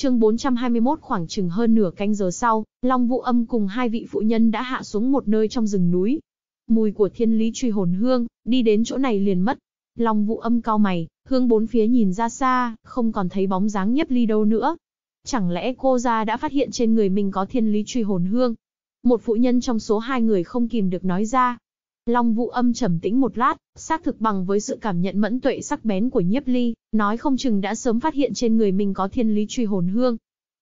Chương 421 khoảng chừng hơn nửa canh giờ sau, Long Vũ Âm cùng hai vị phụ nhân đã hạ xuống một nơi trong rừng núi. Mùi của thiên lý truy hồn hương, đi đến chỗ này liền mất. Long Vũ Âm cao mày, hướng bốn phía nhìn ra xa, không còn thấy bóng dáng nhiếp ly đâu nữa. Chẳng lẽ cô ra đã phát hiện trên người mình có thiên lý truy hồn hương? Một phụ nhân trong số hai người không kìm được nói ra, Long Vũ âm trầm tĩnh một lát, xác thực bằng với sự cảm nhận mẫn tuệ sắc bén của Nhiếp Ly, nói không chừng đã sớm phát hiện trên người mình có thiên lý truy hồn hương.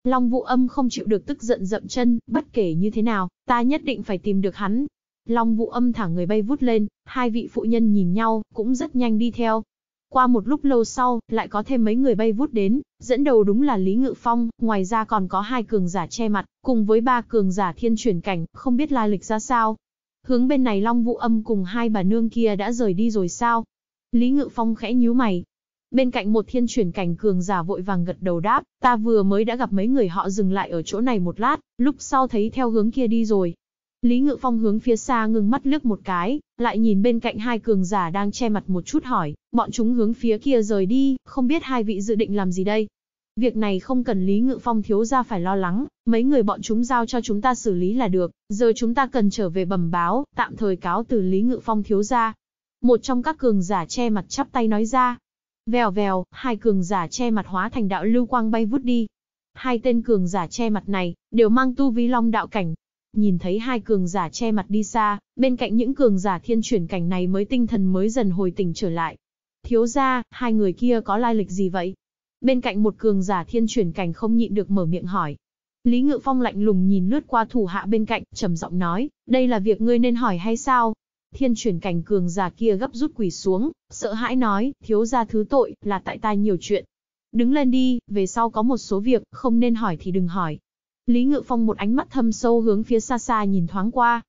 Long Vũ âm không chịu được tức giận dậm chân, bất kể như thế nào, ta nhất định phải tìm được hắn. Long Vũ âm thả người bay vút lên, hai vị phụ nhân nhìn nhau, cũng rất nhanh đi theo. Qua một lúc lâu sau, lại có thêm mấy người bay vút đến, dẫn đầu đúng là Lý Ngự Phong, ngoài ra còn có hai cường giả che mặt, cùng với ba cường giả thiên chuyển cảnh, không biết lai lịch ra sao, hướng bên này Long Vũ Âm cùng hai bà nương kia đã rời đi rồi sao? Lý Ngự Phong khẽ nhíu mày. Bên cạnh một thiên chuyển cảnh cường giả vội vàng gật đầu đáp, ta vừa mới đã gặp mấy người họ dừng lại ở chỗ này một lát, lúc sau thấy theo hướng kia đi rồi. Lý Ngự Phong hướng phía xa ngừng mắt lướt một cái, lại nhìn bên cạnh hai cường giả đang che mặt một chút hỏi, bọn chúng hướng phía kia rời đi, không biết hai vị dự định làm gì đây? Việc này không cần Lý Ngự Phong thiếu ra phải lo lắng, mấy người bọn chúng giao cho chúng ta xử lý là được, giờ chúng ta cần trở về bẩm báo, tạm thời cáo từ Lý Ngự Phong thiếu ra. Một trong các cường giả che mặt chắp tay nói ra. Vèo vèo, hai cường giả che mặt hóa thành đạo lưu quang bay vút đi. Hai tên cường giả che mặt này, đều mang tu vi long đạo cảnh. Nhìn thấy hai cường giả che mặt đi xa, bên cạnh những cường giả thiên chuyển cảnh này mới tinh thần mới dần hồi tỉnh trở lại. Thiếu ra, hai người kia có lai lịch gì vậy? bên cạnh một cường giả thiên chuyển cảnh không nhịn được mở miệng hỏi. Lý Ngự Phong lạnh lùng nhìn lướt qua thủ hạ bên cạnh, trầm giọng nói, đây là việc ngươi nên hỏi hay sao? Thiên chuyển cảnh cường giả kia gấp rút quỳ xuống, sợ hãi nói, thiếu ra thứ tội, là tại tai nhiều chuyện. Đứng lên đi, về sau có một số việc, không nên hỏi thì đừng hỏi. Lý Ngự Phong một ánh mắt thâm sâu hướng phía xa xa nhìn thoáng qua,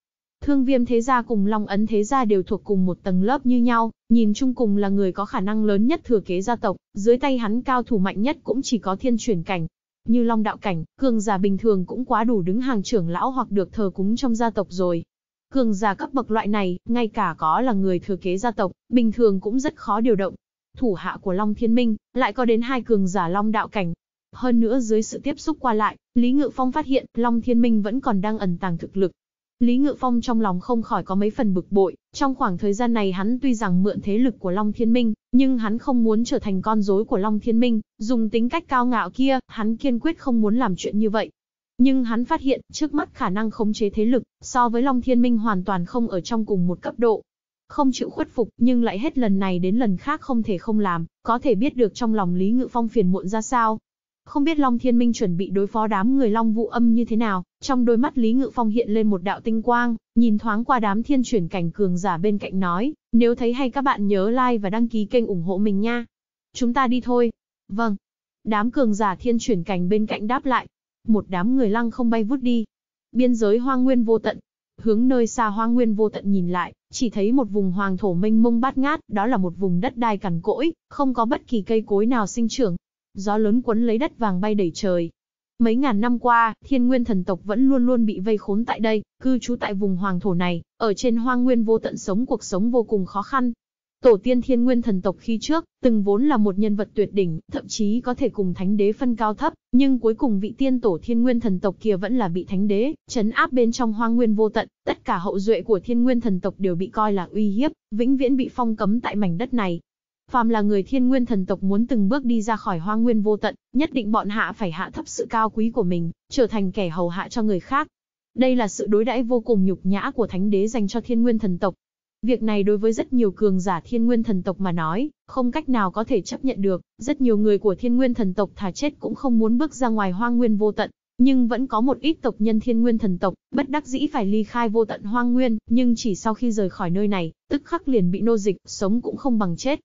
Thương viêm thế gia cùng Long Ấn thế gia đều thuộc cùng một tầng lớp như nhau, nhìn chung cùng là người có khả năng lớn nhất thừa kế gia tộc, dưới tay hắn cao thủ mạnh nhất cũng chỉ có thiên chuyển cảnh. Như Long đạo cảnh, cường giả bình thường cũng quá đủ đứng hàng trưởng lão hoặc được thờ cúng trong gia tộc rồi. Cường giả cấp bậc loại này, ngay cả có là người thừa kế gia tộc, bình thường cũng rất khó điều động. Thủ hạ của Long Thiên Minh, lại có đến hai cường giả Long đạo cảnh, hơn nữa dưới sự tiếp xúc qua lại, Lý Ngự Phong phát hiện Long Thiên Minh vẫn còn đang ẩn tàng thực lực, Lý Ngự Phong trong lòng không khỏi có mấy phần bực bội, trong khoảng thời gian này hắn tuy rằng mượn thế lực của Long Thiên Minh, nhưng hắn không muốn trở thành con rối của Long Thiên Minh, dùng tính cách cao ngạo kia, hắn kiên quyết không muốn làm chuyện như vậy. Nhưng hắn phát hiện, trước mắt khả năng khống chế thế lực, so với Long Thiên Minh hoàn toàn không ở trong cùng một cấp độ. Không chịu khuất phục, nhưng lại hết lần này đến lần khác không thể không làm, có thể biết được trong lòng Lý Ngự Phong phiền muộn ra sao. Không biết Long Thiên Minh chuẩn bị đối phó đám người Long Vũ Âm như thế nào, trong đôi mắt Lý Ngự Phong hiện lên một đạo tinh quang, nhìn thoáng qua đám thiên chuyển cảnh cường giả bên cạnh nói, nếu thấy hay các bạn nhớ like và đăng ký kênh ủng hộ mình nha. Chúng ta đi thôi. Vâng. Đám cường giả thiên chuyển cảnh bên cạnh đáp lại. Một đám người lăng không bay vút đi. Biên giới hoang nguyên vô tận. Hướng nơi xa hoang nguyên vô tận nhìn lại, chỉ thấy một vùng hoàng thổ mênh mông bát ngát, đó là một vùng đất đai cằn cỗi, không có bất kỳ cây cối nào sinh trưởng. Gió lớn cuốn lấy đất vàng bay đầy trời, Mấy ngàn năm qua, thiên nguyên thần tộc vẫn luôn luôn bị vây khốn tại đây, cư trú tại vùng hoàng thổ này, ở trên hoang nguyên vô tận sống cuộc sống vô cùng khó khăn. Tổ tiên thiên nguyên thần tộc khi trước, từng vốn là một nhân vật tuyệt đỉnh, thậm chí có thể cùng thánh đế phân cao thấp, nhưng cuối cùng vị tiên tổ thiên nguyên thần tộc kia vẫn là bị thánh đế, chấn áp bên trong hoang nguyên vô tận, tất cả hậu duệ của thiên nguyên thần tộc đều bị coi là uy hiếp, vĩnh viễn bị phong cấm tại mảnh đất này. Phàm là người thiên nguyên thần tộc muốn từng bước đi ra khỏi Hoang nguyên vô tận, nhất định bọn hạ phải hạ thấp sự cao quý của mình, trở thành kẻ hầu hạ cho người khác. Đây là sự đối đãi vô cùng nhục nhã của thánh đế dành cho thiên nguyên thần tộc. Việc này đối với rất nhiều cường giả thiên nguyên thần tộc mà nói, không cách nào có thể chấp nhận được, rất nhiều người của thiên nguyên thần tộc thà chết cũng không muốn bước ra ngoài hoang nguyên vô tận, nhưng vẫn có một ít tộc nhân thiên nguyên thần tộc, bất đắc dĩ phải ly khai vô tận hoang nguyên, nhưng chỉ sau khi rời khỏi nơi này, tức khắc liền bị nô dịch, sống cũng không bằng chết.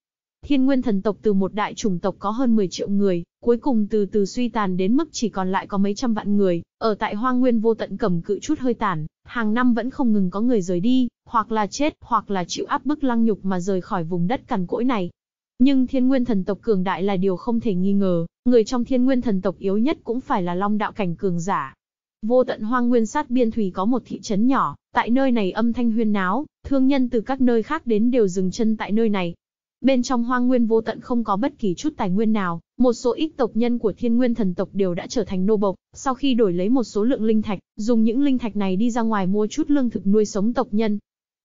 Thiên nguyên thần tộc từ một đại chủng tộc có hơn 10 triệu người, cuối cùng từ từ suy tàn đến mức chỉ còn lại có mấy trăm vạn người, ở tại hoang nguyên vô tận cầm cự chút hơi tàn, hàng năm vẫn không ngừng có người rời đi, hoặc là chết, hoặc là chịu áp bức lăng nhục mà rời khỏi vùng đất cằn cỗi này. Nhưng thiên nguyên thần tộc cường đại là điều không thể nghi ngờ, người trong thiên nguyên thần tộc yếu nhất cũng phải là long đạo cảnh cường giả. Vô tận hoang nguyên sát biên thủy có một thị trấn nhỏ, tại nơi này âm thanh huyên náo, thương nhân từ các nơi khác đến đều dừng chân tại nơi này, Bên trong hoang nguyên vô tận không có bất kỳ chút tài nguyên nào, một số ít tộc nhân của thiên nguyên thần tộc đều đã trở thành nô bộc, sau khi đổi lấy một số lượng linh thạch, dùng những linh thạch này đi ra ngoài mua chút lương thực nuôi sống tộc nhân.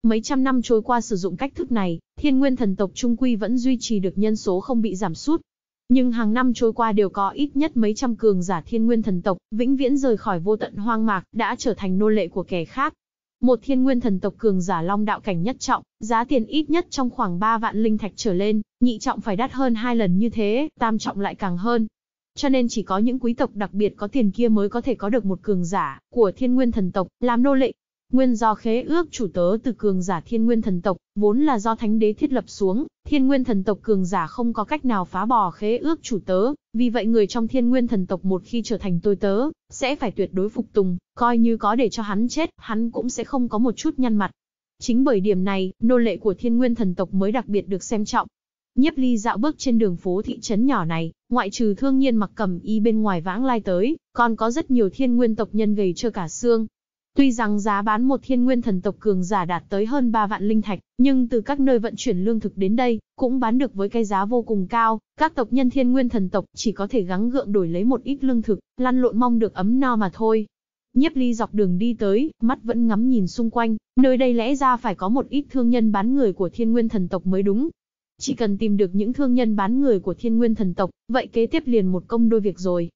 Mấy trăm năm trôi qua sử dụng cách thức này, thiên nguyên thần tộc trung quy vẫn duy trì được nhân số không bị giảm sút. Nhưng hàng năm trôi qua đều có ít nhất mấy trăm cường giả thiên nguyên thần tộc, vĩnh viễn rời khỏi vô tận hoang mạc, đã trở thành nô lệ của kẻ khác, một thiên nguyên thần tộc cường giả long đạo cảnh nhất trọng, giá tiền ít nhất trong khoảng 3 vạn linh thạch trở lên, nhị trọng phải đắt hơn hai lần như thế, tam trọng lại càng hơn. Cho nên chỉ có những quý tộc đặc biệt có tiền kia mới có thể có được một cường giả của thiên nguyên thần tộc làm nô lệ. Nguyên do khế ước chủ tớ từ cường giả thiên nguyên thần tộc, vốn là do thánh đế thiết lập xuống, thiên nguyên thần tộc cường giả không có cách nào phá bỏ khế ước chủ tớ, vì vậy người trong thiên nguyên thần tộc một khi trở thành tôi tớ, sẽ phải tuyệt đối phục tùng, coi như có để cho hắn chết, hắn cũng sẽ không có một chút nhăn mặt. Chính bởi điểm này, nô lệ của thiên nguyên thần tộc mới đặc biệt được xem trọng. Nhiếp ly dạo bước trên đường phố thị trấn nhỏ này, ngoại trừ thương nhiên mặc cầm y bên ngoài vãng lai tới, còn có rất nhiều thiên nguyên tộc nhân gầy trơ cả xương, Tuy rằng giá bán một thiên nguyên thần tộc cường giả đạt tới hơn 3 vạn linh thạch, nhưng từ các nơi vận chuyển lương thực đến đây, cũng bán được với cái giá vô cùng cao, các tộc nhân thiên nguyên thần tộc chỉ có thể gắng gượng đổi lấy một ít lương thực, lăn lộn mong được ấm no mà thôi. Nhiếp ly dọc đường đi tới, mắt vẫn ngắm nhìn xung quanh, nơi đây lẽ ra phải có một ít thương nhân bán người của thiên nguyên thần tộc mới đúng. Chỉ cần tìm được những thương nhân bán người của thiên nguyên thần tộc, vậy kế tiếp liền một công đôi việc rồi.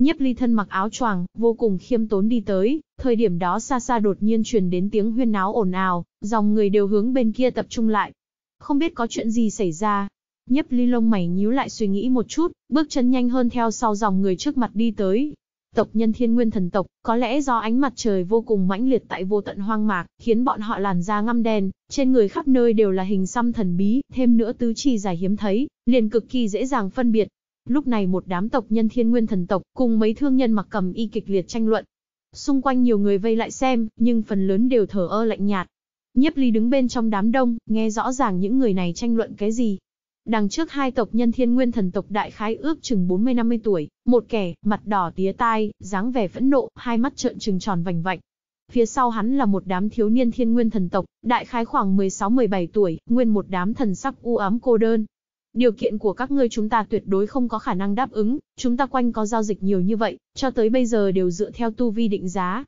Nhiếp ly thân mặc áo choàng, vô cùng khiêm tốn đi tới, thời điểm đó xa xa đột nhiên truyền đến tiếng huyên náo ồn ào, dòng người đều hướng bên kia tập trung lại. Không biết có chuyện gì xảy ra. Nhiếp ly lông mày nhíu lại suy nghĩ một chút, bước chân nhanh hơn theo sau dòng người trước mặt đi tới. Tộc nhân thiên nguyên thần tộc, có lẽ do ánh mặt trời vô cùng mãnh liệt tại vô tận hoang mạc, khiến bọn họ làn da ngăm đen, trên người khắp nơi đều là hình xăm thần bí, thêm nữa tứ chi dài hiếm thấy, liền cực kỳ dễ dàng phân biệt, Lúc này một đám tộc nhân thiên nguyên thần tộc, cùng mấy thương nhân mặc cầm y kịch liệt tranh luận. Xung quanh nhiều người vây lại xem, nhưng phần lớn đều thở ơ lạnh nhạt. Nhiếp ly đứng bên trong đám đông, nghe rõ ràng những người này tranh luận cái gì. Đằng trước hai tộc nhân thiên nguyên thần tộc đại khái ước chừng 40-50 tuổi, một kẻ, mặt đỏ tía tai, dáng vẻ phẫn nộ, hai mắt trợn trừng tròn vành vạnh. Phía sau hắn là một đám thiếu niên thiên nguyên thần tộc, đại khái khoảng 16-17 tuổi, nguyên một đám thần sắc u ám cô đơn, điều kiện của các ngươi chúng ta tuyệt đối không có khả năng đáp ứng, chúng ta quanh có giao dịch nhiều như vậy, cho tới bây giờ đều dựa theo tu vi định giá.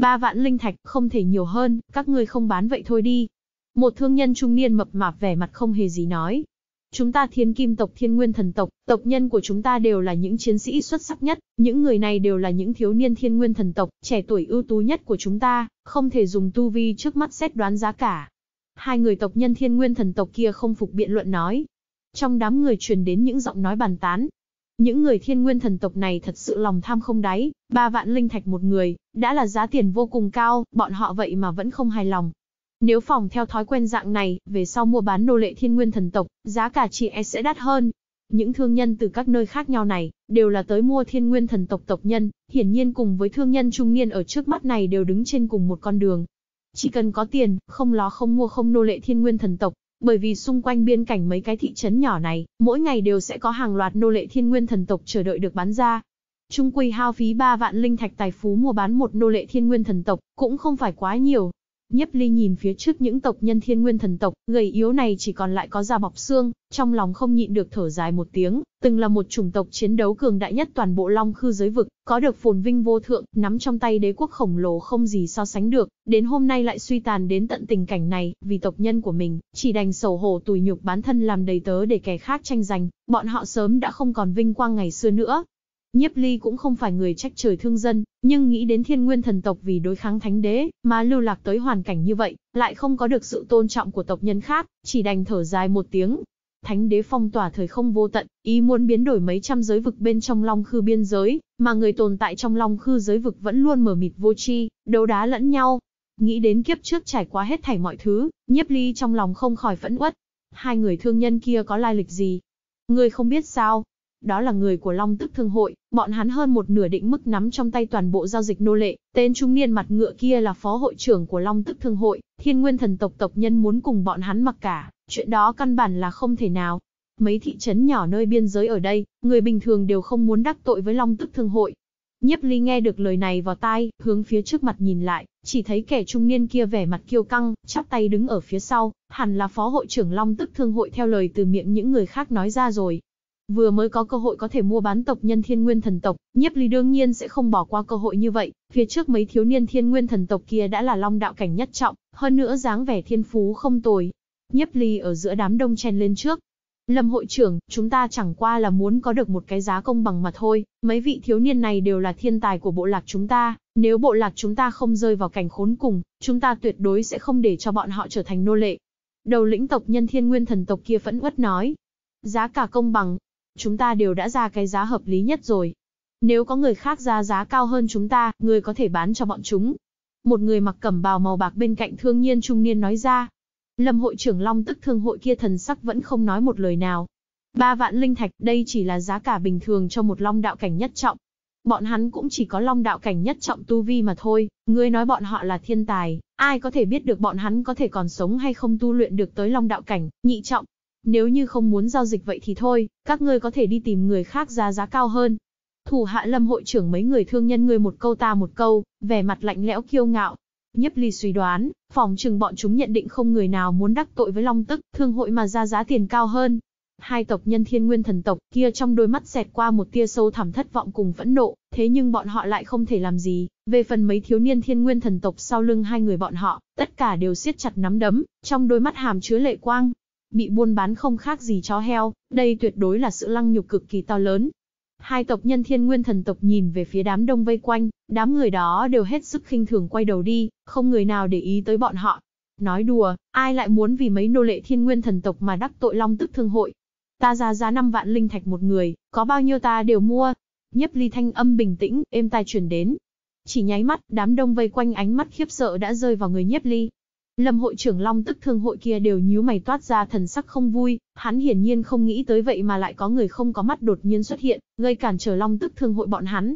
Ba vạn linh thạch không thể nhiều hơn, các ngươi không bán vậy thôi đi. Một thương nhân trung niên mập mạp vẻ mặt không hề gì nói. Chúng ta thiên kim tộc thiên nguyên thần tộc, tộc nhân của chúng ta đều là những chiến sĩ xuất sắc nhất, những người này đều là những thiếu niên thiên nguyên thần tộc, trẻ tuổi ưu tú nhất của chúng ta, không thể dùng tu vi trước mắt xét đoán giá cả. Hai người tộc nhân thiên nguyên thần tộc kia không phục biện luận nói, trong đám người truyền đến những giọng nói bàn tán. Những người thiên nguyên thần tộc này thật sự lòng tham không đáy, ba vạn linh thạch một người, đã là giá tiền vô cùng cao, bọn họ vậy mà vẫn không hài lòng. Nếu phòng theo thói quen dạng này, về sau mua bán nô lệ thiên nguyên thần tộc, giá cả chị e sẽ đắt hơn. Những thương nhân từ các nơi khác nhau này, đều là tới mua thiên nguyên thần tộc tộc nhân, hiển nhiên cùng với thương nhân trung niên ở trước mắt này đều đứng trên cùng một con đường. Chỉ cần có tiền, không ló không mua không nô lệ thiên nguyên thần tộc, bởi vì xung quanh biên cảnh mấy cái thị trấn nhỏ này, mỗi ngày đều sẽ có hàng loạt nô lệ thiên nguyên thần tộc chờ đợi được bán ra. Trung quy hao phí 3 vạn linh thạch tài phú mua bán một nô lệ thiên nguyên thần tộc, cũng không phải quá nhiều, Nhiếp Ly nhìn phía trước những tộc nhân thiên nguyên thần tộc, gầy yếu này chỉ còn lại có da bọc xương, trong lòng không nhịn được thở dài một tiếng, từng là một chủng tộc chiến đấu cường đại nhất toàn bộ Long Khư giới vực, có được phồn vinh vô thượng, nắm trong tay đế quốc khổng lồ không gì so sánh được, đến hôm nay lại suy tàn đến tận tình cảnh này, vì tộc nhân của mình, chỉ đành sầu hổ tùy nhục bán thân làm đầy tớ để kẻ khác tranh giành, bọn họ sớm đã không còn vinh quang ngày xưa nữa, Nhiếp Ly cũng không phải người trách trời thương dân, nhưng nghĩ đến thiên nguyên thần tộc vì đối kháng thánh đế, mà lưu lạc tới hoàn cảnh như vậy, lại không có được sự tôn trọng của tộc nhân khác, chỉ đành thở dài một tiếng. Thánh đế phong tỏa thời không vô tận, ý muốn biến đổi mấy trăm giới vực bên trong long khư biên giới, mà người tồn tại trong long khư giới vực vẫn luôn mở mịt vô tri, đấu đá lẫn nhau. Nghĩ đến kiếp trước trải qua hết thảy mọi thứ, nhiếp ly trong lòng không khỏi phẫn uất. Hai người thương nhân kia có lai lịch gì? Người không biết sao, đó là người của Long Tức Thương hội, bọn hắn hơn một nửa định mức nắm trong tay toàn bộ giao dịch nô lệ, tên trung niên mặt ngựa kia là phó hội trưởng của Long Tức Thương hội, Thiên Nguyên thần tộc tộc nhân muốn cùng bọn hắn mặc cả, chuyện đó căn bản là không thể nào. Mấy thị trấn nhỏ nơi biên giới ở đây, người bình thường đều không muốn đắc tội với Long Tức Thương hội. Nhiếp Ly nghe được lời này vào tai, hướng phía trước mặt nhìn lại, chỉ thấy kẻ trung niên kia vẻ mặt kiêu căng, chắp tay đứng ở phía sau, hẳn là phó hội trưởng Long Tức Thương hội theo lời từ miệng những người khác nói ra rồi, Vừa mới có cơ hội có thể mua bán tộc nhân thiên nguyên thần tộc, nhiếp ly đương nhiên sẽ không bỏ qua cơ hội như vậy, phía trước mấy thiếu niên thiên nguyên thần tộc kia đã là long đạo cảnh nhất trọng, hơn nữa dáng vẻ thiên phú không tồi. Nhiếp ly ở giữa đám đông chen lên trước. Lâm hội trưởng, chúng ta chẳng qua là muốn có được một cái giá công bằng mà thôi, mấy vị thiếu niên này đều là thiên tài của bộ lạc chúng ta, nếu bộ lạc chúng ta không rơi vào cảnh khốn cùng, chúng ta tuyệt đối sẽ không để cho bọn họ trở thành nô lệ. Đầu lĩnh tộc nhân thiên nguyên thần tộc kia phẫn uất nói, giá cả công bằng, chúng ta đều đã ra cái giá hợp lý nhất rồi. Nếu có người khác ra giá cao hơn chúng ta, người có thể bán cho bọn chúng. Một người mặc cẩm bào màu bạc bên cạnh thương nhiên trung niên nói ra. Lâm hội trưởng Long tức thương hội kia thần sắc vẫn không nói một lời nào. Ba vạn linh thạch đây chỉ là giá cả bình thường cho một long đạo cảnh nhất trọng. Bọn hắn cũng chỉ có long đạo cảnh nhất trọng tu vi mà thôi, ngươi nói bọn họ là thiên tài, ai có thể biết được bọn hắn có thể còn sống hay không tu luyện được tới long đạo cảnh, nhị trọng. Nếu như không muốn giao dịch vậy thì thôi, các ngươi có thể đi tìm người khác giá giá cao hơn. Thủ hạ lâm hội trưởng mấy người thương nhân người một câu ta một câu, vẻ mặt lạnh lẽo kiêu ngạo. Nhấp ly suy đoán, phòng trừng bọn chúng nhận định không người nào muốn đắc tội với Long Tức, thương hội mà ra giá tiền cao hơn. Hai tộc nhân thiên nguyên thần tộc kia trong đôi mắt xẹt qua một tia sâu thẳm thất vọng cùng phẫn nộ, thế nhưng bọn họ lại không thể làm gì. Về phần mấy thiếu niên thiên nguyên thần tộc sau lưng hai người bọn họ, tất cả đều siết chặt nắm đấm, trong đôi mắt hàm chứa lệ quang, bị buôn bán không khác gì chó heo, đây tuyệt đối là sự lăng nhục cực kỳ to lớn. Hai tộc nhân thiên nguyên thần tộc nhìn về phía đám đông vây quanh, đám người đó đều hết sức khinh thường quay đầu đi, không người nào để ý tới bọn họ. Nói đùa, ai lại muốn vì mấy nô lệ thiên nguyên thần tộc mà đắc tội long tức thương hội. Ta ra giá 5 vạn linh thạch một người, có bao nhiêu ta đều mua. Nhấp ly thanh âm bình tĩnh, êm tai chuyển đến. Chỉ nháy mắt, đám đông vây quanh ánh mắt khiếp sợ đã rơi vào người nhiếp ly, Lâm hội trưởng Long tức thương hội kia đều nhíu mày toát ra thần sắc không vui, hắn hiển nhiên không nghĩ tới vậy mà lại có người không có mắt đột nhiên xuất hiện, gây cản trở Long tức thương hội bọn hắn.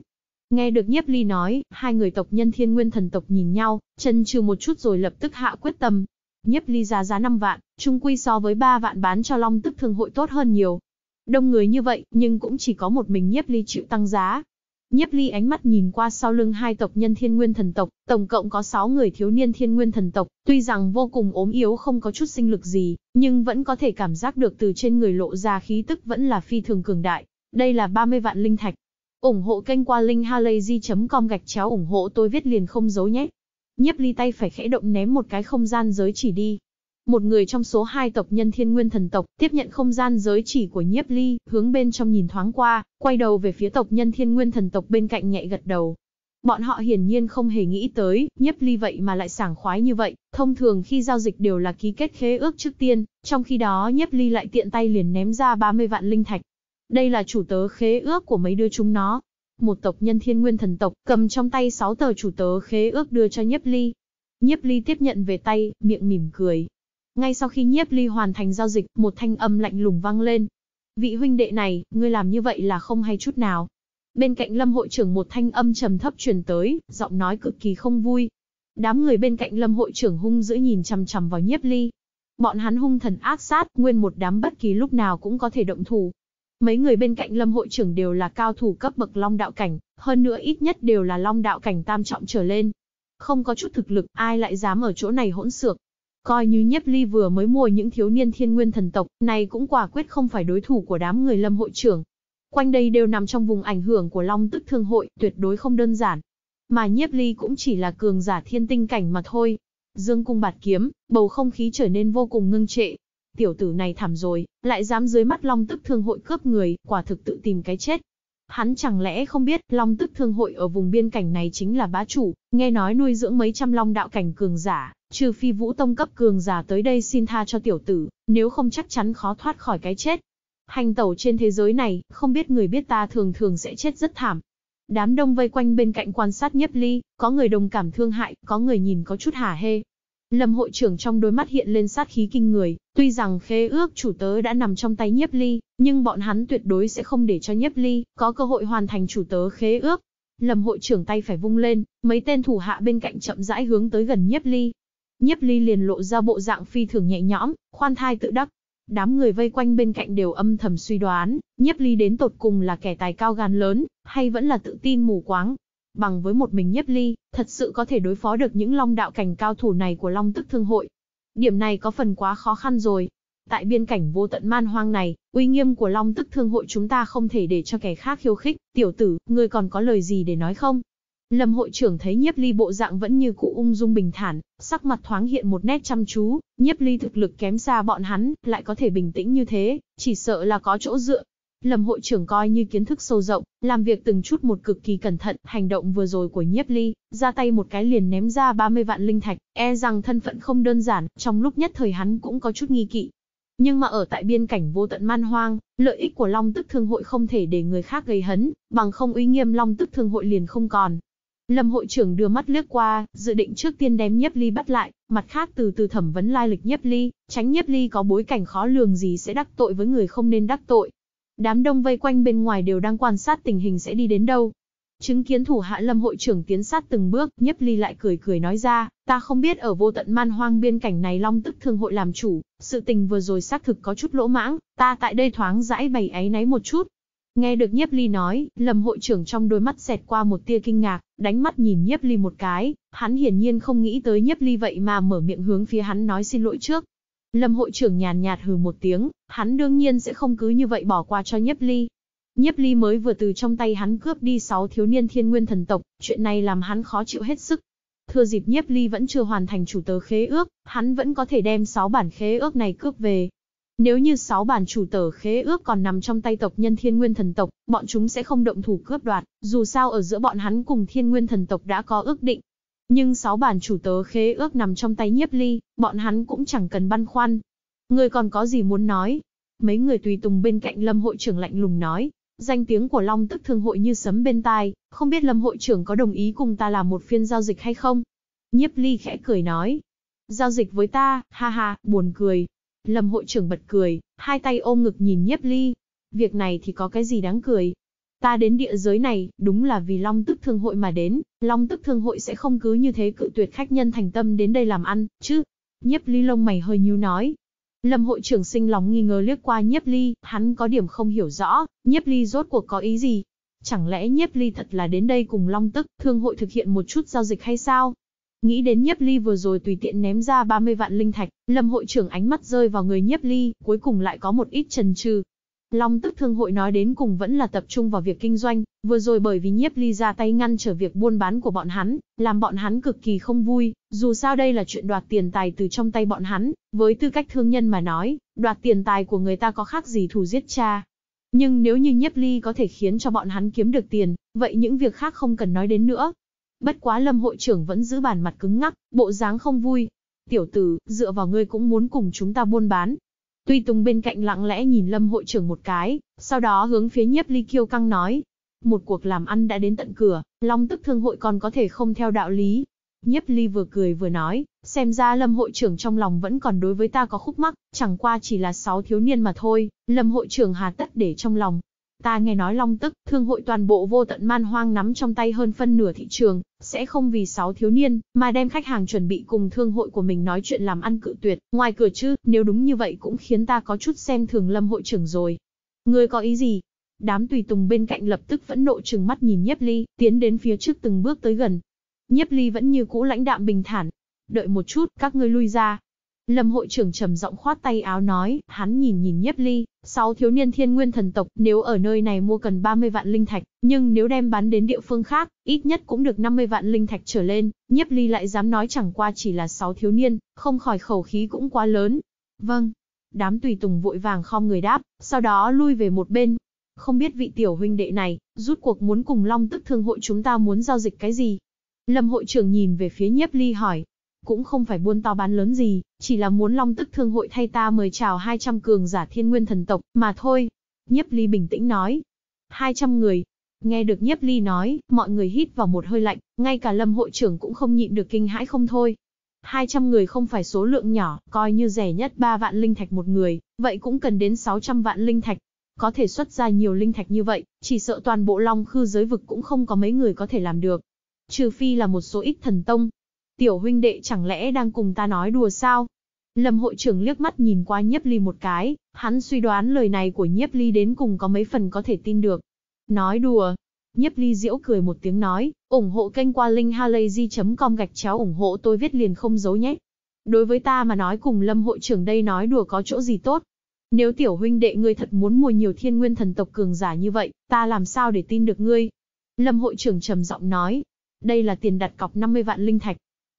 Nghe được Nhiếp Ly nói, hai người tộc nhân thiên nguyên thần tộc nhìn nhau, chân trừ một chút rồi lập tức hạ quyết tâm. Nhiếp Ly ra giá 5 vạn, chung quy so với 3 vạn bán cho Long tức thương hội tốt hơn nhiều. Đông người như vậy, nhưng cũng chỉ có một mình Nhiếp Ly chịu tăng giá, Nhiếp ly ánh mắt nhìn qua sau lưng hai tộc nhân thiên nguyên thần tộc, tổng cộng có 6 người thiếu niên thiên nguyên thần tộc, tuy rằng vô cùng ốm yếu không có chút sinh lực gì, nhưng vẫn có thể cảm giác được từ trên người lộ ra khí tức vẫn là phi thường cường đại. Đây là 30 vạn linh thạch. ủng hộ kênh qua linkhalazy.com gạch chéo ủng hộ tôi viết liền không giấu nhé. Nhiếp ly tay phải khẽ động ném một cái không gian giới chỉ đi, một người trong số hai tộc nhân thiên nguyên thần tộc tiếp nhận không gian giới chỉ của nhiếp ly, hướng bên trong nhìn thoáng qua, quay đầu về phía tộc nhân thiên nguyên thần tộc bên cạnh nhẹ gật đầu. Bọn họ hiển nhiên không hề nghĩ tới, nhiếp ly vậy mà lại sảng khoái như vậy, thông thường khi giao dịch đều là ký kết khế ước trước tiên, trong khi đó nhiếp ly lại tiện tay liền ném ra 30 vạn linh thạch. Đây là chủ tớ khế ước của mấy đứa chúng nó. Một tộc nhân thiên nguyên thần tộc cầm trong tay 6 tờ chủ tớ khế ước đưa cho nhiếp ly. Nhiếp ly tiếp nhận về tay, miệng mỉm cười, ngay sau khi nhiếp ly hoàn thành giao dịch, một thanh âm lạnh lùng vang lên. Vị huynh đệ này, ngươi làm như vậy là không hay chút nào. Bên cạnh lâm hội trưởng một thanh âm trầm thấp truyền tới, giọng nói cực kỳ không vui. Đám người bên cạnh lâm hội trưởng hung dữ nhìn chằm chằm vào nhiếp ly. Bọn hắn hung thần ác sát, nguyên một đám bất kỳ lúc nào cũng có thể động thủ. Mấy người bên cạnh lâm hội trưởng đều là cao thủ cấp bậc long đạo cảnh, hơn nữa ít nhất đều là long đạo cảnh tam trọng trở lên. Không có chút thực lực, ai lại dám ở chỗ này hỗn xược Coi như nhiếp ly vừa mới mồi những thiếu niên thiên nguyên thần tộc, này cũng quả quyết không phải đối thủ của đám người lâm hội trưởng. Quanh đây đều nằm trong vùng ảnh hưởng của long tức thương hội, tuyệt đối không đơn giản. Mà nhiếp ly cũng chỉ là cường giả thiên tinh cảnh mà thôi. Dương cung bạt kiếm, bầu không khí trở nên vô cùng ngưng trệ. Tiểu tử này thảm rồi, lại dám dưới mắt long tức thương hội cướp người, quả thực tự tìm cái chết. Hắn chẳng lẽ không biết Long Tức Thương Hội ở vùng biên cảnh này chính là bá chủ, nghe nói nuôi dưỡng mấy trăm Long đạo cảnh cường giả, Trừ phi vũ tông cấp cường giả tới đây xin tha cho tiểu tử, nếu không chắc chắn khó thoát khỏi cái chết. Hành tẩu trên thế giới này, không biết người biết ta thường thường sẽ chết rất thảm. Đám đông vây quanh bên cạnh quan sát nhiếp ly, có người đồng cảm thương hại, có người nhìn có chút hả hê. Lâm hội trưởng trong đôi mắt hiện lên sát khí kinh người, tuy rằng khế ước chủ tớ đã nằm trong tay nhiếp ly, nhưng bọn hắn tuyệt đối sẽ không để cho nhiếp ly có cơ hội hoàn thành chủ tớ khế ước. Lâm hội trưởng tay phải vung lên, mấy tên thủ hạ bên cạnh chậm rãi hướng tới gần nhiếp ly, Nhiếp ly liền lộ ra bộ dạng phi thường nhẹ nhõm, khoan thai tự đắc. Đám người vây quanh bên cạnh đều âm thầm suy đoán, nhiếp ly đến tột cùng là kẻ tài cao gan lớn, hay vẫn là tự tin mù quáng. Bằng với một mình nhiếp ly, thật sự có thể đối phó được những long đạo cảnh cao thủ này của long tức thương hội. Điểm này có phần quá khó khăn rồi. Tại biên cảnh vô tận man hoang này, uy nghiêm của long tức thương hội chúng ta không thể để cho kẻ khác khiêu khích. Tiểu tử, ngươi còn có lời gì để nói không? Lâm hội trưởng thấy nhiếp ly bộ dạng vẫn như cũ ung dung bình thản, sắc mặt thoáng hiện một nét chăm chú, nhiếp ly thực lực kém xa bọn hắn, lại có thể bình tĩnh như thế, chỉ sợ là có chỗ dựa. Lâm hội trưởng coi như kiến thức sâu rộng, làm việc từng chút một cực kỳ cẩn thận, hành động vừa rồi của nhiếp ly, ra tay một cái liền ném ra 30 vạn linh thạch, e rằng thân phận không đơn giản, trong lúc nhất thời hắn cũng có chút nghi kỵ. Nhưng mà ở tại biên cảnh vô tận man hoang, lợi ích của Long Tức Thương Hội không thể để người khác gây hấn, bằng không uy nghiêm Long Tức Thương Hội liền không còn, Lâm hội trưởng đưa mắt lướt qua, dự định trước tiên đem Nhiếp Ly bắt lại, mặt khác từ từ thẩm vấn lai lịch Nhiếp Ly, tránh Nhiếp Ly có bối cảnh khó lường gì sẽ đắc tội với người không nên đắc tội. Đám đông vây quanh bên ngoài đều đang quan sát tình hình sẽ đi đến đâu. Chứng kiến thủ hạ Lâm hội trưởng tiến sát từng bước, Nhiếp Ly lại cười cười nói ra, ta không biết ở vô tận man hoang biên cảnh này Long Tức Thương hội làm chủ, sự tình vừa rồi xác thực có chút lỗ mãng, ta tại đây thoáng rãi bày ấy náy một chút, Nghe được Nhiếp Ly nói, Lâm hội trưởng trong đôi mắt xẹt qua một tia kinh ngạc, đánh mắt nhìn Nhiếp Ly một cái, hắn hiển nhiên không nghĩ tới Nhiếp Ly vậy mà mở miệng hướng phía hắn nói xin lỗi trước. Lâm hội trưởng nhàn nhạt hừ một tiếng, hắn đương nhiên sẽ không cứ như vậy bỏ qua cho Nhiếp Ly. Nhiếp Ly mới vừa từ trong tay hắn cướp đi 6 thiếu niên thiên nguyên thần tộc, chuyện này làm hắn khó chịu hết sức. Thừa dịp Nhiếp Ly vẫn chưa hoàn thành chủ tớ khế ước, hắn vẫn có thể đem 6 bản khế ước này cướp về, nếu như sáu bản chủ tờ khế ước còn nằm trong tay tộc nhân thiên nguyên thần tộc, bọn chúng sẽ không động thủ cướp đoạt, dù sao ở giữa bọn hắn cùng thiên nguyên thần tộc đã có ước định. Nhưng sáu bản chủ tớ khế ước nằm trong tay nhiếp ly, bọn hắn cũng chẳng cần băn khoăn. Người còn có gì muốn nói? Mấy người tùy tùng bên cạnh lâm hội trưởng lạnh lùng nói. Danh tiếng của Long tức thương hội như sấm bên tai, không biết lâm hội trưởng có đồng ý cùng ta làm một phiên giao dịch hay không? Nhiếp ly khẽ cười nói. Giao dịch với ta, ha ha, buồn cười, Lâm hội trưởng bật cười, hai tay ôm ngực nhìn nhiếp ly. Việc này thì có cái gì đáng cười? Ta đến địa giới này, đúng là vì Long Tức Thương Hội mà đến, Long Tức Thương Hội sẽ không cứ như thế cự tuyệt khách nhân thành tâm đến đây làm ăn, chứ. Nhiếp ly lông mày hơi nhíu nói. Lâm hội trưởng sinh lòng nghi ngờ liếc qua nhiếp ly, hắn có điểm không hiểu rõ, nhiếp ly rốt cuộc có ý gì, Chẳng lẽ nhiếp ly thật là đến đây cùng Long Tức Thương hội thực hiện một chút giao dịch hay sao? Nghĩ đến nhiếp ly vừa rồi tùy tiện ném ra 30 vạn linh thạch, lâm hội trưởng ánh mắt rơi vào người nhiếp ly, cuối cùng lại có một ít chần chừ Long tức thương hội nói đến cùng vẫn là tập trung vào việc kinh doanh, vừa rồi bởi vì nhiếp ly ra tay ngăn trở việc buôn bán của bọn hắn, làm bọn hắn cực kỳ không vui, dù sao đây là chuyện đoạt tiền tài từ trong tay bọn hắn, với tư cách thương nhân mà nói, đoạt tiền tài của người ta có khác gì thù giết cha. Nhưng nếu như nhiếp ly có thể khiến cho bọn hắn kiếm được tiền, vậy những việc khác không cần nói đến nữa, Bất quá lâm hội trưởng vẫn giữ bản mặt cứng ngắc, bộ dáng không vui. Tiểu tử, dựa vào ngươi cũng muốn cùng chúng ta buôn bán. Tuy Tùng bên cạnh lặng lẽ nhìn lâm hội trưởng một cái, sau đó hướng phía nhiếp ly kiêu căng nói. Một cuộc làm ăn đã đến tận cửa, long tức thương hội còn có thể không theo đạo lý. Nhiếp ly vừa cười vừa nói, xem ra lâm hội trưởng trong lòng vẫn còn đối với ta có khúc mắc, chẳng qua chỉ là sáu thiếu niên mà thôi, lâm hội trưởng hà tất để trong lòng. Ta nghe nói long tức, thương hội toàn bộ vô tận man hoang nắm trong tay hơn phân nửa thị trường, sẽ không vì sáu thiếu niên, mà đem khách hàng chuẩn bị cùng thương hội của mình nói chuyện làm ăn cự tuyệt, ngoài cửa chứ, nếu đúng như vậy cũng khiến ta có chút xem thường lâm hội trưởng rồi. Ngươi có ý gì? Đám tùy tùng bên cạnh lập tức vẫn nộ trừng mắt nhìn nhiếp ly, tiến đến phía trước từng bước tới gần. Nhiếp ly vẫn như cũ lãnh đạm bình thản. Đợi một chút, các ngươi lui ra, Lâm hội trưởng trầm giọng khoát tay áo nói, hắn nhìn nhìn nhiếp ly, sáu thiếu niên thiên nguyên thần tộc, nếu ở nơi này mua cần 30 vạn linh thạch, nhưng nếu đem bán đến địa phương khác, ít nhất cũng được 50 vạn linh thạch trở lên, nhiếp ly lại dám nói chẳng qua chỉ là sáu thiếu niên, không khỏi khẩu khí cũng quá lớn. Vâng. Đám tùy tùng vội vàng khom người đáp, sau đó lui về một bên. Không biết vị tiểu huynh đệ này, rút cuộc muốn cùng long tức thương hội chúng ta muốn giao dịch cái gì? Lâm hội trưởng nhìn về phía nhiếp ly hỏi, cũng không phải buôn to bán lớn gì, chỉ là muốn Long Tức Thương hội thay ta mời chào 200 cường giả thiên nguyên thần tộc, mà thôi. Nhiếp Ly bình tĩnh nói. 200 người. Nghe được Nhiếp Ly nói, mọi người hít vào một hơi lạnh, ngay cả Lâm hội trưởng cũng không nhịn được kinh hãi không thôi. 200 người không phải số lượng nhỏ, coi như rẻ nhất 3 vạn linh thạch một người, vậy cũng cần đến 600 vạn linh thạch. Có thể xuất ra nhiều linh thạch như vậy, chỉ sợ toàn bộ Long Khư giới vực cũng không có mấy người có thể làm được. Trừ phi là một số ít thần tông, Tiểu huynh đệ chẳng lẽ đang cùng ta nói đùa sao? Lâm hội trưởng liếc mắt nhìn qua nhiếp ly một cái, hắn suy đoán lời này của nhiếp ly đến cùng có mấy phần có thể tin được. Nói đùa. Nhiếp ly giễu cười một tiếng nói, ủng hộ kênh qua linkhalazy.com gạch chéo ủng hộ tôi viết liền không giấu nhé. Đối với ta mà nói cùng lâm hội trưởng đây nói đùa có chỗ gì tốt. Nếu tiểu huynh đệ ngươi thật muốn mua nhiều thiên nguyên thần tộc cường giả như vậy, ta làm sao để tin được ngươi? Lâm hội trưởng trầm giọng nói, đây là tiền đặt cọc 50 vạn linh thạch,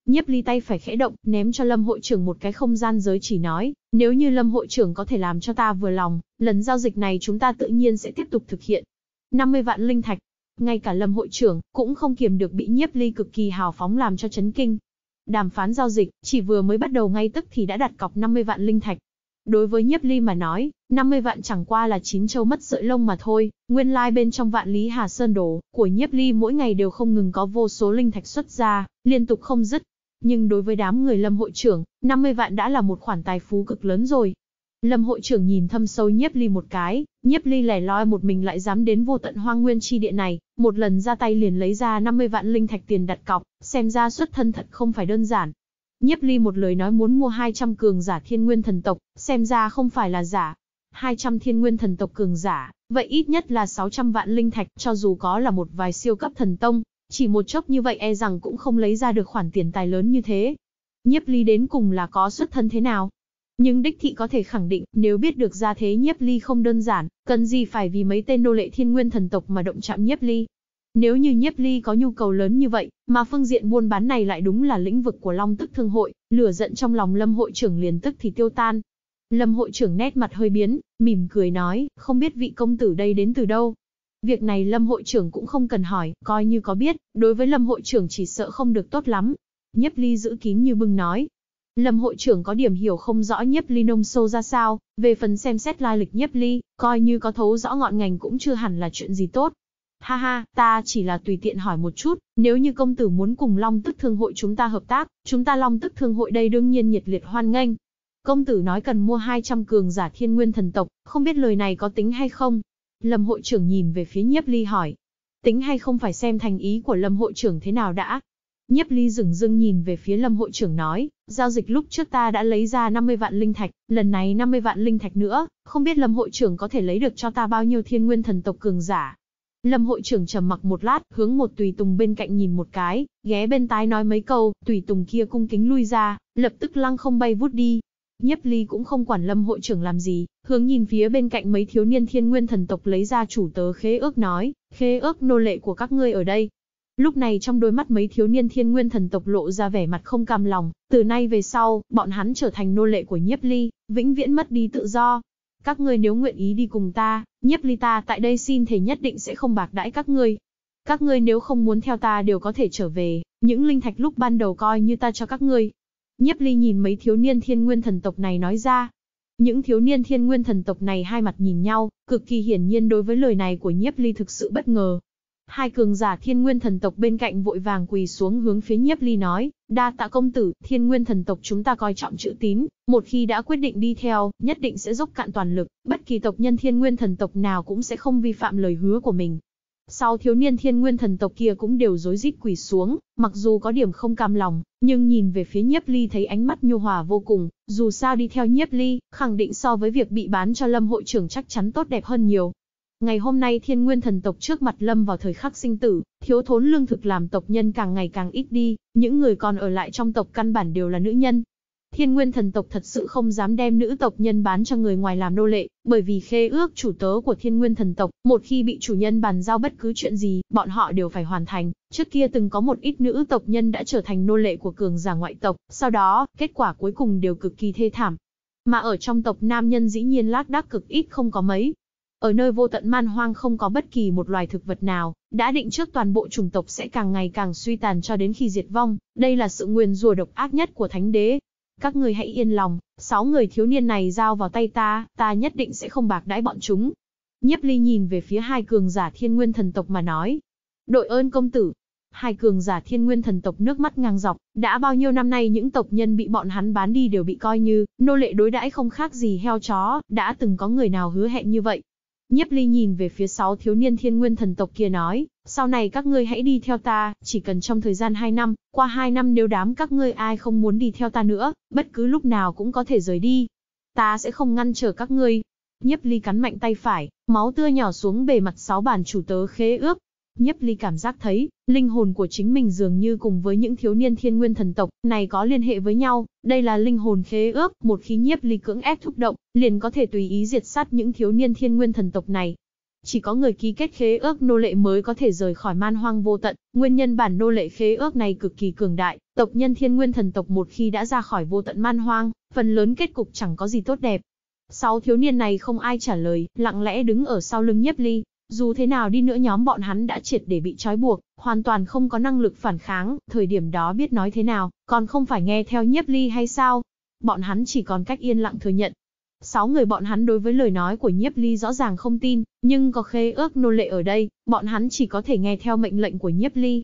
Nhiếp ly tay phải khẽ động, ném cho Lâm hội trưởng một cái không gian giới chỉ nói, nếu như Lâm hội trưởng có thể làm cho ta vừa lòng, lần giao dịch này chúng ta tự nhiên sẽ tiếp tục thực hiện. 50 vạn linh thạch, ngay cả Lâm hội trưởng cũng không kiềm được bị Nhiếp ly cực kỳ hào phóng làm cho chấn kinh. Đàm phán giao dịch, chỉ vừa mới bắt đầu ngay tức thì đã đặt cọc 50 vạn linh thạch. Đối với Nhiếp Ly mà nói, 50 vạn chẳng qua là chín châu mất sợi lông mà thôi, nguyên lai like bên trong vạn lý Hà Sơn đổ của Nhiếp Ly mỗi ngày đều không ngừng có vô số linh thạch xuất ra, liên tục không dứt, nhưng đối với đám người Lâm hội trưởng, 50 vạn đã là một khoản tài phú cực lớn rồi. Lâm hội trưởng nhìn thâm sâu nhiếp ly một cái, nhiếp ly lẻ loi một mình lại dám đến vô tận hoang nguyên chi địa này, một lần ra tay liền lấy ra 50 vạn linh thạch tiền đặt cọc, xem ra xuất thân thật không phải đơn giản. Nhiếp ly một lời nói muốn mua 200 cường giả thiên nguyên thần tộc, xem ra không phải là giả. 200 thiên nguyên thần tộc cường giả, vậy ít nhất là 600 vạn linh thạch cho dù có là một vài siêu cấp thần tông, chỉ một chốc như vậy e rằng cũng không lấy ra được khoản tiền tài lớn như thế. Nhiếp ly đến cùng là có xuất thân thế nào? Nhưng đích thị có thể khẳng định, nếu biết được ra thế nhiếp ly không đơn giản, cần gì phải vì mấy tên nô lệ thiên nguyên thần tộc mà động chạm nhiếp ly. Nếu như nhiếp ly có nhu cầu lớn như vậy, mà phương diện buôn bán này lại đúng là lĩnh vực của Long Tức Thương Hội, lửa giận trong lòng Lâm Hội trưởng liền tức thì tiêu tan. Lâm Hội trưởng nét mặt hơi biến, mỉm cười nói, không biết vị công tử đây đến từ đâu, Việc này Lâm hội trưởng cũng không cần hỏi, coi như có biết, đối với Lâm hội trưởng chỉ sợ không được tốt lắm. Nhiếp Ly giữ kín như bưng nói. Lâm hội trưởng có điểm hiểu không rõ Nhiếp Ly nông sâu ra sao, về phần xem xét lai lịch Nhiếp Ly, coi như có thấu rõ ngọn ngành cũng chưa hẳn là chuyện gì tốt. Ha ha, ta chỉ là tùy tiện hỏi một chút, nếu như công tử muốn cùng Long Tức Thương hội chúng ta hợp tác, chúng ta Long Tức Thương hội đây đương nhiên nhiệt liệt hoan nghênh. Công tử nói cần mua 200 cường giả thiên nguyên thần tộc, không biết lời này có tính hay không, Lâm hội trưởng nhìn về phía nhiếp ly hỏi. Tính hay không phải xem thành ý của lâm hội trưởng thế nào đã? Nhiếp ly dừng dưng nhìn về phía lâm hội trưởng nói, giao dịch lúc trước ta đã lấy ra 50 vạn linh thạch, lần này 50 vạn linh thạch nữa, không biết lâm hội trưởng có thể lấy được cho ta bao nhiêu thiên nguyên thần tộc cường giả. Lâm hội trưởng trầm mặc một lát, hướng một tùy tùng bên cạnh nhìn một cái, ghé bên tai nói mấy câu, tùy tùng kia cung kính lui ra, lập tức lăng không bay vút đi. Nhiếp ly cũng không quản lâm hội trưởng làm gì, hướng nhìn phía bên cạnh mấy thiếu niên thiên nguyên thần tộc lấy ra chủ tớ khế ước nói, khế ước nô lệ của các ngươi ở đây. Lúc này trong đôi mắt mấy thiếu niên thiên nguyên thần tộc lộ ra vẻ mặt không cam lòng, từ nay về sau, bọn hắn trở thành nô lệ của nhiếp ly, vĩnh viễn mất đi tự do. Các ngươi nếu nguyện ý đi cùng ta, nhiếp ly ta tại đây xin thề nhất định sẽ không bạc đãi các ngươi. Các ngươi nếu không muốn theo ta đều có thể trở về, những linh thạch lúc ban đầu coi như ta cho các ngươi, Nhiếp Ly nhìn mấy thiếu niên thiên nguyên thần tộc này nói ra. Những thiếu niên thiên nguyên thần tộc này hai mặt nhìn nhau, cực kỳ hiển nhiên đối với lời này của Nhiếp Ly thực sự bất ngờ. Hai cường giả thiên nguyên thần tộc bên cạnh vội vàng quỳ xuống hướng phía Nhiếp Ly nói, đa tạ công tử, thiên nguyên thần tộc chúng ta coi trọng chữ tín, một khi đã quyết định đi theo, nhất định sẽ dốc cạn toàn lực, bất kỳ tộc nhân thiên nguyên thần tộc nào cũng sẽ không vi phạm lời hứa của mình. Sau thiếu niên thiên nguyên thần tộc kia cũng đều rối rít quỳ xuống, mặc dù có điểm không cam lòng, nhưng nhìn về phía nhiếp ly thấy ánh mắt nhu hòa vô cùng, dù sao đi theo nhiếp ly, khẳng định so với việc bị bán cho lâm hội trưởng chắc chắn tốt đẹp hơn nhiều. Ngày hôm nay thiên nguyên thần tộc trước mặt lâm vào thời khắc sinh tử, thiếu thốn lương thực làm tộc nhân càng ngày càng ít đi, những người còn ở lại trong tộc căn bản đều là nữ nhân, Thiên nguyên thần tộc thật sự không dám đem nữ tộc nhân bán cho người ngoài làm nô lệ, bởi vì khê ước chủ tớ của thiên nguyên thần tộc, một khi bị chủ nhân bàn giao bất cứ chuyện gì, bọn họ đều phải hoàn thành. Trước kia từng có một ít nữ tộc nhân đã trở thành nô lệ của cường giả ngoại tộc, sau đó, kết quả cuối cùng đều cực kỳ thê thảm. Mà ở trong tộc nam nhân dĩ nhiên lác đác cực ít không có mấy. Ở nơi vô tận man hoang không có bất kỳ một loài thực vật nào, đã định trước toàn bộ chủng tộc sẽ càng ngày càng suy tàn cho đến khi diệt vong, đây là sự nguyền rùa độc ác nhất của thánh đế, các người hãy yên lòng, sáu người thiếu niên này giao vào tay ta, ta nhất định sẽ không bạc đãi bọn chúng. Nhiếp ly nhìn về phía hai cường giả thiên nguyên thần tộc mà nói. Đội ơn công tử. Hai cường giả thiên nguyên thần tộc nước mắt ngang dọc, đã bao nhiêu năm nay những tộc nhân bị bọn hắn bán đi đều bị coi như, nô lệ đối đãi không khác gì heo chó, đã từng có người nào hứa hẹn như vậy. Nhiếp ly nhìn về phía sáu thiếu niên thiên nguyên thần tộc kia nói, sau này các ngươi hãy đi theo ta, chỉ cần trong thời gian hai năm, qua hai năm nếu đám các ngươi ai không muốn đi theo ta nữa, bất cứ lúc nào cũng có thể rời đi. Ta sẽ không ngăn trở các ngươi. Nhiếp ly cắn mạnh tay phải, máu tươi nhỏ xuống bề mặt sáu bàn chủ tớ khế ước, Nhiếp ly cảm giác thấy, linh hồn của chính mình dường như cùng với những thiếu niên thiên nguyên thần tộc này có liên hệ với nhau, đây là linh hồn khế ước, một khi nhiếp ly cưỡng ép thúc động, liền có thể tùy ý diệt sát những thiếu niên thiên nguyên thần tộc này. Chỉ có người ký kết khế ước nô lệ mới có thể rời khỏi man hoang vô tận, nguyên nhân bản nô lệ khế ước này cực kỳ cường đại, tộc nhân thiên nguyên thần tộc một khi đã ra khỏi vô tận man hoang, phần lớn kết cục chẳng có gì tốt đẹp. Sáu thiếu niên này không ai trả lời, lặng lẽ đứng ở sau lưng nhiếp ly, dù thế nào đi nữa nhóm bọn hắn đã triệt để bị trói buộc, hoàn toàn không có năng lực phản kháng, thời điểm đó biết nói thế nào, còn không phải nghe theo nhiếp ly hay sao. Bọn hắn chỉ còn cách yên lặng thừa nhận. Sáu người bọn hắn đối với lời nói của nhiếp ly rõ ràng không tin, nhưng có khế ước nô lệ ở đây, bọn hắn chỉ có thể nghe theo mệnh lệnh của nhiếp ly.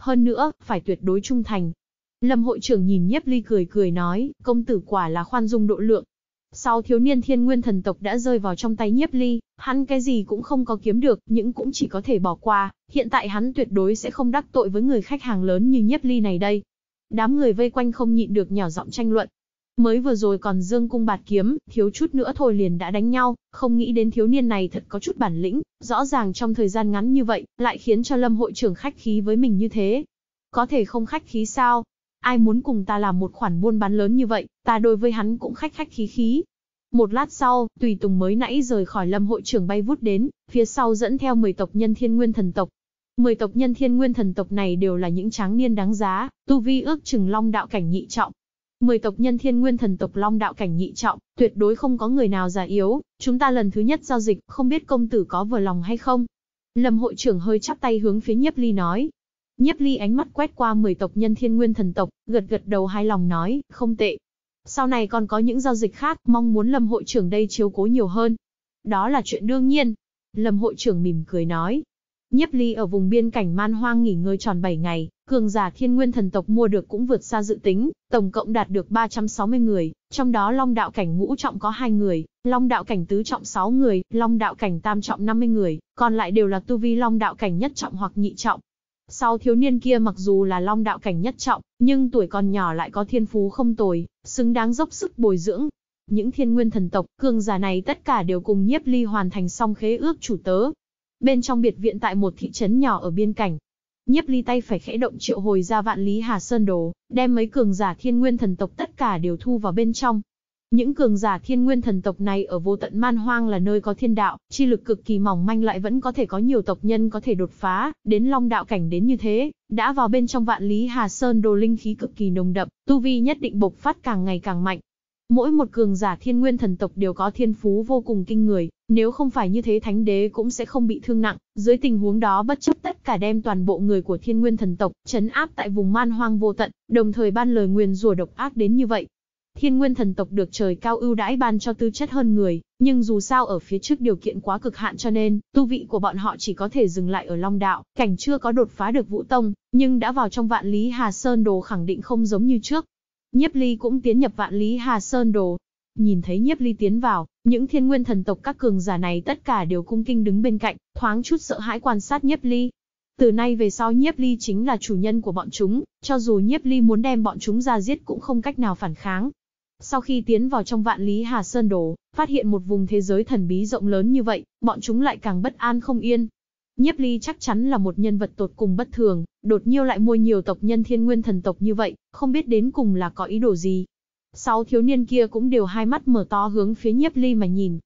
Hơn nữa, phải tuyệt đối trung thành. Lâm hội trưởng nhìn nhiếp ly cười cười nói, công tử quả là khoan dung độ lượng, sau thiếu niên thiên nguyên thần tộc đã rơi vào trong tay nhiếp ly, hắn cái gì cũng không có kiếm được, những cũng chỉ có thể bỏ qua, hiện tại hắn tuyệt đối sẽ không đắc tội với người khách hàng lớn như nhiếp ly này đây. Đám người vây quanh không nhịn được nhỏ giọng tranh luận. Mới vừa rồi còn dương cung bạt kiếm, thiếu chút nữa thôi liền đã đánh nhau, không nghĩ đến thiếu niên này thật có chút bản lĩnh, rõ ràng trong thời gian ngắn như vậy, lại khiến cho lâm hội trưởng khách khí với mình như thế. Có thể không khách khí sao, ai muốn cùng ta làm một khoản buôn bán lớn như vậy, ta đối với hắn cũng khách khách khí khí. Một lát sau, Tùy Tùng mới nãy rời khỏi lâm hội trưởng bay vút đến, phía sau dẫn theo 10 tộc nhân thiên nguyên thần tộc. 10 tộc nhân thiên nguyên thần tộc này đều là những tráng niên đáng giá, tu vi ước chừng long đạo cảnh nhị trọng. 10 tộc nhân thiên nguyên thần tộc long đạo cảnh nhị trọng, tuyệt đối không có người nào già yếu, chúng ta lần thứ nhất giao dịch, không biết công tử có vừa lòng hay không. Lâm hội trưởng hơi chắp tay hướng phía nhiếp ly nói, Nhiếp ly ánh mắt quét qua 10 tộc nhân thiên nguyên thần tộc, gật gật đầu hài lòng nói, không tệ. Sau này còn có những giao dịch khác, mong muốn lâm hội trưởng đây chiếu cố nhiều hơn. Đó là chuyện đương nhiên. Lâm hội trưởng mỉm cười nói. Nhiếp ly ở vùng biên cảnh man hoang nghỉ ngơi tròn 7 ngày, cường giả thiên nguyên thần tộc mua được cũng vượt xa dự tính, tổng cộng đạt được 360 người, trong đó long đạo cảnh ngũ trọng có 2 người, long đạo cảnh tứ trọng 6 người, long đạo cảnh tam trọng 50 người, còn lại đều là tu vi long đạo cảnh nhất trọng hoặc nhị trọng. Sau thiếu niên kia mặc dù là long đạo cảnh nhất trọng, nhưng tuổi còn nhỏ lại có thiên phú không tồi, xứng đáng dốc sức bồi dưỡng. Những thiên nguyên thần tộc, cường giả này tất cả đều cùng nhiếp ly hoàn thành xong khế ước chủ tớ. Bên trong biệt viện tại một thị trấn nhỏ ở biên cảnh, nhiếp ly tay phải khẽ động triệu hồi ra vạn lý hà sơn đồ, đem mấy cường giả thiên nguyên thần tộc tất cả đều thu vào bên trong, những cường giả thiên nguyên thần tộc này ở vô tận man hoang là nơi có thiên đạo, chi lực cực kỳ mỏng manh lại vẫn có thể có nhiều tộc nhân có thể đột phá, đến long đạo cảnh đến như thế, đã vào bên trong vạn lý Hà Sơn đồ linh khí cực kỳ nồng đậm, tu vi nhất định bộc phát càng ngày càng mạnh. Mỗi một cường giả thiên nguyên thần tộc đều có thiên phú vô cùng kinh người, nếu không phải như thế thánh đế cũng sẽ không bị thương nặng, dưới tình huống đó bất chấp tất cả đem toàn bộ người của thiên nguyên thần tộc chấn áp tại vùng man hoang vô tận, đồng thời ban lời nguyền rủa độc ác đến như vậy, Thiên nguyên thần tộc được trời cao ưu đãi ban cho tư chất hơn người, nhưng dù sao ở phía trước điều kiện quá cực hạn cho nên, tu vị của bọn họ chỉ có thể dừng lại ở Long Đạo, cảnh chưa có đột phá được Vũ Tông, nhưng đã vào trong vạn lý Hà Sơn Đồ khẳng định không giống như trước. Nhiếp Ly cũng tiến nhập vạn lý Hà Sơn Đồ. Nhìn thấy Nhiếp Ly tiến vào, những thiên nguyên thần tộc các cường giả này tất cả đều cung kinh đứng bên cạnh, thoáng chút sợ hãi quan sát Nhiếp Ly. Từ nay về sau Nhiếp Ly chính là chủ nhân của bọn chúng, cho dù Nhiếp Ly muốn đem bọn chúng ra giết cũng không cách nào phản kháng, sau khi tiến vào trong vạn lý Hà Sơn Đồ, phát hiện một vùng thế giới thần bí rộng lớn như vậy, bọn chúng lại càng bất an không yên. Nhiếp ly chắc chắn là một nhân vật tột cùng bất thường, đột nhiên lại mua nhiều tộc nhân thiên nguyên thần tộc như vậy, không biết đến cùng là có ý đồ gì. Sáu thiếu niên kia cũng đều hai mắt mở to hướng phía nhiếp ly mà nhìn.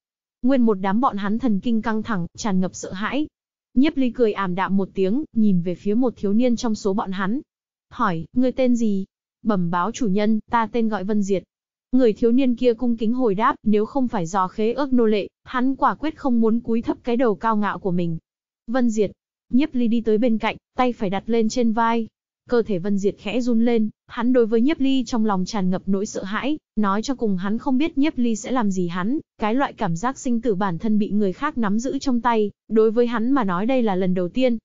Nguyên một đám bọn hắn thần kinh căng thẳng, tràn ngập sợ hãi. Nhiếp ly cười ảm đạm một tiếng, nhìn về phía một thiếu niên trong số bọn hắn. Hỏi, ngươi tên gì? Bẩm báo chủ nhân, ta tên gọi Vân Diệt. Người thiếu niên kia cung kính hồi đáp, nếu không phải do khế ước nô lệ, hắn quả quyết không muốn cúi thấp cái đầu cao ngạo của mình. Vân Diệt, Nhiếp Ly đi tới bên cạnh, tay phải đặt lên trên vai. Cơ thể Vân Diệt khẽ run lên, hắn đối với Nhiếp Ly trong lòng tràn ngập nỗi sợ hãi, nói cho cùng hắn không biết Nhiếp Ly sẽ làm gì hắn, cái loại cảm giác sinh tử bản thân bị người khác nắm giữ trong tay, đối với hắn mà nói đây là lần đầu tiên,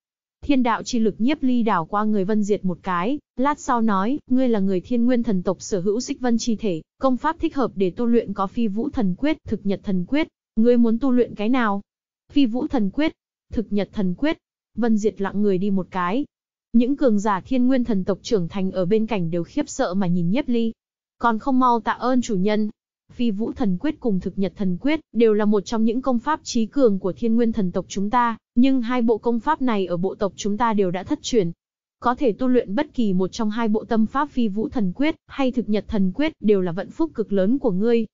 Thiên đạo chi lực nhiếp ly đảo qua người vân diệt một cái, lát sau nói, ngươi là người thiên nguyên thần tộc sở hữu xích vân chi thể, công pháp thích hợp để tu luyện có phi vũ thần quyết, thực nhật thần quyết, ngươi muốn tu luyện cái nào? Phi vũ thần quyết, thực nhật thần quyết, vân diệt lặng người đi một cái. Những cường giả thiên nguyên thần tộc trưởng thành ở bên cạnh đều khiếp sợ mà nhìn nhiếp ly. Còn không mau tạ ơn chủ nhân, Phi Vũ Thần Quyết cùng Thực Nhật Thần Quyết đều là một trong những công pháp trí cường của thiên nguyên thần tộc chúng ta, nhưng hai bộ công pháp này ở bộ tộc chúng ta đều đã thất truyền. Có thể tu luyện bất kỳ một trong hai bộ tâm pháp Phi Vũ Thần Quyết hay Thực Nhật Thần Quyết đều là vận phúc cực lớn của ngươi.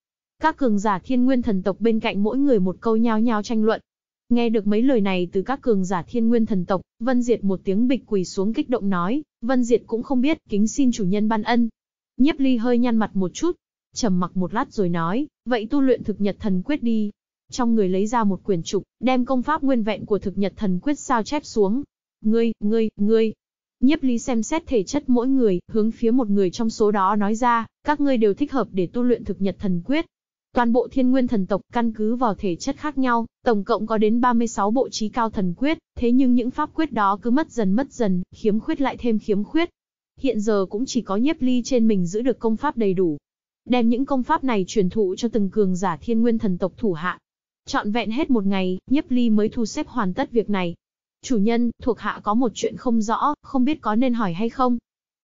Các cường giả thiên nguyên thần tộc bên cạnh mỗi người một câu nhao nhao tranh luận. Nghe được mấy lời này từ các cường giả thiên nguyên thần tộc, Vân Diệt một tiếng bịch quỳ xuống kích động nói, Vân Diệt cũng không biết, kính xin chủ nhân ban ân. Nhiếp ly hơi nhăn mặt một chút, trầm mặc một lát rồi nói, vậy tu luyện thực nhật thần quyết đi. Trong người lấy ra một quyển trục, đem công pháp nguyên vẹn của thực nhật thần quyết sao chép xuống. Ngươi, ngươi, ngươi. Nhiếp ly xem xét thể chất mỗi người, hướng phía một người trong số đó nói ra, các ngươi đều thích hợp để tu luyện thực nhật thần quyết. Toàn bộ thiên nguyên thần tộc căn cứ vào thể chất khác nhau, tổng cộng có đến 36 bộ trí cao thần quyết, thế nhưng những pháp quyết đó cứ mất dần mất dần, khiếm khuyết lại thêm khiếm khuyết. Hiện giờ cũng chỉ có nhiếp ly trên mình giữ được công pháp đầy đủ, đem những công pháp này truyền thụ cho từng cường giả thiên nguyên thần tộc thủ hạ. Chọn vẹn hết một ngày, nhiếp ly mới thu xếp hoàn tất việc này. Chủ nhân, thuộc hạ có một chuyện không rõ, không biết có nên hỏi hay không.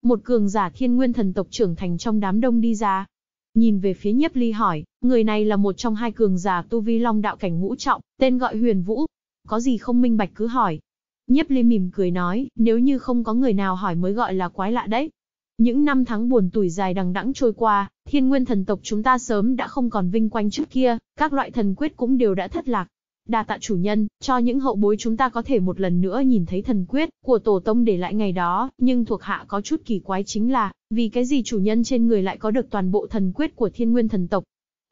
Một cường giả thiên nguyên thần tộc trưởng thành trong đám đông đi ra. Nhìn về phía nhiếp ly hỏi, người này là một trong hai cường giả tu vi long đạo cảnh ngũ trọng, tên gọi huyền vũ. Có gì không minh bạch cứ hỏi. Nhiếp ly mỉm cười nói, nếu như không có người nào hỏi mới gọi là quái lạ đấy. Những năm tháng buồn tuổi dài đằng đẵng trôi qua, Thiên nguyên thần tộc chúng ta sớm đã không còn vinh quanh trước kia, các loại thần quyết cũng đều đã thất lạc. Đa tạ chủ nhân, cho những hậu bối chúng ta có thể một lần nữa nhìn thấy thần quyết của tổ tông để lại ngày đó, nhưng thuộc hạ có chút kỳ quái chính là, vì cái gì chủ nhân trên người lại có được toàn bộ thần quyết của thiên nguyên thần tộc?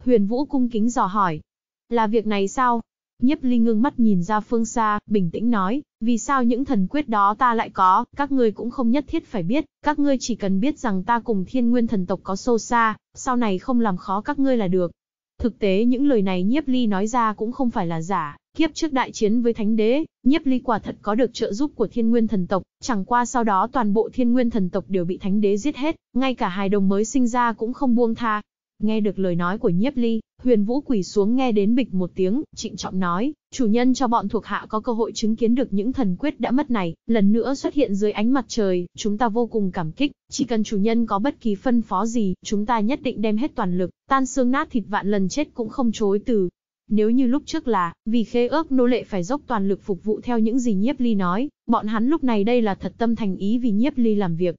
Huyền Vũ cung kính dò hỏi. Là việc này sao? Nhiếp Ly ngưng mắt nhìn ra phương xa, bình tĩnh nói, vì sao những thần quyết đó ta lại có, các ngươi cũng không nhất thiết phải biết, các ngươi chỉ cần biết rằng ta cùng thiên nguyên thần tộc có sâu xa, sau này không làm khó các ngươi là được. Thực tế những lời này Nhiếp Ly nói ra cũng không phải là giả, kiếp trước đại chiến với Thánh Đế, Nhiếp Ly quả thật có được trợ giúp của Thiên Nguyên Thần Tộc, chẳng qua sau đó toàn bộ Thiên Nguyên Thần Tộc đều bị Thánh Đế giết hết, ngay cả hài đồng mới sinh ra cũng không buông tha. Nghe được lời nói của Nhiếp Ly, Huyền Vũ quỳ xuống nghe đến bịch một tiếng, trịnh trọng nói, chủ nhân cho bọn thuộc hạ có cơ hội chứng kiến được những thần quyết đã mất này, lần nữa xuất hiện dưới ánh mặt trời, chúng ta vô cùng cảm kích, chỉ cần chủ nhân có bất kỳ phân phó gì, chúng ta nhất định đem hết toàn lực, tan xương nát thịt vạn lần chết cũng không chối từ. Nếu như lúc trước là, vì khế ước nô lệ phải dốc toàn lực phục vụ theo những gì Nhiếp Ly nói, bọn hắn lúc này đây là thật tâm thành ý vì Nhiếp Ly làm việc,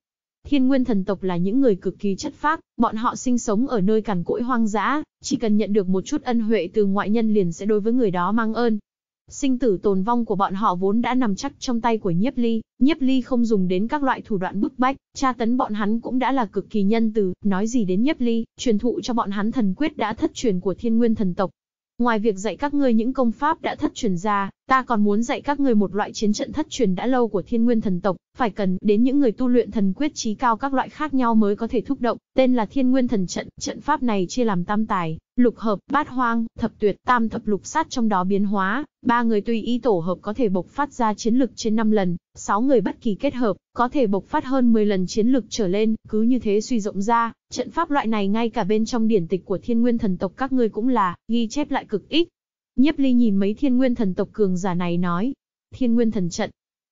Thiên nguyên thần tộc là những người cực kỳ chất phác, bọn họ sinh sống ở nơi cằn cỗi hoang dã, chỉ cần nhận được một chút ân huệ từ ngoại nhân liền sẽ đối với người đó mang ơn. Sinh tử tồn vong của bọn họ vốn đã nằm chắc trong tay của Nhiếp Ly, Nhiếp Ly không dùng đến các loại thủ đoạn bức bách, tra tấn bọn hắn cũng đã là cực kỳ nhân từ, nói gì đến Nhiếp Ly, truyền thụ cho bọn hắn thần quyết đã thất truyền của Thiên Nguyên thần tộc, Ngoài việc dạy các ngươi những công pháp đã thất truyền ra, ta còn muốn dạy các ngươi một loại chiến trận thất truyền đã lâu của thiên nguyên thần tộc, phải cần đến những người tu luyện thần quyết trí cao các loại khác nhau mới có thể thúc động, tên là thiên nguyên thần trận, trận pháp này chia làm tam tài, Lục hợp, bát hoang, thập tuyệt, tam thập lục sát trong đó biến hóa, ba người tùy ý tổ hợp có thể bộc phát ra chiến lực trên 5 lần, 6 người bất kỳ kết hợp, có thể bộc phát hơn 10 lần chiến lực trở lên, cứ như thế suy rộng ra, trận pháp loại này ngay cả bên trong điển tịch của thiên nguyên thần tộc các ngươi cũng là, ghi chép lại cực ít. Nhiếp ly nhìn mấy thiên nguyên thần tộc cường giả này nói, thiên nguyên thần trận.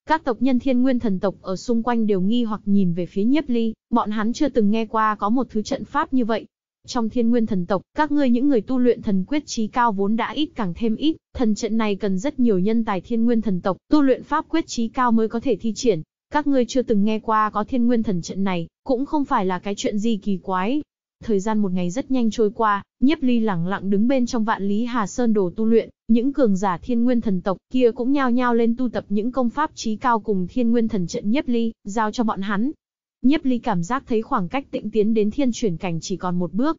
Các tộc nhân thiên nguyên thần tộc ở xung quanh đều nghi hoặc nhìn về phía nhiếp ly, bọn hắn chưa từng nghe qua có một thứ trận pháp như vậy, trong thiên nguyên thần tộc, các ngươi những người tu luyện thần quyết trí cao vốn đã ít càng thêm ít, thần trận này cần rất nhiều nhân tài thiên nguyên thần tộc, tu luyện pháp quyết trí cao mới có thể thi triển. Các ngươi chưa từng nghe qua có thiên nguyên thần trận này, cũng không phải là cái chuyện gì kỳ quái. Thời gian một ngày rất nhanh trôi qua, nhiếp ly lẳng lặng đứng bên trong vạn lý Hà Sơn đồ tu luyện, những cường giả thiên nguyên thần tộc kia cũng nhao nhao lên tu tập những công pháp trí cao cùng thiên nguyên thần trận nhiếp ly, giao cho bọn hắn, Nhiếp ly cảm giác thấy khoảng cách tịnh tiến đến thiên chuyển cảnh chỉ còn một bước.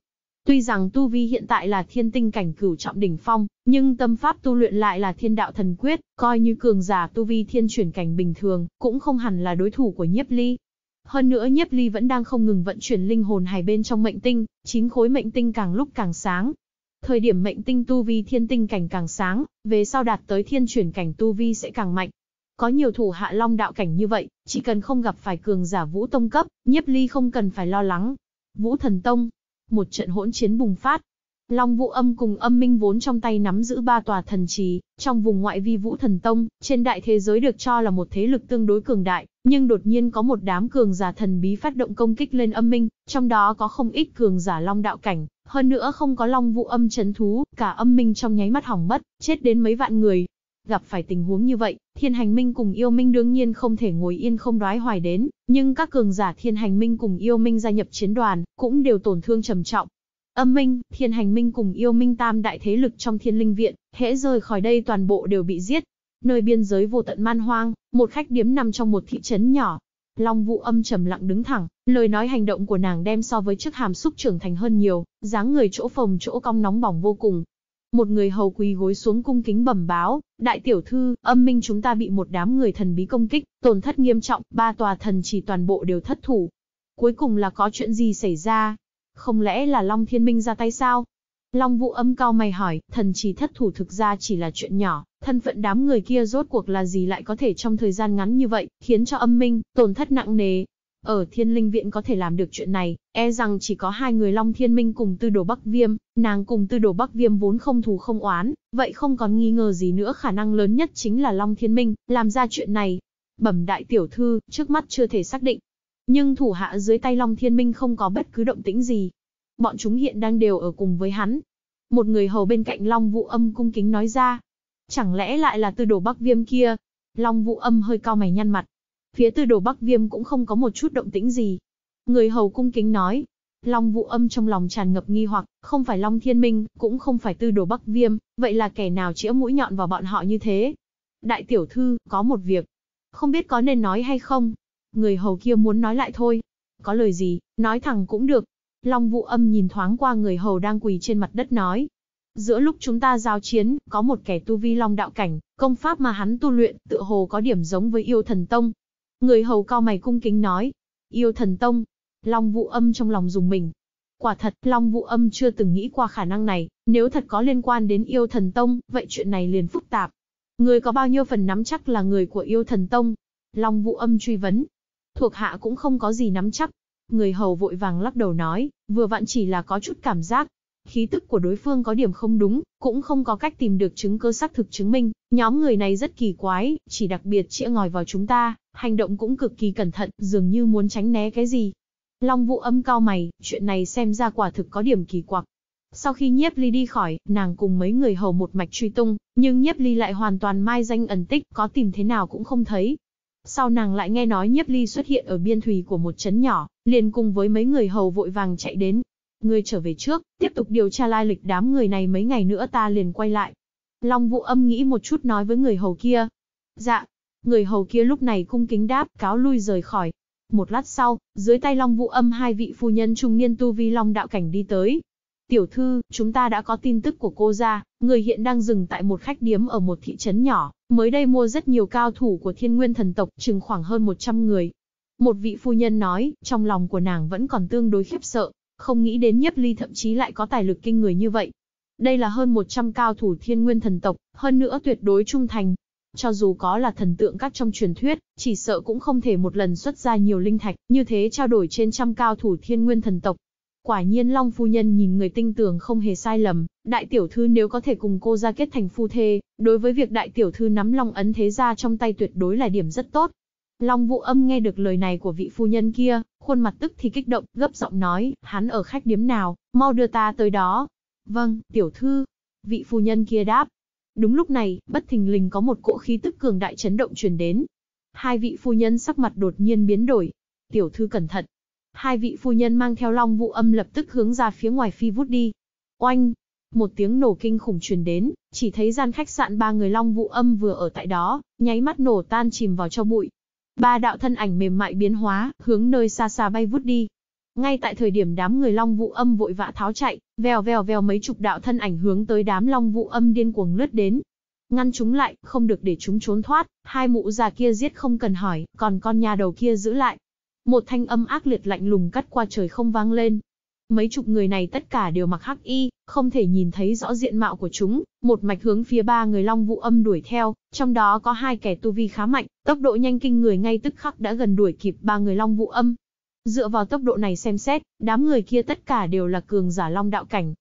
Tuy rằng tu vi hiện tại là thiên tinh cảnh cửu trọng đỉnh phong, nhưng tâm pháp tu luyện lại là thiên đạo thần quyết, coi như cường giả tu vi thiên chuyển cảnh bình thường, cũng không hẳn là đối thủ của nhiếp ly. Hơn nữa nhiếp ly vẫn đang không ngừng vận chuyển linh hồn hải bên trong mệnh tinh, chín khối mệnh tinh càng lúc càng sáng. Thời điểm mệnh tinh tu vi thiên tinh cảnh càng sáng, về sau đạt tới thiên chuyển cảnh tu vi sẽ càng mạnh, có nhiều thủ hạ long đạo cảnh như vậy, chỉ cần không gặp phải cường giả vũ tông cấp, nhiếp ly không cần phải lo lắng. Vũ thần tông, một trận hỗn chiến bùng phát. Long vũ âm cùng âm minh vốn trong tay nắm giữ ba tòa thần trì, trong vùng ngoại vi vũ thần tông, trên đại thế giới được cho là một thế lực tương đối cường đại, nhưng đột nhiên có một đám cường giả thần bí phát động công kích lên âm minh, trong đó có không ít cường giả long đạo cảnh, hơn nữa không có long vũ âm chấn thú, cả âm minh trong nháy mắt hỏng mất, chết đến mấy vạn người, Gặp phải tình huống như vậy, thiên hành minh cùng yêu minh đương nhiên không thể ngồi yên không đoái hoài đến, nhưng các cường giả thiên hành minh cùng yêu minh gia nhập chiến đoàn, cũng đều tổn thương trầm trọng. Âm minh, thiên hành minh cùng yêu minh tam đại thế lực trong thiên linh viện, hễ rời khỏi đây toàn bộ đều bị giết. Nơi biên giới vô tận man hoang, một khách điếm nằm trong một thị trấn nhỏ. Long vụ âm trầm lặng đứng thẳng, lời nói hành động của nàng đem so với chiếc hàm xúc trưởng thành hơn nhiều, dáng người chỗ phồng chỗ cong nóng bỏng vô cùng, một người hầu quỳ gối xuống cung kính bẩm báo, đại tiểu thư, âm minh chúng ta bị một đám người thần bí công kích, tổn thất nghiêm trọng, ba tòa thần chỉ toàn bộ đều thất thủ. Cuối cùng là có chuyện gì xảy ra? Không lẽ là Long Thiên Minh ra tay sao? Long Vũ âm cao mày hỏi, thần chỉ thất thủ thực ra chỉ là chuyện nhỏ, thân phận đám người kia rốt cuộc là gì lại có thể trong thời gian ngắn như vậy, khiến cho âm minh, tổn thất nặng nề. Ở thiên linh viện có thể làm được chuyện này, e rằng chỉ có hai người Long Thiên Minh cùng tư đồ Bắc Viêm, nàng cùng tư đồ Bắc Viêm vốn không thù không oán, vậy không còn nghi ngờ gì nữa khả năng lớn nhất chính là Long Thiên Minh, làm ra chuyện này. Bẩm đại tiểu thư, trước mắt chưa thể xác định. Nhưng thủ hạ dưới tay Long Thiên Minh không có bất cứ động tĩnh gì. Bọn chúng hiện đang đều ở cùng với hắn. Một người hầu bên cạnh Long Vũ Âm cung kính nói ra. Chẳng lẽ lại là tư đồ Bắc Viêm kia? Long Vũ Âm hơi cao mày nhăn mặt, Phía tư đồ Bắc Viêm cũng không có một chút động tĩnh gì. Người hầu cung kính nói, Long Vũ Âm trong lòng tràn ngập nghi hoặc, không phải Long Thiên Minh, cũng không phải tư đồ Bắc Viêm, vậy là kẻ nào chĩa mũi nhọn vào bọn họ như thế? Đại tiểu thư, có một việc. Không biết có nên nói hay không? Người hầu kia muốn nói lại thôi. Có lời gì, nói thẳng cũng được. Long Vũ Âm nhìn thoáng qua người hầu đang quỳ trên mặt đất nói. Giữa lúc chúng ta giao chiến, có một kẻ tu vi long đạo cảnh, công pháp mà hắn tu luyện, tựa hồ có điểm giống với yêu thần tông, Người hầu cao mày cung kính nói, yêu thần tông. Long Vũ Âm trong lòng dùng mình. Quả thật, Long Vũ Âm chưa từng nghĩ qua khả năng này, nếu thật có liên quan đến yêu thần tông, vậy chuyện này liền phức tạp. Người có bao nhiêu phần nắm chắc là người của yêu thần tông? Long Vũ Âm truy vấn. Thuộc hạ cũng không có gì nắm chắc. Người hầu vội vàng lắc đầu nói, vừa vặn chỉ là có chút cảm giác, Khí tức của đối phương có điểm không đúng, cũng không có cách tìm được chứng cơ xác thực chứng minh, nhóm người này rất kỳ quái, chỉ đặc biệt chĩa ngòi vào chúng ta, hành động cũng cực kỳ cẩn thận, dường như muốn tránh né cái gì. Long vũ âm cao mày, chuyện này xem ra quả thực có điểm kỳ quặc. Sau khi nhiếp ly đi khỏi, nàng cùng mấy người hầu một mạch truy tung, nhưng nhiếp ly lại hoàn toàn mai danh ẩn tích, có tìm thế nào cũng không thấy. Sau nàng lại nghe nói nhiếp ly xuất hiện ở biên thùy của một trấn nhỏ, liền cùng với mấy người hầu vội vàng chạy đến, ngươi trở về trước, tiếp tục điều tra lai lịch đám người này mấy ngày nữa ta liền quay lại. Long Vũ âm nghĩ một chút nói với người hầu kia. Dạ, người hầu kia lúc này cung kính đáp, cáo lui rời khỏi. Một lát sau, dưới tay Long Vũ âm hai vị phu nhân trung niên tu vi Long đạo cảnh đi tới. Tiểu thư, chúng ta đã có tin tức của cô ra, người hiện đang dừng tại một khách điếm ở một thị trấn nhỏ, mới đây mua rất nhiều cao thủ của thiên nguyên thần tộc, chừng khoảng hơn 100 người. Một vị phu nhân nói, trong lòng của nàng vẫn còn tương đối khiếp sợ, không nghĩ đến nhiếp ly thậm chí lại có tài lực kinh người như vậy. Đây là hơn 100 cao thủ thiên nguyên thần tộc, hơn nữa tuyệt đối trung thành. Cho dù có là thần tượng các trong truyền thuyết, chỉ sợ cũng không thể một lần xuất ra nhiều linh thạch, như thế trao đổi trên trăm cao thủ thiên nguyên thần tộc. Quả nhiên Long Phu Nhân nhìn người tinh tường không hề sai lầm, đại tiểu thư nếu có thể cùng cô ra kết thành phu thê, đối với việc đại tiểu thư nắm Long ấn thế ra trong tay tuyệt đối là điểm rất tốt. Long Vũ Âm nghe được lời này của vị phu nhân kia, khuôn mặt tức thì kích động, gấp giọng nói, hắn ở khách điếm nào, mau đưa ta tới đó. Vâng, tiểu thư. Vị phu nhân kia đáp. Đúng lúc này, bất thình lình có một cỗ khí tức cường đại chấn động truyền đến. Hai vị phu nhân sắc mặt đột nhiên biến đổi. Tiểu thư cẩn thận. Hai vị phu nhân mang theo long vụ âm lập tức hướng ra phía ngoài phi vút đi. Oanh! Một tiếng nổ kinh khủng truyền đến, chỉ thấy gian khách sạn ba người long vụ âm vừa ở tại đó, nháy mắt nổ tan chìm vào cho bụi, Ba đạo thân ảnh mềm mại biến hóa, hướng nơi xa xa bay vút đi. Ngay tại thời điểm đám người Long Vũ Âm vội vã tháo chạy, vèo vèo vèo mấy chục đạo thân ảnh hướng tới đám Long Vũ Âm điên cuồng lướt đến. Ngăn chúng lại, không được để chúng trốn thoát, hai mụ già kia giết không cần hỏi, còn con nhà đầu kia giữ lại. Một thanh âm ác liệt lạnh lùng cắt qua trời không vang lên, Mấy chục người này tất cả đều mặc hắc y, không thể nhìn thấy rõ diện mạo của chúng, một mạch hướng phía ba người Long Vũ Âm đuổi theo, trong đó có hai kẻ tu vi khá mạnh, tốc độ nhanh kinh người ngay tức khắc đã gần đuổi kịp ba người Long Vũ Âm. Dựa vào tốc độ này xem xét, đám người kia tất cả đều là cường giả Long đạo cảnh.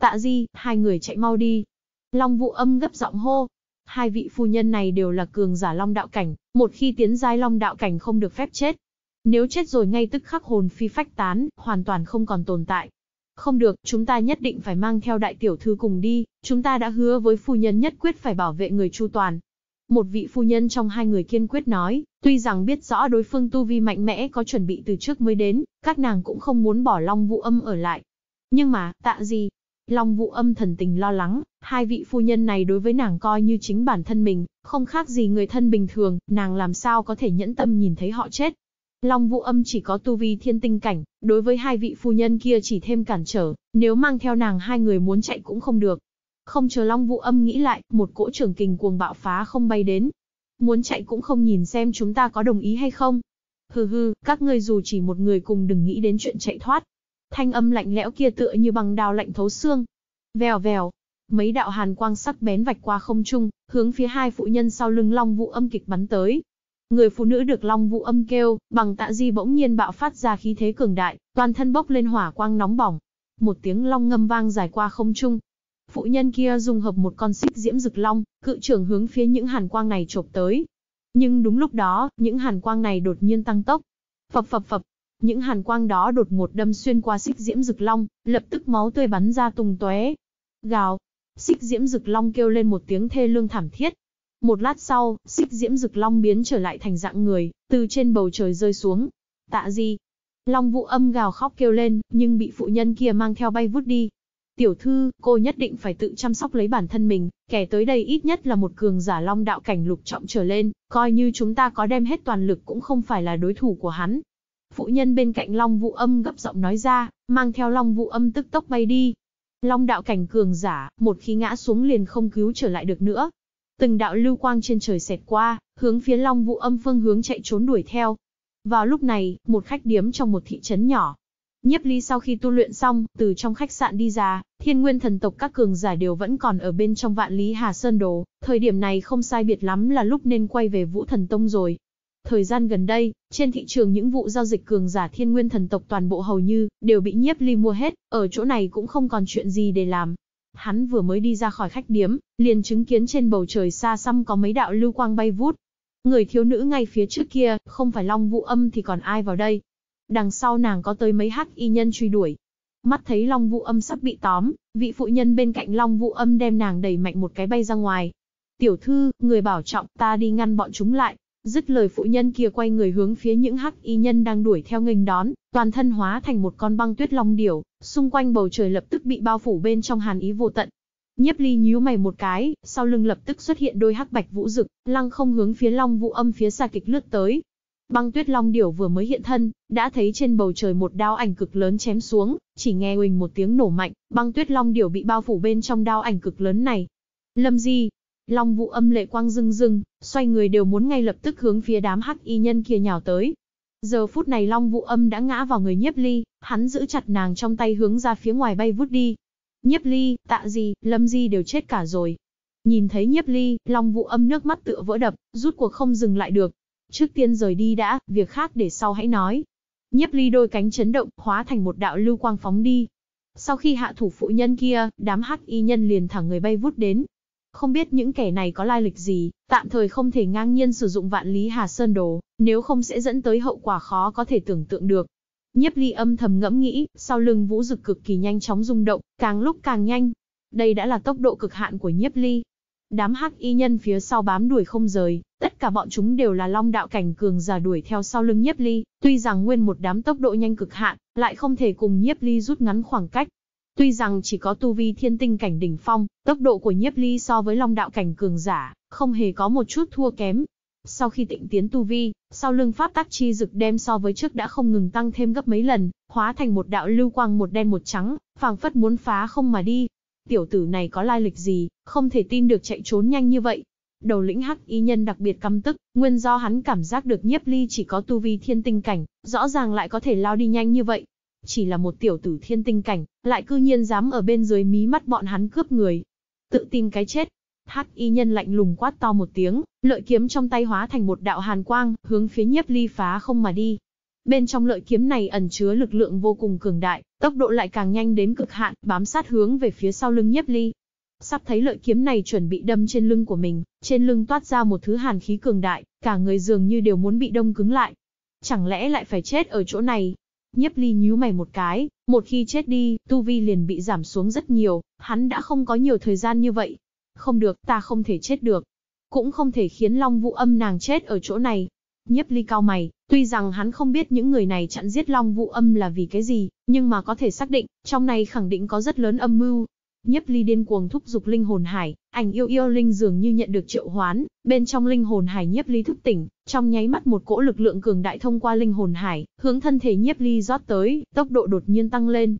Tạ Di, hai người chạy mau đi. Long Vũ Âm gấp giọng hô, hai vị phu nhân này đều là cường giả Long đạo cảnh, một khi tiến giai Long đạo cảnh không được phép chết, nếu chết rồi ngay tức khắc hồn phi phách tán, hoàn toàn không còn tồn tại. Không được, chúng ta nhất định phải mang theo đại tiểu thư cùng đi, chúng ta đã hứa với phu nhân nhất quyết phải bảo vệ người chu toàn. Một vị phu nhân trong hai người kiên quyết nói, tuy rằng biết rõ đối phương tu vi mạnh mẽ có chuẩn bị từ trước mới đến, các nàng cũng không muốn bỏ Long Vũ Âm ở lại. Nhưng mà, tạ gì? Long Vũ Âm thần tình lo lắng, hai vị phu nhân này đối với nàng coi như chính bản thân mình, không khác gì người thân bình thường, nàng làm sao có thể nhẫn tâm nhìn thấy họ chết. Long Vũ Âm chỉ có tu vi thiên tinh cảnh, đối với hai vị phu nhân kia chỉ thêm cản trở, nếu mang theo nàng hai người muốn chạy cũng không được. Không chờ Long Vũ Âm nghĩ lại, một cỗ trưởng kình cuồng bạo phá không bay đến. Muốn chạy cũng không nhìn xem chúng ta có đồng ý hay không. Hừ hừ, các ngươi dù chỉ một người cùng đừng nghĩ đến chuyện chạy thoát. Thanh âm lạnh lẽo kia tựa như bằng đao lạnh thấu xương. Vèo vèo, mấy đạo hàn quang sắc bén vạch qua không trung, hướng phía hai phụ nhân sau lưng Long Vũ Âm kịch bắn tới. Người phụ nữ được Long Vũ âm kêu, bằng tạ di bỗng nhiên bạo phát ra khí thế cường đại, toàn thân bốc lên hỏa quang nóng bỏng. Một tiếng long ngâm vang dài qua không trung. Phụ nhân kia dùng hợp một con xích diễm rực long, cự trưởng hướng phía những hàn quang này chộp tới. Nhưng đúng lúc đó, những hàn quang này đột nhiên tăng tốc. Phập phập phập, những hàn quang đó đột một đâm xuyên qua xích diễm rực long, lập tức máu tươi bắn ra tung tóe. Gào, xích diễm rực long kêu lên một tiếng thê lương thảm thiết, một lát sau, xích diễm rực long biến trở lại thành dạng người, từ trên bầu trời rơi xuống. Tạ gì? Long vũ âm gào khóc kêu lên, nhưng bị phụ nhân kia mang theo bay vút đi. Tiểu thư, cô nhất định phải tự chăm sóc lấy bản thân mình, kẻ tới đây ít nhất là một cường giả long đạo cảnh lục trọng trở lên, coi như chúng ta có đem hết toàn lực cũng không phải là đối thủ của hắn. Phụ nhân bên cạnh long vũ âm gấp giọng nói ra, mang theo long vũ âm tức tốc bay đi. Long đạo cảnh cường giả, một khi ngã xuống liền không cứu trở lại được nữa, Từng đạo lưu quang trên trời xẹt qua, hướng phía Long Vũ Âm phương hướng chạy trốn đuổi theo. Vào lúc này, một khách điếm trong một thị trấn nhỏ. Nhiếp Ly sau khi tu luyện xong, từ trong khách sạn đi ra, Thiên Nguyên thần tộc các cường giả đều vẫn còn ở bên trong Vạn Lý Hà Sơn Đồ, thời điểm này không sai biệt lắm là lúc nên quay về Vũ Thần Tông rồi. Thời gian gần đây, trên thị trường những vụ giao dịch cường giả Thiên Nguyên thần tộc toàn bộ hầu như đều bị Nhiếp Ly mua hết, ở chỗ này cũng không còn chuyện gì để làm, Hắn vừa mới đi ra khỏi khách điếm, liền chứng kiến trên bầu trời xa xăm có mấy đạo lưu quang bay vút. Người thiếu nữ ngay phía trước kia, không phải Long Vũ Âm thì còn ai vào đây. Đằng sau nàng có tới mấy hắc y nhân truy đuổi. Mắt thấy Long Vũ Âm sắp bị tóm, vị phụ nhân bên cạnh Long Vũ Âm đem nàng đẩy mạnh một cái bay ra ngoài. Tiểu thư, người bảo trọng ta đi ngăn bọn chúng lại. Dứt lời phụ nhân kia quay người hướng phía những hắc y nhân đang đuổi theo nghênh đón, toàn thân hóa thành một con băng tuyết long điểu, xung quanh bầu trời lập tức bị bao phủ bên trong hàn ý vô tận. Nhiếp Ly nhíu mày một cái, sau lưng lập tức xuất hiện đôi hắc bạch vũ rực, lăng không hướng phía Long Vũ Âm phía xa kịch lướt tới. Băng Tuyết Long điểu vừa mới hiện thân, đã thấy trên bầu trời một đao ảnh cực lớn chém xuống, chỉ nghe huỳnh một tiếng nổ mạnh, băng Tuyết Long điểu bị bao phủ bên trong đao ảnh cực lớn này. Lâm Di, Long Vũ âm lệ quang rưng rưng, xoay người đều muốn ngay lập tức hướng phía đám hắc y nhân kia nhào tới. Giờ phút này Long Vũ âm đã ngã vào người Nhiếp Ly, hắn giữ chặt nàng trong tay hướng ra phía ngoài bay vút đi. Nhiếp Ly, Tạ gì, Lâm Di đều chết cả rồi. Nhìn thấy Nhiếp Ly, Long Vũ âm nước mắt tựa vỡ đập, rút cuộc không dừng lại được. Trước tiên rời đi đã, việc khác để sau hãy nói. Nhiếp Ly đôi cánh chấn động, hóa thành một đạo lưu quang phóng đi. Sau khi hạ thủ phụ nhân kia, đám hắc y nhân liền thẳng người bay vút đến, không biết những kẻ này có lai lịch gì, tạm thời không thể ngang nhiên sử dụng vạn lý hà sơn đồ, nếu không sẽ dẫn tới hậu quả khó có thể tưởng tượng được. Nhiếp ly âm thầm ngẫm nghĩ, sau lưng vũ dực cực kỳ nhanh chóng rung động, càng lúc càng nhanh. Đây đã là tốc độ cực hạn của nhiếp ly. Đám hắc y nhân phía sau bám đuổi không rời, tất cả bọn chúng đều là long đạo cảnh cường giả đuổi theo sau lưng nhiếp ly. Tuy rằng nguyên một đám tốc độ nhanh cực hạn, lại không thể cùng nhiếp ly rút ngắn khoảng cách, Tuy rằng chỉ có tu vi thiên tinh cảnh đỉnh phong, tốc độ của nhiếp ly so với long đạo cảnh cường giả, không hề có một chút thua kém. Sau khi tịnh tiến tu vi, sau lưng pháp tắc chi dực đem so với trước đã không ngừng tăng thêm gấp mấy lần, hóa thành một đạo lưu quang một đen một trắng, phảng phất muốn phá không mà đi. Tiểu tử này có lai lịch gì, không thể tin được chạy trốn nhanh như vậy. Đầu lĩnh hắc y nhân đặc biệt căm tức, nguyên do hắn cảm giác được nhiếp ly chỉ có tu vi thiên tinh cảnh, rõ ràng lại có thể lao đi nhanh như vậy, chỉ là một tiểu tử thiên tinh cảnh, lại cư nhiên dám ở bên dưới mí mắt bọn hắn cướp người. Tự tìm cái chết. Hắc y nhân lạnh lùng quát to một tiếng, lợi kiếm trong tay hóa thành một đạo hàn quang, hướng phía nhiếp ly phá không mà đi. Bên trong lợi kiếm này ẩn chứa lực lượng vô cùng cường đại, tốc độ lại càng nhanh đến cực hạn, bám sát hướng về phía sau lưng nhiếp ly. Sắp thấy lợi kiếm này chuẩn bị đâm trên lưng của mình, trên lưng toát ra một thứ hàn khí cường đại, cả người dường như đều muốn bị đông cứng lại. Chẳng lẽ lại phải chết ở chỗ này? Nhiếp ly nhíu mày một cái, một khi chết đi, tu vi liền bị giảm xuống rất nhiều, hắn đã không có nhiều thời gian như vậy. Không được, ta không thể chết được. Cũng không thể khiến Long Vũ âm nàng chết ở chỗ này. Nhiếp ly cao mày, tuy rằng hắn không biết những người này chặn giết Long Vũ âm là vì cái gì, nhưng mà có thể xác định, trong này khẳng định có rất lớn âm mưu. Nhiếp ly điên cuồng thúc giục linh hồn hải, Ảnh yêu yêu linh dường như nhận được triệu hoán, bên trong linh hồn hải nhiếp ly thức tỉnh, trong nháy mắt một cỗ lực lượng cường đại thông qua linh hồn hải, hướng thân thể nhiếp ly rót tới, tốc độ đột nhiên tăng lên.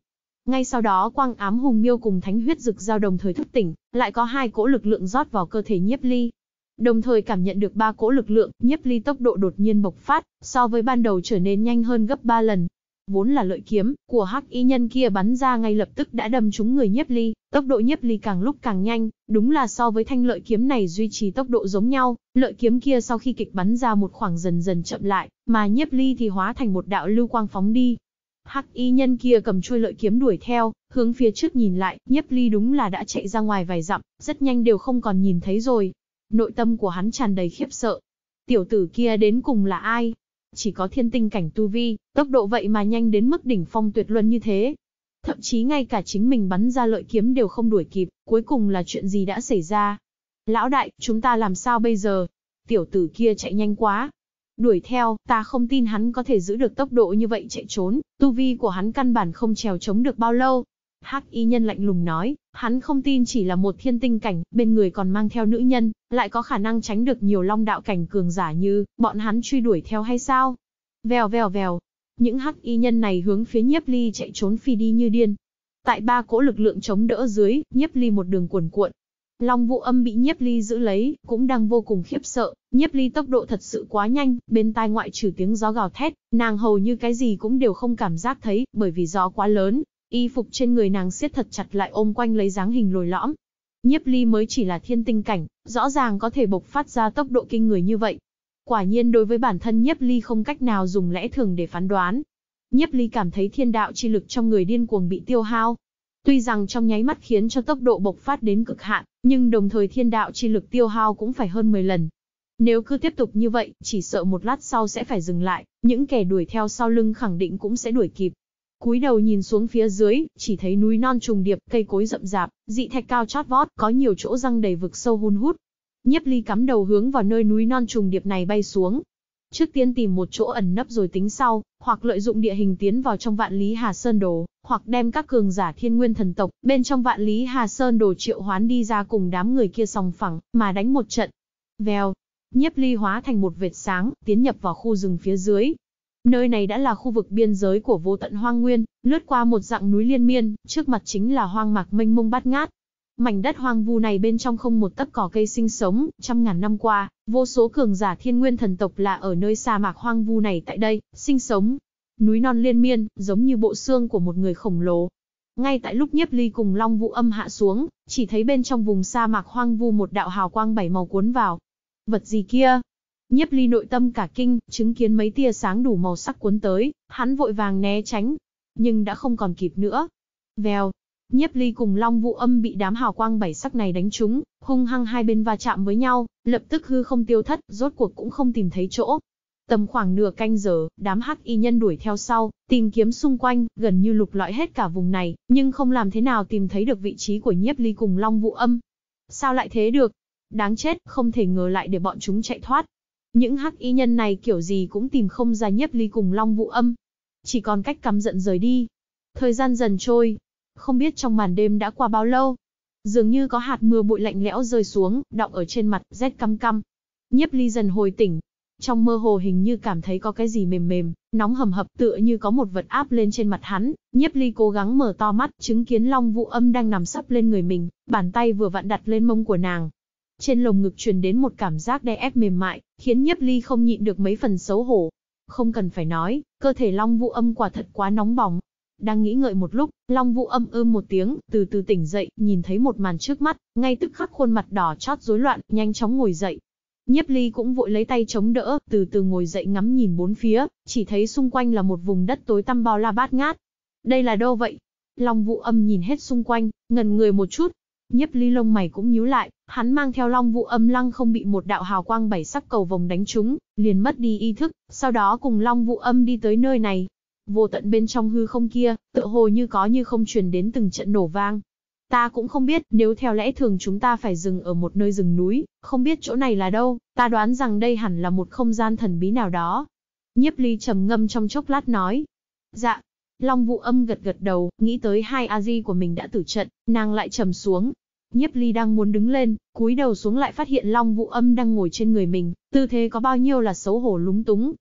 Ngay sau đó quang ám hùng miêu cùng thánh huyết rực giao đồng thời thức tỉnh, lại có hai cỗ lực lượng rót vào cơ thể nhiếp ly. Đồng thời cảm nhận được ba cỗ lực lượng, nhiếp ly tốc độ đột nhiên bộc phát, so với ban đầu trở nên nhanh hơn gấp 3 lần, Vốn là lợi kiếm của hắc y nhân kia bắn ra ngay lập tức đã đâm trúng người nhiếp ly, tốc độ nhiếp ly càng lúc càng nhanh, đúng là so với thanh lợi kiếm này duy trì tốc độ giống nhau, lợi kiếm kia sau khi kịch bắn ra một khoảng dần dần chậm lại, mà nhiếp ly thì hóa thành một đạo lưu quang phóng đi. Hắc y nhân kia cầm chuôi lợi kiếm đuổi theo, hướng phía trước nhìn lại, nhiếp ly đúng là đã chạy ra ngoài vài dặm, rất nhanh đều không còn nhìn thấy rồi. Nội tâm của hắn tràn đầy khiếp sợ. Tiểu tử kia đến cùng là ai, chỉ có thiên tinh cảnh tu vi, tốc độ vậy mà nhanh đến mức đỉnh phong tuyệt luân như thế. Thậm chí ngay cả chính mình bắn ra lợi kiếm đều không đuổi kịp, cuối cùng là chuyện gì đã xảy ra. Lão đại, chúng ta làm sao bây giờ? Tiểu tử kia chạy nhanh quá. Đuổi theo, ta không tin hắn có thể giữ được tốc độ như vậy chạy trốn, tu vi của hắn căn bản không trèo chống được bao lâu, Hắc y nhân lạnh lùng nói, hắn không tin chỉ là một thiên tinh cảnh, bên người còn mang theo nữ nhân, lại có khả năng tránh được nhiều long đạo cảnh cường giả như, bọn hắn truy đuổi theo hay sao? Vèo vèo vèo, những hắc y nhân này hướng phía nhiếp ly chạy trốn phi đi như điên. Tại ba cỗ lực lượng chống đỡ dưới, nhiếp ly một đường cuồn cuộn. Long vũ âm bị nhiếp ly giữ lấy, cũng đang vô cùng khiếp sợ, nhiếp ly tốc độ thật sự quá nhanh, bên tai ngoại trừ tiếng gió gào thét, nàng hầu như cái gì cũng đều không cảm giác thấy, bởi vì gió quá lớn, Y phục trên người nàng siết thật chặt lại ôm quanh lấy dáng hình lồi lõm. Nhiếp ly mới chỉ là thiên tinh cảnh, rõ ràng có thể bộc phát ra tốc độ kinh người như vậy. Quả nhiên đối với bản thân nhiếp ly không cách nào dùng lẽ thường để phán đoán. Nhiếp ly cảm thấy thiên đạo chi lực trong người điên cuồng bị tiêu hao. Tuy rằng trong nháy mắt khiến cho tốc độ bộc phát đến cực hạn, nhưng đồng thời thiên đạo chi lực tiêu hao cũng phải hơn 10 lần. Nếu cứ tiếp tục như vậy, chỉ sợ một lát sau sẽ phải dừng lại, những kẻ đuổi theo sau lưng khẳng định cũng sẽ đuổi kịp cúi đầu nhìn xuống phía dưới, chỉ thấy núi non trùng điệp, cây cối rậm rạp, dị thạch cao chót vót, có nhiều chỗ răng đầy vực sâu hun hút. Nhiếp Ly cắm đầu hướng vào nơi núi non trùng điệp này bay xuống. Trước tiên tìm một chỗ ẩn nấp rồi tính sau, hoặc lợi dụng địa hình tiến vào trong Vạn Lý Hà Sơn Đồ, hoặc đem các cường giả Thiên Nguyên thần tộc bên trong Vạn Lý Hà Sơn Đồ triệu hoán đi ra cùng đám người kia sòng phẳng, mà đánh một trận. Vèo, Nhiếp Ly hóa thành một vệt sáng, tiến nhập vào khu rừng phía dưới, Nơi này đã là khu vực biên giới của vô tận hoang nguyên, lướt qua một dặng núi liên miên, trước mặt chính là hoang mạc mênh mông bát ngát. Mảnh đất hoang vu này bên trong không một tấc cỏ cây sinh sống, trăm ngàn năm qua, vô số cường giả thiên nguyên thần tộc là ở nơi sa mạc hoang vu này tại đây, sinh sống. Núi non liên miên, giống như bộ xương của một người khổng lồ, ngay tại lúc nhiếp ly cùng long vũ âm hạ xuống, chỉ thấy bên trong vùng sa mạc hoang vu một đạo hào quang bảy màu cuốn vào. Vật gì kia? Nhiếp ly nội tâm cả kinh, chứng kiến mấy tia sáng đủ màu sắc cuốn tới, hắn vội vàng né tránh, nhưng đã không còn kịp nữa. Vèo, nhiếp ly cùng long vũ âm bị đám hào quang bảy sắc này đánh trúng, hung hăng hai bên va chạm với nhau, lập tức hư không tiêu thất, rốt cuộc cũng không tìm thấy chỗ. Tầm khoảng nửa canh giờ, đám hắc y nhân đuổi theo sau, tìm kiếm xung quanh, gần như lục lọi hết cả vùng này, nhưng không làm thế nào tìm thấy được vị trí của nhiếp ly cùng long vũ âm. Sao lại thế được? Đáng chết, không thể ngờ lại để bọn chúng chạy thoát, những hắc y nhân này kiểu gì cũng tìm không ra nhiếp ly cùng long vũ âm. Chỉ còn cách cắm giận rời đi. Thời gian dần trôi. Không biết trong màn đêm đã qua bao lâu. Dường như có hạt mưa bụi lạnh lẽo rơi xuống, đọng ở trên mặt, rét căm căm. Nhếp ly dần hồi tỉnh. Trong mơ hồ hình như cảm thấy có cái gì mềm mềm, nóng hầm hập tựa như có một vật áp lên trên mặt hắn. Nhếp ly cố gắng mở to mắt, chứng kiến long vũ âm đang nằm sắp lên người mình, bàn tay vừa vặn đặt lên mông của nàng, trên lồng ngực truyền đến một cảm giác đè ép mềm mại, khiến nhiếp ly không nhịn được mấy phần xấu hổ. Không cần phải nói, cơ thể Long Vũ Âm quả thật quá nóng bỏng. Đang nghĩ ngợi một lúc, Long Vũ Âm ưm một tiếng, từ từ tỉnh dậy, nhìn thấy một màn trước mắt, ngay tức khắc khuôn mặt đỏ chót rối loạn, nhanh chóng ngồi dậy, Nhiếp Ly cũng vội lấy tay chống đỡ, từ từ ngồi dậy ngắm nhìn bốn phía, chỉ thấy xung quanh là một vùng đất tối tăm bao la bát ngát. Đây là đâu vậy? Long Vũ Âm nhìn hết xung quanh, ngần người một chút. Nhiếp Ly lông mày cũng nhíu lại, Hắn mang theo long vụ âm lăng không bị một đạo hào quang bảy sắc cầu vòng đánh trúng, liền mất đi ý thức, sau đó cùng long vụ âm đi tới nơi này. Vô tận bên trong hư không kia, tựa hồ như có như không truyền đến từng trận nổ vang. Ta cũng không biết, nếu theo lẽ thường chúng ta phải dừng ở một nơi rừng núi, không biết chỗ này là đâu, ta đoán rằng đây hẳn là một không gian thần bí nào đó. Nhiếp ly trầm ngâm trong chốc lát nói. Dạ, Long Vũ Âm gật gật đầu, nghĩ tới hai a di của mình đã tử trận, nàng lại trầm xuống, Nhiếp Ly đang muốn đứng lên, cúi đầu xuống lại phát hiện Long Vũ Âm đang ngồi trên người mình, tư thế có bao nhiêu là xấu hổ lúng túng.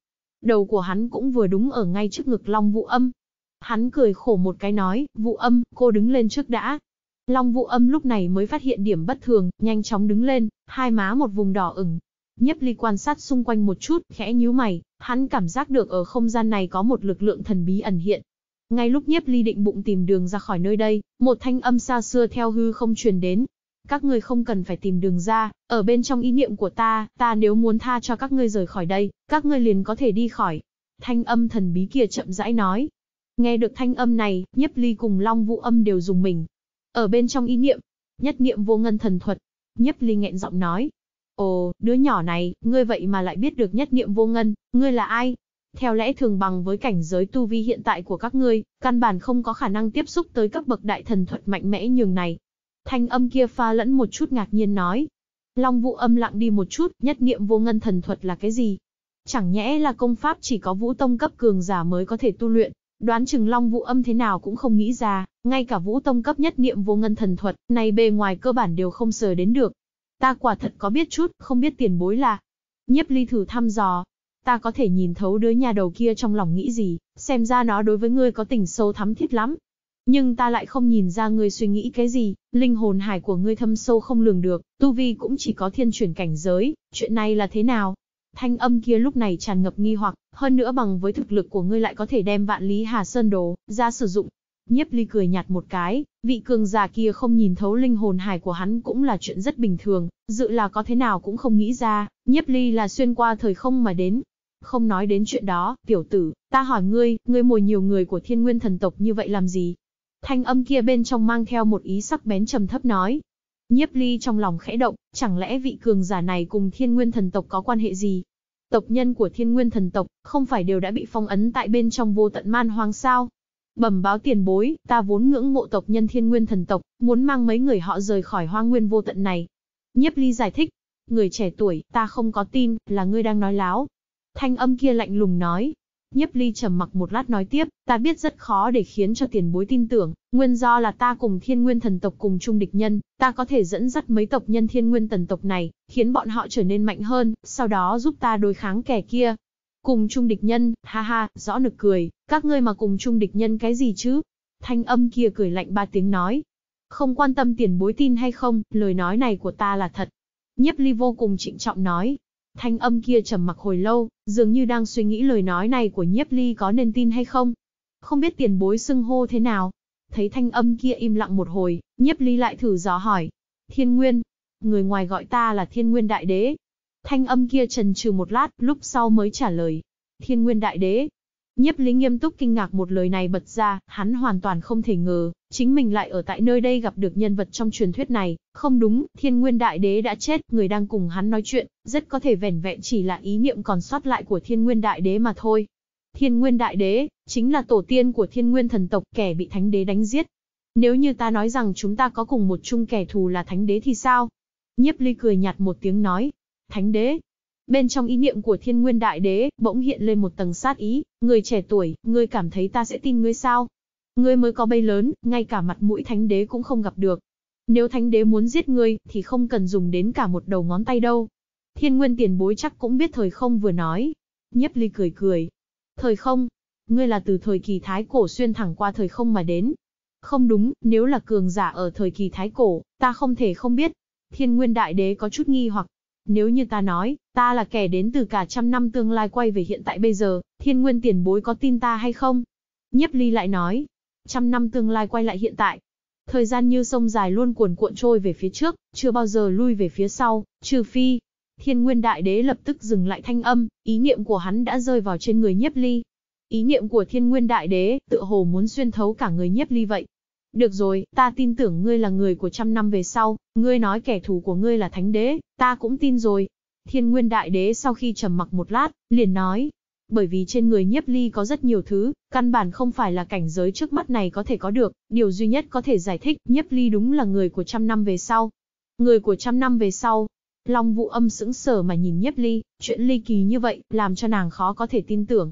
Đầu của hắn cũng vừa đúng ở ngay trước ngực Long Vũ Âm. Hắn cười khổ một cái nói, Vũ Âm, cô đứng lên trước đã. Long Vũ Âm lúc này mới phát hiện điểm bất thường, nhanh chóng đứng lên, hai má một vùng đỏ ửng. Nhiếp Ly quan sát xung quanh một chút, khẽ nhíu mày, hắn cảm giác được ở không gian này có một lực lượng thần bí ẩn hiện, ngay lúc nhiếp ly định bụng tìm đường ra khỏi nơi đây, một thanh âm xa xưa theo hư không truyền đến. Các ngươi không cần phải tìm đường ra, ở bên trong ý niệm của ta, ta nếu muốn tha cho các ngươi rời khỏi đây, các ngươi liền có thể đi khỏi. Thanh âm thần bí kia chậm rãi nói. Nghe được thanh âm này, nhiếp ly cùng long vũ âm đều dùng mình. Ở bên trong ý niệm, nhất niệm vô ngân thần thuật, nhiếp ly nghẹn giọng nói. Ồ, đứa nhỏ này, ngươi vậy mà lại biết được nhất niệm vô ngân, ngươi là ai? Theo lẽ thường bằng với cảnh giới tu vi hiện tại của các ngươi, căn bản không có khả năng tiếp xúc tới các bậc đại thần thuật mạnh mẽ nhường này. Thanh âm kia pha lẫn một chút ngạc nhiên nói. Long vũ âm lặng đi một chút, nhất niệm vô ngân thần thuật là cái gì? Chẳng nhẽ là công pháp chỉ có vũ tông cấp cường giả mới có thể tu luyện, đoán chừng Long Vũ Âm thế nào cũng không nghĩ ra, ngay cả Vũ Tông cấp nhất niệm vô ngân thần thuật, này bề ngoài cơ bản đều không sờ đến được. Ta quả thật có biết chút, không biết tiền bối là. Nhiếp Ly thử thăm dò, ta có thể nhìn thấu đứa nhà đầu kia trong lòng nghĩ gì, xem ra nó đối với ngươi có tình sâu thắm thiết lắm. Nhưng ta lại không nhìn ra ngươi suy nghĩ cái gì, linh hồn hải của ngươi thâm sâu không lường được, tu vi cũng chỉ có thiên chuyển cảnh giới, chuyện này là thế nào? Thanh âm kia lúc này tràn ngập nghi hoặc, hơn nữa bằng với thực lực của ngươi lại có thể đem vạn lý hà sơn đồ ra sử dụng. Nhiếp ly cười nhạt một cái, vị cường già kia không nhìn thấu linh hồn hải của hắn cũng là chuyện rất bình thường, dự là có thế nào cũng không nghĩ ra, nhiếp ly là xuyên qua thời không mà đến, không nói đến chuyện đó, tiểu tử, ta hỏi ngươi, ngươi mồi nhiều người của thiên nguyên thần tộc như vậy làm gì? Thanh âm kia bên trong mang theo một ý sắc bén trầm thấp nói. Nhiếp ly trong lòng khẽ động, chẳng lẽ vị cường giả này cùng thiên nguyên thần tộc có quan hệ gì? Tộc nhân của thiên nguyên thần tộc, không phải đều đã bị phong ấn tại bên trong vô tận man hoang sao? Bẩm báo tiền bối, ta vốn ngưỡng mộ tộc nhân thiên nguyên thần tộc, muốn mang mấy người họ rời khỏi hoang nguyên vô tận này. Nhiếp ly giải thích, người trẻ tuổi, ta không có tin, là ngươi đang nói láo, Thanh âm kia lạnh lùng nói. Nhiếp ly trầm mặc một lát nói tiếp, ta biết rất khó để khiến cho tiền bối tin tưởng, nguyên do là ta cùng thiên nguyên thần tộc cùng chung địch nhân, ta có thể dẫn dắt mấy tộc nhân thiên nguyên thần tộc này, khiến bọn họ trở nên mạnh hơn, sau đó giúp ta đối kháng kẻ kia. Cùng chung địch nhân, ha ha, rõ nực cười, các ngươi mà cùng chung địch nhân cái gì chứ? Thanh âm kia cười lạnh ba tiếng nói. Không quan tâm tiền bối tin hay không, lời nói này của ta là thật. Nhiếp ly vô cùng trịnh trọng nói, Thanh âm kia trầm mặc hồi lâu, dường như đang suy nghĩ lời nói này của nhiếp ly có nên tin hay không. Không biết tiền bối xưng hô thế nào. Thấy thanh âm kia im lặng một hồi, nhiếp ly lại thử dò hỏi. Thiên Nguyên. Người ngoài gọi ta là Thiên Nguyên Đại Đế. Thanh âm kia trần trừ một lát, lúc sau mới trả lời. Thiên Nguyên Đại Đế, Nhiếp Lý nghiêm túc kinh ngạc một lời này bật ra, hắn hoàn toàn không thể ngờ, chính mình lại ở tại nơi đây gặp được nhân vật trong truyền thuyết này, không đúng, Thiên Nguyên Đại Đế đã chết, người đang cùng hắn nói chuyện, rất có thể vẻn vẹn chỉ là ý niệm còn sót lại của Thiên Nguyên Đại Đế mà thôi. Thiên Nguyên Đại Đế, chính là tổ tiên của Thiên Nguyên thần tộc kẻ bị Thánh Đế đánh giết. Nếu như ta nói rằng chúng ta có cùng một chung kẻ thù là Thánh Đế thì sao? Nhiếp Ly cười nhạt một tiếng nói, Thánh Đế, bên trong ý niệm của thiên nguyên đại đế, bỗng hiện lên một tầng sát ý, người trẻ tuổi, ngươi cảm thấy ta sẽ tin ngươi sao? Ngươi mới có bay lớn, ngay cả mặt mũi thánh đế cũng không gặp được. Nếu thánh đế muốn giết ngươi, thì không cần dùng đến cả một đầu ngón tay đâu. Thiên nguyên tiền bối chắc cũng biết thời không vừa nói. Nhếp ly cười cười. Thời không? Ngươi là từ thời kỳ thái cổ xuyên thẳng qua thời không mà đến. Không đúng, nếu là cường giả ở thời kỳ thái cổ, ta không thể không biết. Thiên nguyên đại đế có chút nghi hoặc, nếu như ta nói, ta là kẻ đến từ cả trăm năm tương lai quay về hiện tại bây giờ, thiên nguyên tiền bối có tin ta hay không? Nhiếp ly lại nói, trăm năm tương lai quay lại hiện tại. Thời gian như sông dài luôn cuồn cuộn trôi về phía trước, chưa bao giờ lui về phía sau, trừ phi. Thiên nguyên đại đế lập tức dừng lại thanh âm, ý niệm của hắn đã rơi vào trên người nhiếp ly. Ý niệm của thiên nguyên đại đế, tự hồ muốn xuyên thấu cả người nhiếp ly vậy, được rồi, ta tin tưởng ngươi là người của trăm năm về sau, ngươi nói kẻ thù của ngươi là thánh đế, ta cũng tin rồi. Thiên nguyên đại đế sau khi trầm mặc một lát, liền nói. Bởi vì trên người nhiếp ly có rất nhiều thứ, căn bản không phải là cảnh giới trước mắt này có thể có được, điều duy nhất có thể giải thích nhiếp ly đúng là người của trăm năm về sau. Người của trăm năm về sau, Long Vũ Âm sững sờ mà nhìn Nhiếp Ly, chuyện ly kỳ như vậy, làm cho nàng khó có thể tin tưởng.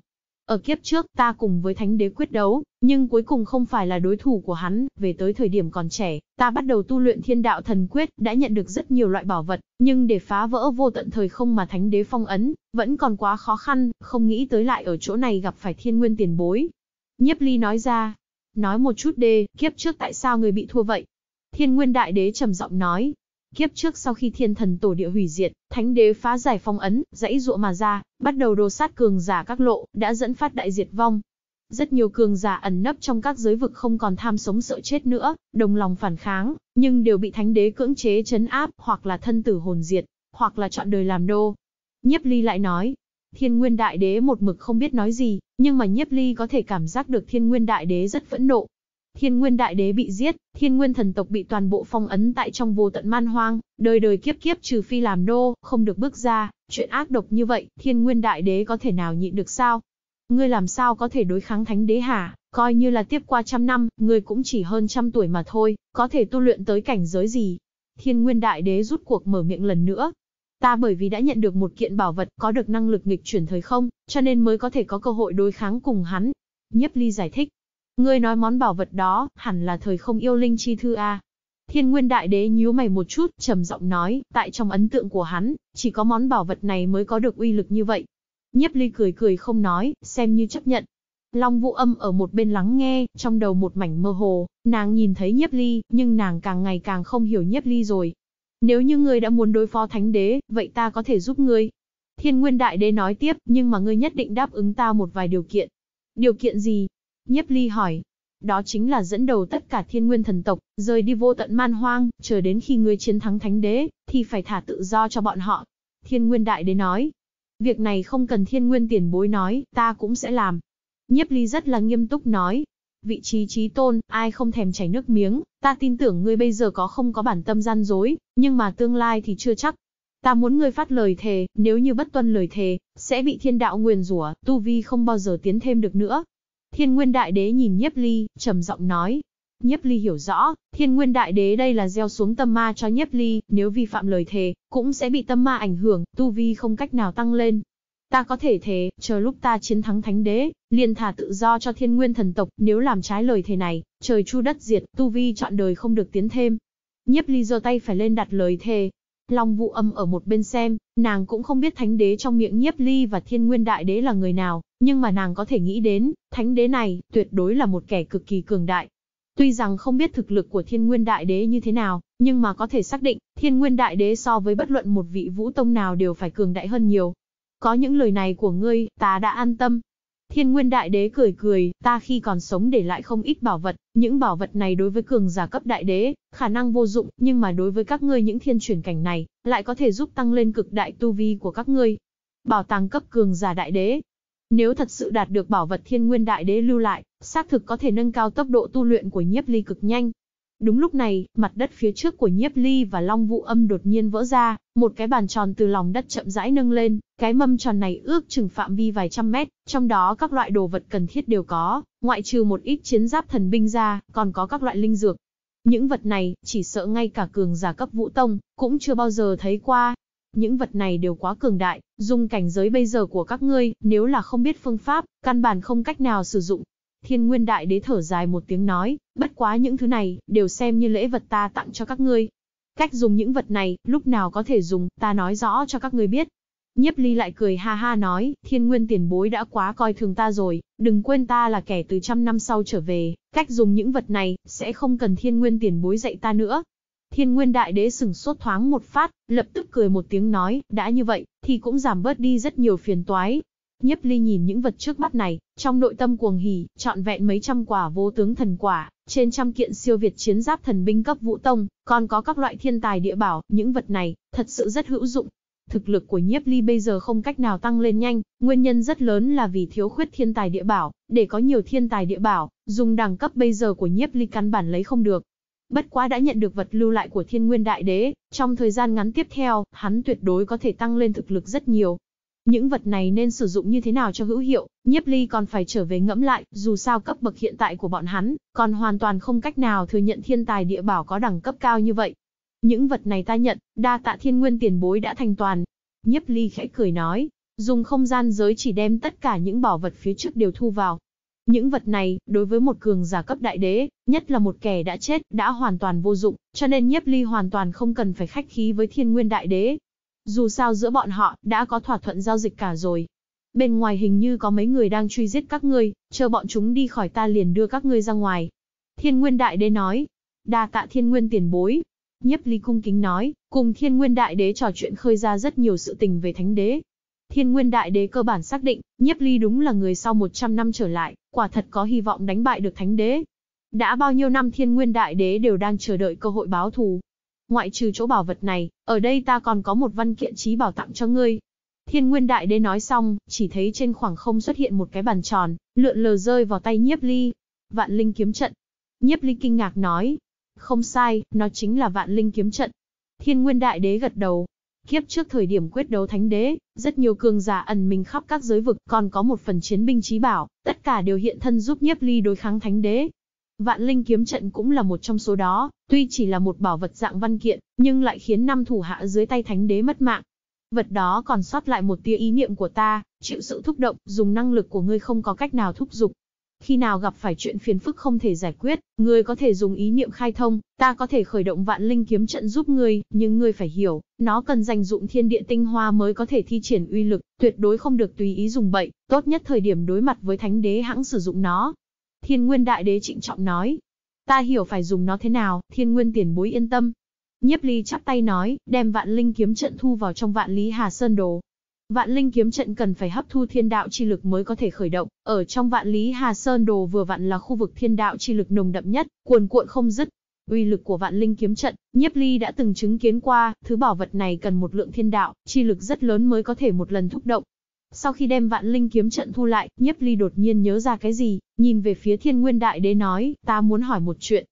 Ở kiếp trước ta cùng với thánh đế quyết đấu, nhưng cuối cùng không phải là đối thủ của hắn, về tới thời điểm còn trẻ, ta bắt đầu tu luyện thiên đạo thần quyết, đã nhận được rất nhiều loại bảo vật, nhưng để phá vỡ vô tận thời không mà thánh đế phong ấn, vẫn còn quá khó khăn, không nghĩ tới lại ở chỗ này gặp phải thiên nguyên tiền bối. Nhiếp ly nói ra, nói một chút đê, kiếp trước tại sao người bị thua vậy? Thiên nguyên đại đế trầm giọng nói, Kiếp trước sau khi thiên thần tổ địa hủy diệt, thánh đế phá giải phong ấn, dãy dụa mà ra, bắt đầu đồ sát cường giả các lộ, đã dẫn phát đại diệt vong. Rất nhiều cường giả ẩn nấp trong các giới vực không còn tham sống sợ chết nữa, đồng lòng phản kháng, nhưng đều bị thánh đế cưỡng chế chấn áp, hoặc là thân tử hồn diệt, hoặc là chọn đời làm đô. Nhiếp ly lại nói, thiên nguyên đại đế một mực không biết nói gì, nhưng mà nhiếp ly có thể cảm giác được thiên nguyên đại đế rất phẫn nộ, Thiên Nguyên Đại Đế bị giết, Thiên Nguyên thần tộc bị toàn bộ phong ấn tại trong vô tận man hoang, đời đời kiếp kiếp trừ phi làm nô, không được bước ra, chuyện ác độc như vậy, Thiên Nguyên Đại Đế có thể nào nhịn được sao? Ngươi làm sao có thể đối kháng Thánh Đế hả? Coi như là tiếp qua trăm năm, ngươi cũng chỉ hơn trăm tuổi mà thôi, có thể tu luyện tới cảnh giới gì? Thiên Nguyên Đại Đế rút cuộc mở miệng lần nữa, Ta bởi vì đã nhận được một kiện bảo vật có được năng lực nghịch chuyển thời không, cho nên mới có thể có cơ hội đối kháng cùng hắn. Nhiếp ly giải thích, Ngươi nói món bảo vật đó, hẳn là thời không yêu linh chi thư a. Thiên Nguyên Đại Đế nhíu mày một chút, trầm giọng nói, tại trong ấn tượng của hắn, chỉ có món bảo vật này mới có được uy lực như vậy. Nhiếp Ly cười cười không nói, xem như chấp nhận. Long Vũ Âm ở một bên lắng nghe, trong đầu một mảnh mơ hồ, nàng nhìn thấy Nhiếp Ly, nhưng nàng càng ngày càng không hiểu Nhiếp Ly rồi. Nếu như ngươi đã muốn đối phó Thánh Đế, vậy ta có thể giúp ngươi. Thiên Nguyên Đại Đế nói tiếp, nhưng mà ngươi nhất định đáp ứng ta một vài điều kiện. Điều kiện gì? Nhiếp ly hỏi. Đó chính là dẫn đầu tất cả thiên nguyên thần tộc, rời đi vô tận man hoang, chờ đến khi ngươi chiến thắng thánh đế, thì phải thả tự do cho bọn họ. Thiên nguyên đại đế nói. Việc này không cần thiên nguyên tiền bối nói, ta cũng sẽ làm. Nhiếp ly rất là nghiêm túc nói. Vị trí trí tôn, ai không thèm chảy nước miếng, ta tin tưởng ngươi bây giờ có không có bản tâm gian dối, nhưng mà tương lai thì chưa chắc, Ta muốn ngươi phát lời thề, nếu như bất tuân lời thề, sẽ bị thiên đạo nguyền rủa, tu vi không bao giờ tiến thêm được nữa, Thiên Nguyên Đại Đế nhìn Nhiếp Ly, trầm giọng nói. Nhiếp Ly hiểu rõ, Thiên Nguyên Đại Đế đây là gieo xuống tâm ma cho Nhiếp Ly, nếu vi phạm lời thề, cũng sẽ bị tâm ma ảnh hưởng, tu vi không cách nào tăng lên. Ta có thể thế, chờ lúc ta chiến thắng Thánh Đế, liền thả tự do cho Thiên Nguyên thần tộc, nếu làm trái lời thề này, trời chu đất diệt, tu vi chọn đời không được tiến thêm. Nhiếp Ly giơ tay phải lên đặt lời thề, Long Vũ Âm ở một bên xem, nàng cũng không biết thánh đế trong miệng nhiếp ly và thiên nguyên đại đế là người nào, nhưng mà nàng có thể nghĩ đến, thánh đế này tuyệt đối là một kẻ cực kỳ cường đại. Tuy rằng không biết thực lực của thiên nguyên đại đế như thế nào, nhưng mà có thể xác định, thiên nguyên đại đế so với bất luận một vị vũ tông nào đều phải cường đại hơn nhiều. Có những lời này của ngươi, ta đã an tâm. Thiên Nguyên Đại Đế cười cười, ta khi còn sống để lại không ít bảo vật, những bảo vật này đối với cường giả cấp đại đế, khả năng vô dụng, nhưng mà đối với các ngươi những thiên chuyển cảnh này, lại có thể giúp tăng lên cực đại tu vi của các ngươi. Bảo tàng cấp cường giả đại đế. Nếu thật sự đạt được bảo vật Thiên Nguyên Đại Đế lưu lại, xác thực có thể nâng cao tốc độ tu luyện của nhiếp ly cực nhanh, Đúng lúc này, mặt đất phía trước của nhiếp ly và long vũ âm đột nhiên vỡ ra, một cái bàn tròn từ lòng đất chậm rãi nâng lên, cái mâm tròn này ước chừng phạm vi vài trăm mét, trong đó các loại đồ vật cần thiết đều có, ngoại trừ một ít chiến giáp thần binh ra, còn có các loại linh dược. Những vật này, chỉ sợ ngay cả cường giả cấp vũ tông, cũng chưa bao giờ thấy qua. Những vật này đều quá cường đại, dùng cảnh giới bây giờ của các ngươi, nếu là không biết phương pháp, căn bản không cách nào sử dụng, Thiên Nguyên Đại Đế thở dài một tiếng nói, bất quá những thứ này, đều xem như lễ vật ta tặng cho các ngươi. Cách dùng những vật này, lúc nào có thể dùng, ta nói rõ cho các ngươi biết. Nhiếp ly lại cười ha ha nói, thiên nguyên tiền bối đã quá coi thường ta rồi, đừng quên ta là kẻ từ trăm năm sau trở về, cách dùng những vật này, sẽ không cần thiên nguyên tiền bối dạy ta nữa. Thiên nguyên đại đế sừng sốt thoáng một phát, lập tức cười một tiếng nói, đã như vậy, thì cũng giảm bớt đi rất nhiều phiền toái, Nhiếp ly nhìn những vật trước mắt này, trong nội tâm cuồng hỉ, chọn vẹn mấy trăm quả vô tướng thần quả, trên trăm kiện siêu việt chiến giáp thần binh cấp vũ tông, còn có các loại thiên tài địa bảo, những vật này, thật sự rất hữu dụng. Thực lực của nhiếp ly bây giờ không cách nào tăng lên nhanh, nguyên nhân rất lớn là vì thiếu khuyết thiên tài địa bảo, để có nhiều thiên tài địa bảo, dùng đẳng cấp bây giờ của nhiếp ly căn bản lấy không được. Bất quá đã nhận được vật lưu lại của thiên nguyên đại đế, trong thời gian ngắn tiếp theo, hắn tuyệt đối có thể tăng lên thực lực rất nhiều, những vật này nên sử dụng như thế nào cho hữu hiệu, nhiếp ly còn phải trở về ngẫm lại, dù sao cấp bậc hiện tại của bọn hắn, còn hoàn toàn không cách nào thừa nhận thiên tài địa bảo có đẳng cấp cao như vậy. Những vật này ta nhận, đa tạ thiên nguyên tiền bối đã thành toàn. Nhiếp ly khẽ cười nói, dùng không gian giới chỉ đem tất cả những bảo vật phía trước đều thu vào. Những vật này, đối với một cường giả cấp đại đế, nhất là một kẻ đã chết, đã hoàn toàn vô dụng, cho nên nhiếp ly hoàn toàn không cần phải khách khí với thiên nguyên đại đế, dù sao giữa bọn họ đã có thỏa thuận giao dịch cả rồi. Bên ngoài hình như có mấy người đang truy giết các ngươi, chờ bọn chúng đi khỏi ta liền đưa các ngươi ra ngoài. Thiên Nguyên Đại Đế nói, đa tạ Thiên Nguyên tiền bối. Nhiếp Ly cung kính nói, cùng Thiên Nguyên Đại Đế trò chuyện khơi ra rất nhiều sự tình về Thánh Đế. Thiên Nguyên Đại Đế cơ bản xác định, Nhiếp Ly đúng là người sau 100 năm trở lại, quả thật có hy vọng đánh bại được Thánh Đế. Đã bao nhiêu năm Thiên Nguyên Đại Đế đều đang chờ đợi cơ hội báo thù, Ngoại trừ chỗ bảo vật này, ở đây ta còn có một văn kiện trí bảo tặng cho ngươi. Thiên Nguyên Đại Đế nói xong, chỉ thấy trên khoảng không xuất hiện một cái bàn tròn, lượn lờ rơi vào tay Nhiếp Ly. Vạn Linh kiếm trận. Nhiếp Ly kinh ngạc nói. Không sai, nó chính là Vạn Linh kiếm trận. Thiên Nguyên Đại Đế gật đầu. Kiếp trước thời điểm quyết đấu Thánh Đế, rất nhiều cường giả ẩn mình khắp các giới vực, còn có một phần chiến binh trí bảo, tất cả đều hiện thân giúp Nhiếp Ly đối kháng Thánh Đế. Vạn linh kiếm trận cũng là một trong số đó, tuy chỉ là một bảo vật dạng văn kiện, nhưng lại khiến năm thủ hạ dưới tay thánh đế mất mạng. Vật đó còn sót lại một tia ý niệm của ta, chịu sự thúc động, dùng năng lực của ngươi không có cách nào thúc giục. Khi nào gặp phải chuyện phiền phức không thể giải quyết, ngươi có thể dùng ý niệm khai thông, ta có thể khởi động vạn linh kiếm trận giúp ngươi, nhưng ngươi phải hiểu, nó cần dành dụng thiên địa tinh hoa mới có thể thi triển uy lực, tuyệt đối không được tùy ý dùng bậy, tốt nhất thời điểm đối mặt với thánh đế hãng sử dụng nó, Thiên nguyên đại đế trịnh trọng nói. Ta hiểu phải dùng nó thế nào, thiên nguyên tiền bối yên tâm. Nhiếp ly chắp tay nói, đem vạn linh kiếm trận thu vào trong vạn lý hà sơn đồ. Vạn linh kiếm trận cần phải hấp thu thiên đạo chi lực mới có thể khởi động, ở trong vạn lý hà sơn đồ vừa vặn là khu vực thiên đạo chi lực nồng đậm nhất, cuồn cuộn không dứt. Uy lực của vạn linh kiếm trận, nhiếp ly đã từng chứng kiến qua, thứ bảo vật này cần một lượng thiên đạo, chi lực rất lớn mới có thể một lần thúc động, sau khi đem vạn linh kiếm trận thu lại, nhiếp ly đột nhiên nhớ ra cái gì, nhìn về phía thiên nguyên đại đế nói, ta muốn hỏi một chuyện.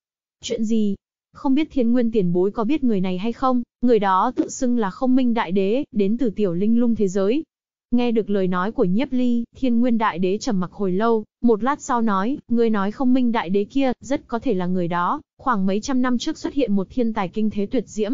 Chuyện gì? Không biết thiên nguyên tiền bối có biết người này hay không, người đó tự xưng là không minh đại đế, đến từ tiểu linh lung thế giới. Nghe được lời nói của nhiếp ly, thiên nguyên đại đế trầm mặc hồi lâu, một lát sau nói, người nói không minh đại đế kia, rất có thể là người đó, khoảng mấy trăm năm trước xuất hiện một thiên tài kinh thế tuyệt diễm,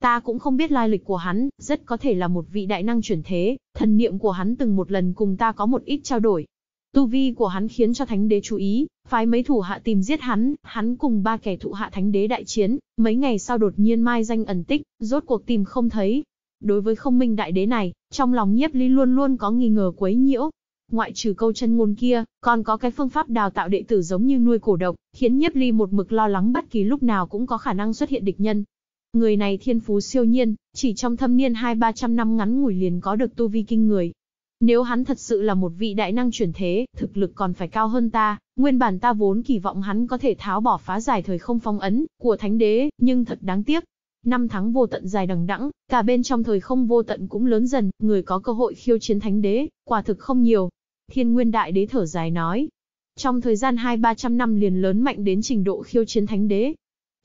Ta cũng không biết lai lịch của hắn, rất có thể là một vị đại năng chuyển thế, thần niệm của hắn từng một lần cùng ta có một ít trao đổi. Tu vi của hắn khiến cho thánh đế chú ý, phái mấy thủ hạ tìm giết hắn, hắn cùng ba kẻ thụ hạ thánh đế đại chiến, mấy ngày sau đột nhiên mai danh ẩn tích, rốt cuộc tìm không thấy. Đối với không minh đại đế này, trong lòng nhiếp ly luôn luôn có nghi ngờ quấy nhiễu, ngoại trừ câu chân ngôn kia, còn có cái phương pháp đào tạo đệ tử giống như nuôi cổ độc, khiến Nhiếp Ly một mực lo lắng bất kỳ lúc nào cũng có khả năng xuất hiện địch nhân, Người này thiên phú siêu nhiên, chỉ trong thâm niên hai ba trăm năm ngắn ngủi liền có được tu vi kinh người. Nếu hắn thật sự là một vị đại năng chuyển thế, thực lực còn phải cao hơn ta, nguyên bản ta vốn kỳ vọng hắn có thể tháo bỏ phá giải thời không phong ấn của thánh đế, nhưng thật đáng tiếc. Năm tháng vô tận dài đằng đẵng, cả bên trong thời không vô tận cũng lớn dần, người có cơ hội khiêu chiến thánh đế, quả thực không nhiều. Thiên nguyên đại đế thở dài nói. Trong thời gian hai ba trăm năm liền lớn mạnh đến trình độ khiêu chiến thánh đế,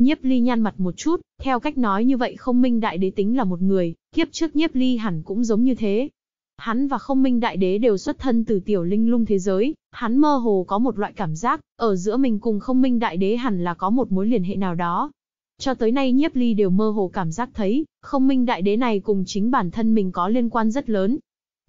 Nhiếp Ly nhăn mặt một chút, theo cách nói như vậy không minh đại đế tính là một người, kiếp trước Nhiếp Ly hẳn cũng giống như thế. Hắn và không minh đại đế đều xuất thân từ tiểu linh lung thế giới, hắn mơ hồ có một loại cảm giác, ở giữa mình cùng không minh đại đế hẳn là có một mối liên hệ nào đó. Cho tới nay Nhiếp Ly đều mơ hồ cảm giác thấy, không minh đại đế này cùng chính bản thân mình có liên quan rất lớn.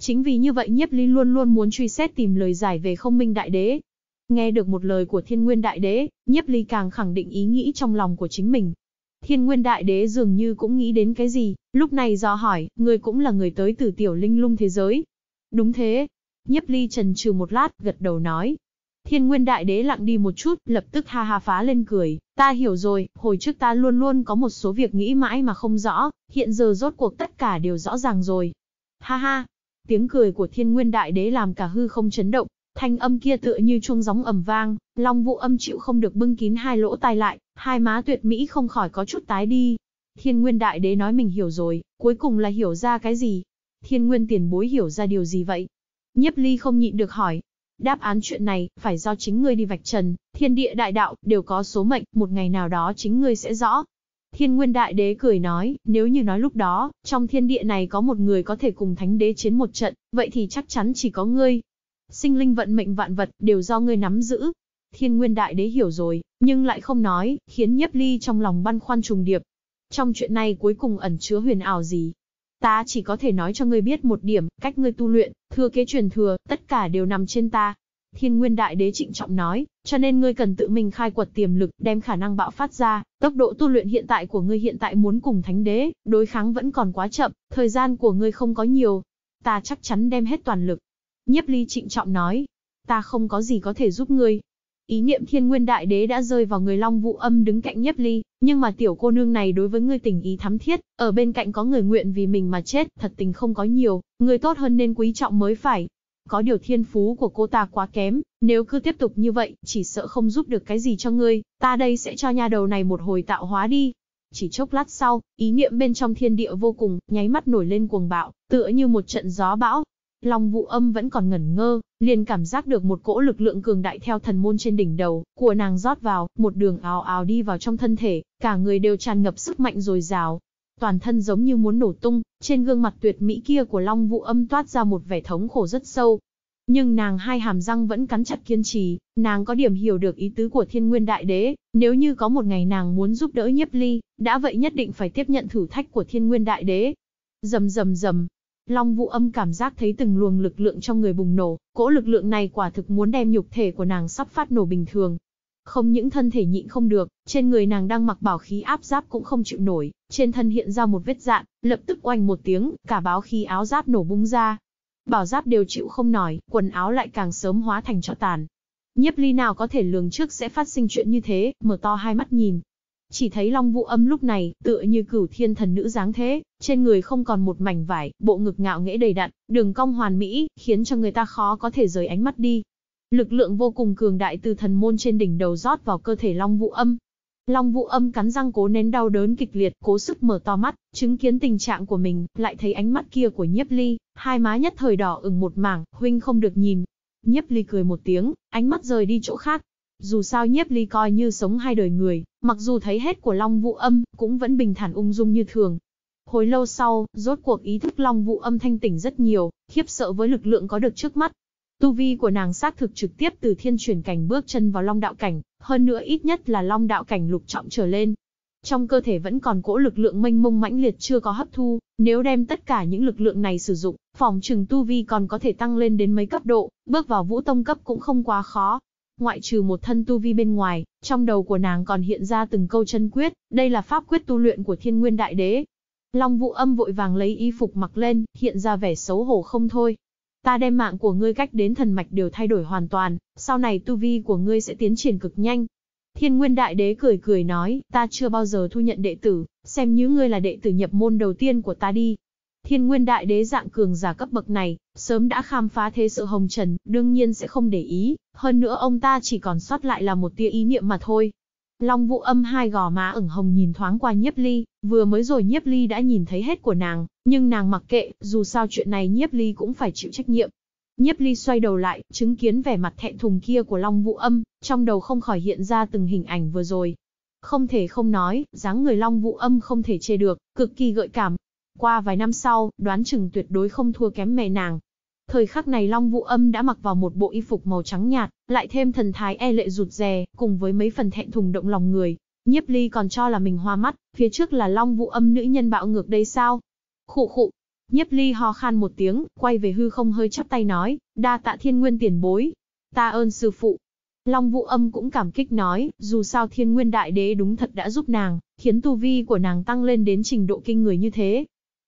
Chính vì như vậy Nhiếp Ly luôn luôn muốn truy xét tìm lời giải về không minh đại đế, Nghe được một lời của thiên nguyên đại đế, nhiếp ly càng khẳng định ý nghĩ trong lòng của chính mình. Thiên nguyên đại đế dường như cũng nghĩ đến cái gì, lúc này do hỏi, người cũng là người tới từ tiểu linh lung thế giới. Đúng thế. Nhiếp ly trần trừ một lát, gật đầu nói. Thiên nguyên đại đế lặng đi một chút, lập tức ha ha phá lên cười. Ta hiểu rồi, hồi trước ta luôn luôn có một số việc nghĩ mãi mà không rõ, hiện giờ rốt cuộc tất cả đều rõ ràng rồi. Ha ha, tiếng cười của thiên nguyên đại đế làm cả hư không chấn động, Thanh âm kia tựa như chuông gióng ầm vang, Long Vũ Âm chịu không được bưng kín hai lỗ tai lại, hai má tuyệt mỹ không khỏi có chút tái đi. Thiên Nguyên Đại Đế nói mình hiểu rồi, cuối cùng là hiểu ra cái gì? Thiên Nguyên tiền bối hiểu ra điều gì vậy? Nhiếp Ly không nhịn được hỏi. Đáp án chuyện này, phải do chính ngươi đi vạch trần, thiên địa đại đạo, đều có số mệnh, một ngày nào đó chính ngươi sẽ rõ. Thiên Nguyên Đại Đế cười nói, nếu như nói lúc đó, trong thiên địa này có một người có thể cùng Thánh Đế chiến một trận, vậy thì chắc chắn chỉ có ngươi, sinh linh vận mệnh vạn vật đều do ngươi nắm giữ. Thiên Nguyên Đại Đế hiểu rồi, nhưng lại không nói, khiến Nhiếp Ly trong lòng băn khoăn trùng điệp. Trong chuyện này cuối cùng ẩn chứa huyền ảo gì? Ta chỉ có thể nói cho ngươi biết một điểm, cách ngươi tu luyện, thừa kế truyền thừa, tất cả đều nằm trên ta. Thiên Nguyên Đại Đế trịnh trọng nói, cho nên ngươi cần tự mình khai quật tiềm lực, đem khả năng bạo phát ra, tốc độ tu luyện hiện tại của ngươi hiện tại muốn cùng Thánh Đế, đối kháng vẫn còn quá chậm, thời gian của ngươi không có nhiều. Ta chắc chắn đem hết toàn lực, Nhiếp ly trịnh trọng nói, ta không có gì có thể giúp ngươi. Ý niệm thiên nguyên đại đế đã rơi vào người long vụ âm đứng cạnh nhiếp ly, nhưng mà tiểu cô nương này đối với ngươi tình ý thắm thiết, ở bên cạnh có người nguyện vì mình mà chết, thật tình không có nhiều, người tốt hơn nên quý trọng mới phải. Có điều thiên phú của cô ta quá kém, nếu cứ tiếp tục như vậy, chỉ sợ không giúp được cái gì cho ngươi, ta đây sẽ cho nha đầu này một hồi tạo hóa đi, chỉ chốc lát sau, ý niệm bên trong thiên địa vô cùng, nháy mắt nổi lên cuồng bạo, tựa như một trận gió bão, Long Vũ Âm vẫn còn ngẩn ngơ, liền cảm giác được một cỗ lực lượng cường đại theo thần môn trên đỉnh đầu của nàng rót vào, một đường ào ào đi vào trong thân thể, cả người đều tràn ngập sức mạnh dồi dào. Toàn thân giống như muốn nổ tung, trên gương mặt tuyệt mỹ kia của Long Vũ Âm toát ra một vẻ thống khổ rất sâu. Nhưng nàng hai hàm răng vẫn cắn chặt kiên trì, nàng có điểm hiểu được ý tứ của Thiên Nguyên Đại Đế, nếu như có một ngày nàng muốn giúp đỡ Nhiếp Ly, đã vậy nhất định phải tiếp nhận thử thách của Thiên Nguyên Đại Đế. Dầm dầm dầm. Long Vũ Âm cảm giác thấy từng luồng lực lượng trong người bùng nổ, cỗ lực lượng này quả thực muốn đem nhục thể của nàng sắp phát nổ bình thường. Không những thân thể nhịn không được, trên người nàng đang mặc bảo khí áp giáp cũng không chịu nổi, trên thân hiện ra một vết dạn, lập tức oanh một tiếng, cả báo khí áo giáp nổ bung ra. Bảo giáp đều chịu không nổi, quần áo lại càng sớm hóa thành cho tàn. Nhiếp ly nào có thể lường trước sẽ phát sinh chuyện như thế, mở to hai mắt nhìn, chỉ thấy Long Vũ Âm lúc này, tựa như cửu thiên thần nữ dáng thế, trên người không còn một mảnh vải, bộ ngực ngạo nghễ đầy đặn, đường cong hoàn mỹ, khiến cho người ta khó có thể rời ánh mắt đi. Lực lượng vô cùng cường đại từ thần môn trên đỉnh đầu rót vào cơ thể Long Vũ Âm. Long Vũ Âm cắn răng cố nén đau đớn kịch liệt, cố sức mở to mắt, chứng kiến tình trạng của mình, lại thấy ánh mắt kia của Nhiếp Ly, hai má nhất thời đỏ ửng một mảng, huynh không được nhìn. Nhiếp Ly cười một tiếng, ánh mắt rời đi chỗ khác, dù sao nhiếp ly coi như sống hai đời người, mặc dù thấy hết của Long Vũ Âm, cũng vẫn bình thản ung dung như thường. Hồi lâu sau, rốt cuộc ý thức Long Vũ Âm thanh tỉnh rất nhiều, khiếp sợ với lực lượng có được trước mắt. Tu vi của nàng xác thực trực tiếp từ thiên chuyển cảnh bước chân vào Long Đạo Cảnh, hơn nữa ít nhất là Long Đạo Cảnh lục trọng trở lên. Trong cơ thể vẫn còn cỗ lực lượng mênh mông mãnh liệt chưa có hấp thu, nếu đem tất cả những lực lượng này sử dụng, phòng trừng Tu Vi còn có thể tăng lên đến mấy cấp độ, bước vào Vũ Tông cấp cũng không quá khó. Ngoại trừ một thân tu vi bên ngoài, trong đầu của nàng còn hiện ra từng câu chân quyết, đây là pháp quyết tu luyện của thiên nguyên đại đế. Long vũ âm vội vàng lấy y phục mặc lên, hiện ra vẻ xấu hổ không thôi. Ta đem mạng của ngươi cách đến thần mạch đều thay đổi hoàn toàn, sau này tu vi của ngươi sẽ tiến triển cực nhanh. Thiên Nguyên Đại Đế cười cười nói, ta chưa bao giờ thu nhận đệ tử, xem như ngươi là đệ tử nhập môn đầu tiên của ta đi. Thiên nguyên đại đế dạng cường giả cấp bậc này, sớm đã khám phá thế sự hồng trần, đương nhiên sẽ không để ý, hơn nữa ông ta chỉ còn sót lại là một tia ý niệm mà thôi. Long vũ âm hai gò má ửng hồng nhìn thoáng qua nhiếp ly, vừa mới rồi nhiếp ly đã nhìn thấy hết của nàng, nhưng nàng mặc kệ, dù sao chuyện này nhiếp ly cũng phải chịu trách nhiệm. Nhiếp ly xoay đầu lại, chứng kiến vẻ mặt thẹn thùng kia của Long vũ âm, trong đầu không khỏi hiện ra từng hình ảnh vừa rồi. Không thể không nói, dáng người Long vũ âm không thể chê được, cực kỳ gợi cảm, qua vài năm sau, đoán chừng tuyệt đối không thua kém mẹ nàng. Thời khắc này Long Vũ Âm đã mặc vào một bộ y phục màu trắng nhạt, lại thêm thần thái e lệ rụt rè, cùng với mấy phần thẹn thùng động lòng người. Nhiếp Ly còn cho là mình hoa mắt, phía trước là Long Vũ Âm nữ nhân bạo ngược đây sao? Khụ khụ. Nhiếp Ly ho khan một tiếng, quay về hư không hơi chắp tay nói, "Đa tạ Thiên Nguyên tiền bối, ta ơn sư phụ." Long Vũ Âm cũng cảm kích nói, dù sao Thiên Nguyên Đại Đế đúng thật đã giúp nàng, khiến tu vi của nàng tăng lên đến trình độ kinh người như thế,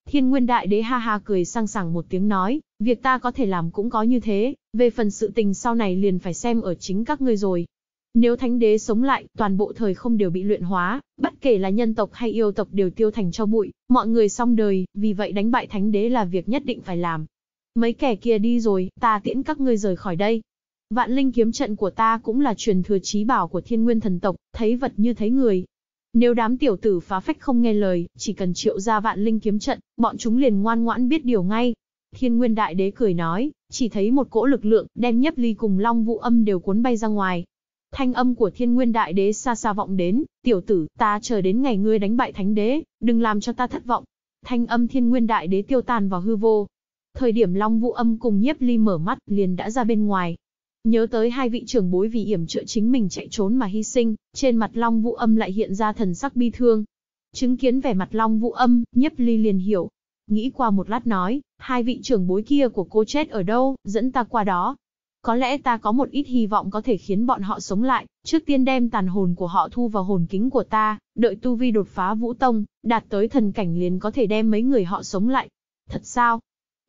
Thiên Nguyên Đại Đế ha ha cười sang sảng một tiếng nói, việc ta có thể làm cũng có như thế, về phần sự tình sau này liền phải xem ở chính các ngươi rồi. Nếu Thánh Đế sống lại, toàn bộ thời không đều bị luyện hóa, bất kể là nhân tộc hay yêu tộc đều tiêu thành cho bụi, mọi người xong đời, vì vậy đánh bại Thánh Đế là việc nhất định phải làm. Mấy kẻ kia đi rồi, ta tiễn các ngươi rời khỏi đây. Vạn linh kiếm trận của ta cũng là truyền thừa trí bảo của thiên nguyên thần tộc, thấy vật như thấy người, nếu đám tiểu tử phá phách không nghe lời, chỉ cần triệu ra vạn linh kiếm trận, bọn chúng liền ngoan ngoãn biết điều ngay. Thiên Nguyên Đại Đế cười nói, chỉ thấy một cỗ lực lượng đem nhấp ly cùng Long Vũ Âm đều cuốn bay ra ngoài. Thanh âm của Thiên Nguyên Đại Đế xa xa vọng đến, tiểu tử, ta chờ đến ngày ngươi đánh bại Thánh Đế, đừng làm cho ta thất vọng. Thanh âm Thiên Nguyên Đại Đế tiêu tan vào hư vô. Thời điểm Long Vũ Âm cùng nhiếp ly mở mắt liền đã ra bên ngoài, Nhớ tới hai vị trưởng bối vì yểm trợ chính mình chạy trốn mà hy sinh, trên mặt Long Vũ Âm lại hiện ra thần sắc bi thương. Chứng kiến vẻ mặt Long Vũ Âm, Nhấp Ly liền hiểu. Nghĩ qua một lát nói, hai vị trưởng bối kia của cô chết ở đâu, dẫn ta qua đó. Có lẽ ta có một ít hy vọng có thể khiến bọn họ sống lại, trước tiên đem tàn hồn của họ thu vào hồn kính của ta, đợi tu vi đột phá vũ tông, đạt tới thần cảnh liền có thể đem mấy người họ sống lại. Thật sao?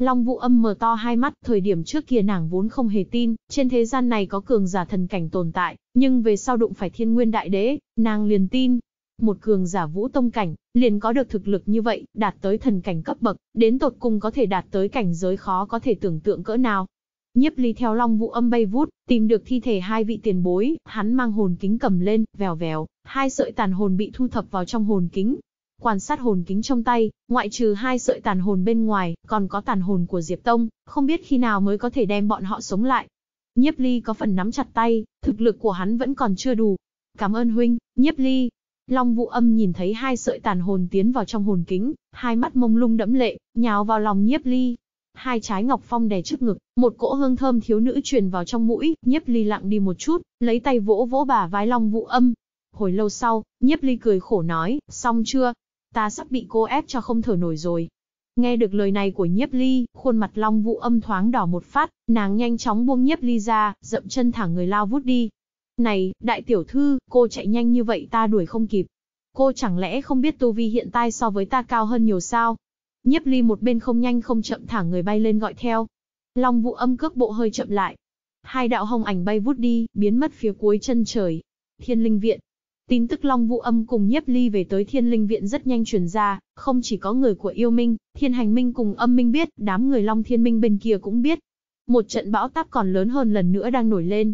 Long Vũ Âm mở to hai mắt, thời điểm trước kia nàng vốn không hề tin, trên thế gian này có cường giả thần cảnh tồn tại, nhưng về sau đụng phải thiên nguyên đại đế, nàng liền tin. Một cường giả vũ tông cảnh, liền có được thực lực như vậy, đạt tới thần cảnh cấp bậc, đến tột cùng có thể đạt tới cảnh giới khó có thể tưởng tượng cỡ nào. Nhiếp ly theo long vũ âm bay vút, tìm được thi thể hai vị tiền bối, hắn mang hồn kính cầm lên, vèo vèo, hai sợi tàn hồn bị thu thập vào trong hồn kính, Quan sát hồn kính trong tay, ngoại trừ hai sợi tàn hồn bên ngoài, còn có tàn hồn của Diệp Tông, không biết khi nào mới có thể đem bọn họ sống lại. Nhiếp Ly có phần nắm chặt tay, thực lực của hắn vẫn còn chưa đủ. Cảm ơn huynh, Nhiếp Ly. Long Vũ Âm nhìn thấy hai sợi tàn hồn tiến vào trong hồn kính, hai mắt mông lung đẫm lệ, nhào vào lòng Nhiếp Ly. Hai trái ngọc phong đè trước ngực, một cỗ hương thơm thiếu nữ truyền vào trong mũi, Nhiếp Ly lặng đi một chút, lấy tay vỗ vỗ bả vai Long Vũ Âm. Hồi lâu sau, Nhiếp Ly cười khổ nói, xong chưa, ta sắp bị cô ép cho không thở nổi rồi. Nghe được lời này của nhiếp ly, khuôn mặt long vũ âm thoáng đỏ một phát, nàng nhanh chóng buông nhiếp ly ra, dậm chân thẳng người lao vút đi. Này, đại tiểu thư, cô chạy nhanh như vậy ta đuổi không kịp. Cô chẳng lẽ không biết tu vi hiện tại so với ta cao hơn nhiều sao? Nhiếp ly một bên không nhanh không chậm thẳng người bay lên gọi theo. Long vũ âm cước bộ hơi chậm lại. Hai đạo hồng ảnh bay vút đi, biến mất phía cuối chân trời. Thiên linh viện, Tin tức Long Vũ Âm cùng Nhiếp Ly về tới Thiên Linh Viện rất nhanh truyền ra, không chỉ có người của Yêu Minh, Thiên Hành Minh cùng Âm Minh biết, đám người Long Thiên Minh bên kia cũng biết. Một trận bão táp còn lớn hơn lần nữa đang nổi lên.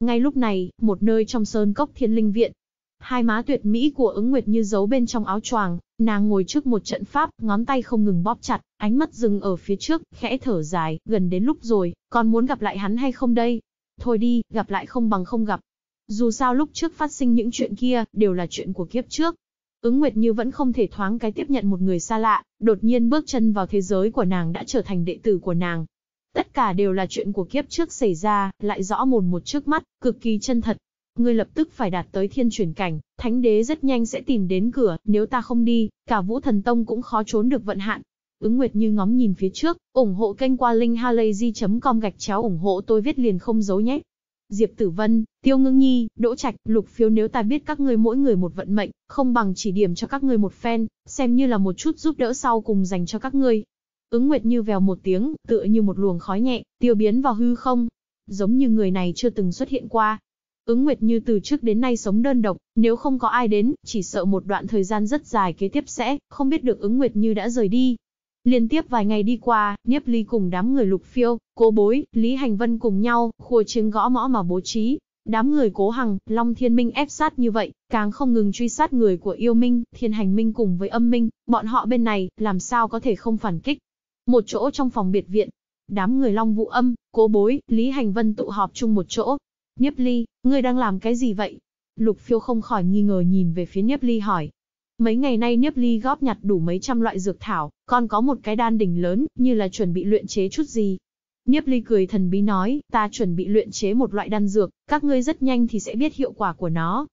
Ngay lúc này, một nơi trong sơn cốc Thiên Linh Viện, hai má tuyệt mỹ của ứng nguyệt như giấu bên trong áo choàng, nàng ngồi trước một trận pháp, ngón tay không ngừng bóp chặt, ánh mắt dừng ở phía trước, khẽ thở dài, gần đến lúc rồi, còn muốn gặp lại hắn hay không đây? Thôi đi, gặp lại không bằng không gặp, dù sao lúc trước phát sinh những chuyện kia, đều là chuyện của kiếp trước. Ứng Nguyệt Như vẫn không thể thoáng cái tiếp nhận một người xa lạ, đột nhiên bước chân vào thế giới của nàng đã trở thành đệ tử của nàng. Tất cả đều là chuyện của kiếp trước xảy ra, lại rõ mồn một trước mắt, cực kỳ chân thật. Ngươi lập tức phải đạt tới thiên chuyển cảnh, thánh đế rất nhanh sẽ tìm đến cửa, nếu ta không đi, cả vũ thần tông cũng khó trốn được vận hạn. Ứng Nguyệt Như ngóng nhìn phía trước, ủng hộ kênh qua linkhalazy.com gạch chéo ủng hộ tôi viết liền không giấu nhé. Diệp Tử Vân, Tiêu Ngưng Nhi, Đỗ Trạch, Lục Phiếu nếu ta biết các ngươi mỗi người một vận mệnh, không bằng chỉ điểm cho các ngươi một phen, xem như là một chút giúp đỡ sau cùng dành cho các ngươi. Ứng Nguyệt như vèo một tiếng, tựa như một luồng khói nhẹ, tiêu biến vào hư không, giống như người này chưa từng xuất hiện qua. Ứng Nguyệt như từ trước đến nay sống đơn độc, nếu không có ai đến, chỉ sợ một đoạn thời gian rất dài kế tiếp sẽ không biết được Ứng Nguyệt như đã rời đi. Liên tiếp vài ngày đi qua, Nhiếp Ly cùng đám người Lục Phiêu, Cố Bối, Lý Hành Vân cùng nhau, khua chiêng gõ mõ mà bố trí. Đám người Cố Hằng, Long Thiên Minh ép sát như vậy, càng không ngừng truy sát người của Yêu Minh, Thiên Hành Minh cùng với Âm Minh, bọn họ bên này, làm sao có thể không phản kích. Một chỗ trong phòng biệt viện, đám người Long Vũ Âm, Cố Bối, Lý Hành Vân tụ họp chung một chỗ. Nhiếp Ly, ngươi đang làm cái gì vậy? Lục Phiêu không khỏi nghi ngờ nhìn về phía Nhiếp Ly hỏi, Mấy ngày nay Niếp Ly góp nhặt đủ mấy trăm loại dược thảo, còn có một cái đan đỉnh lớn, như là chuẩn bị luyện chế chút gì. Niếp Ly cười thần bí nói, ta chuẩn bị luyện chế một loại đan dược, các ngươi rất nhanh thì sẽ biết hiệu quả của nó.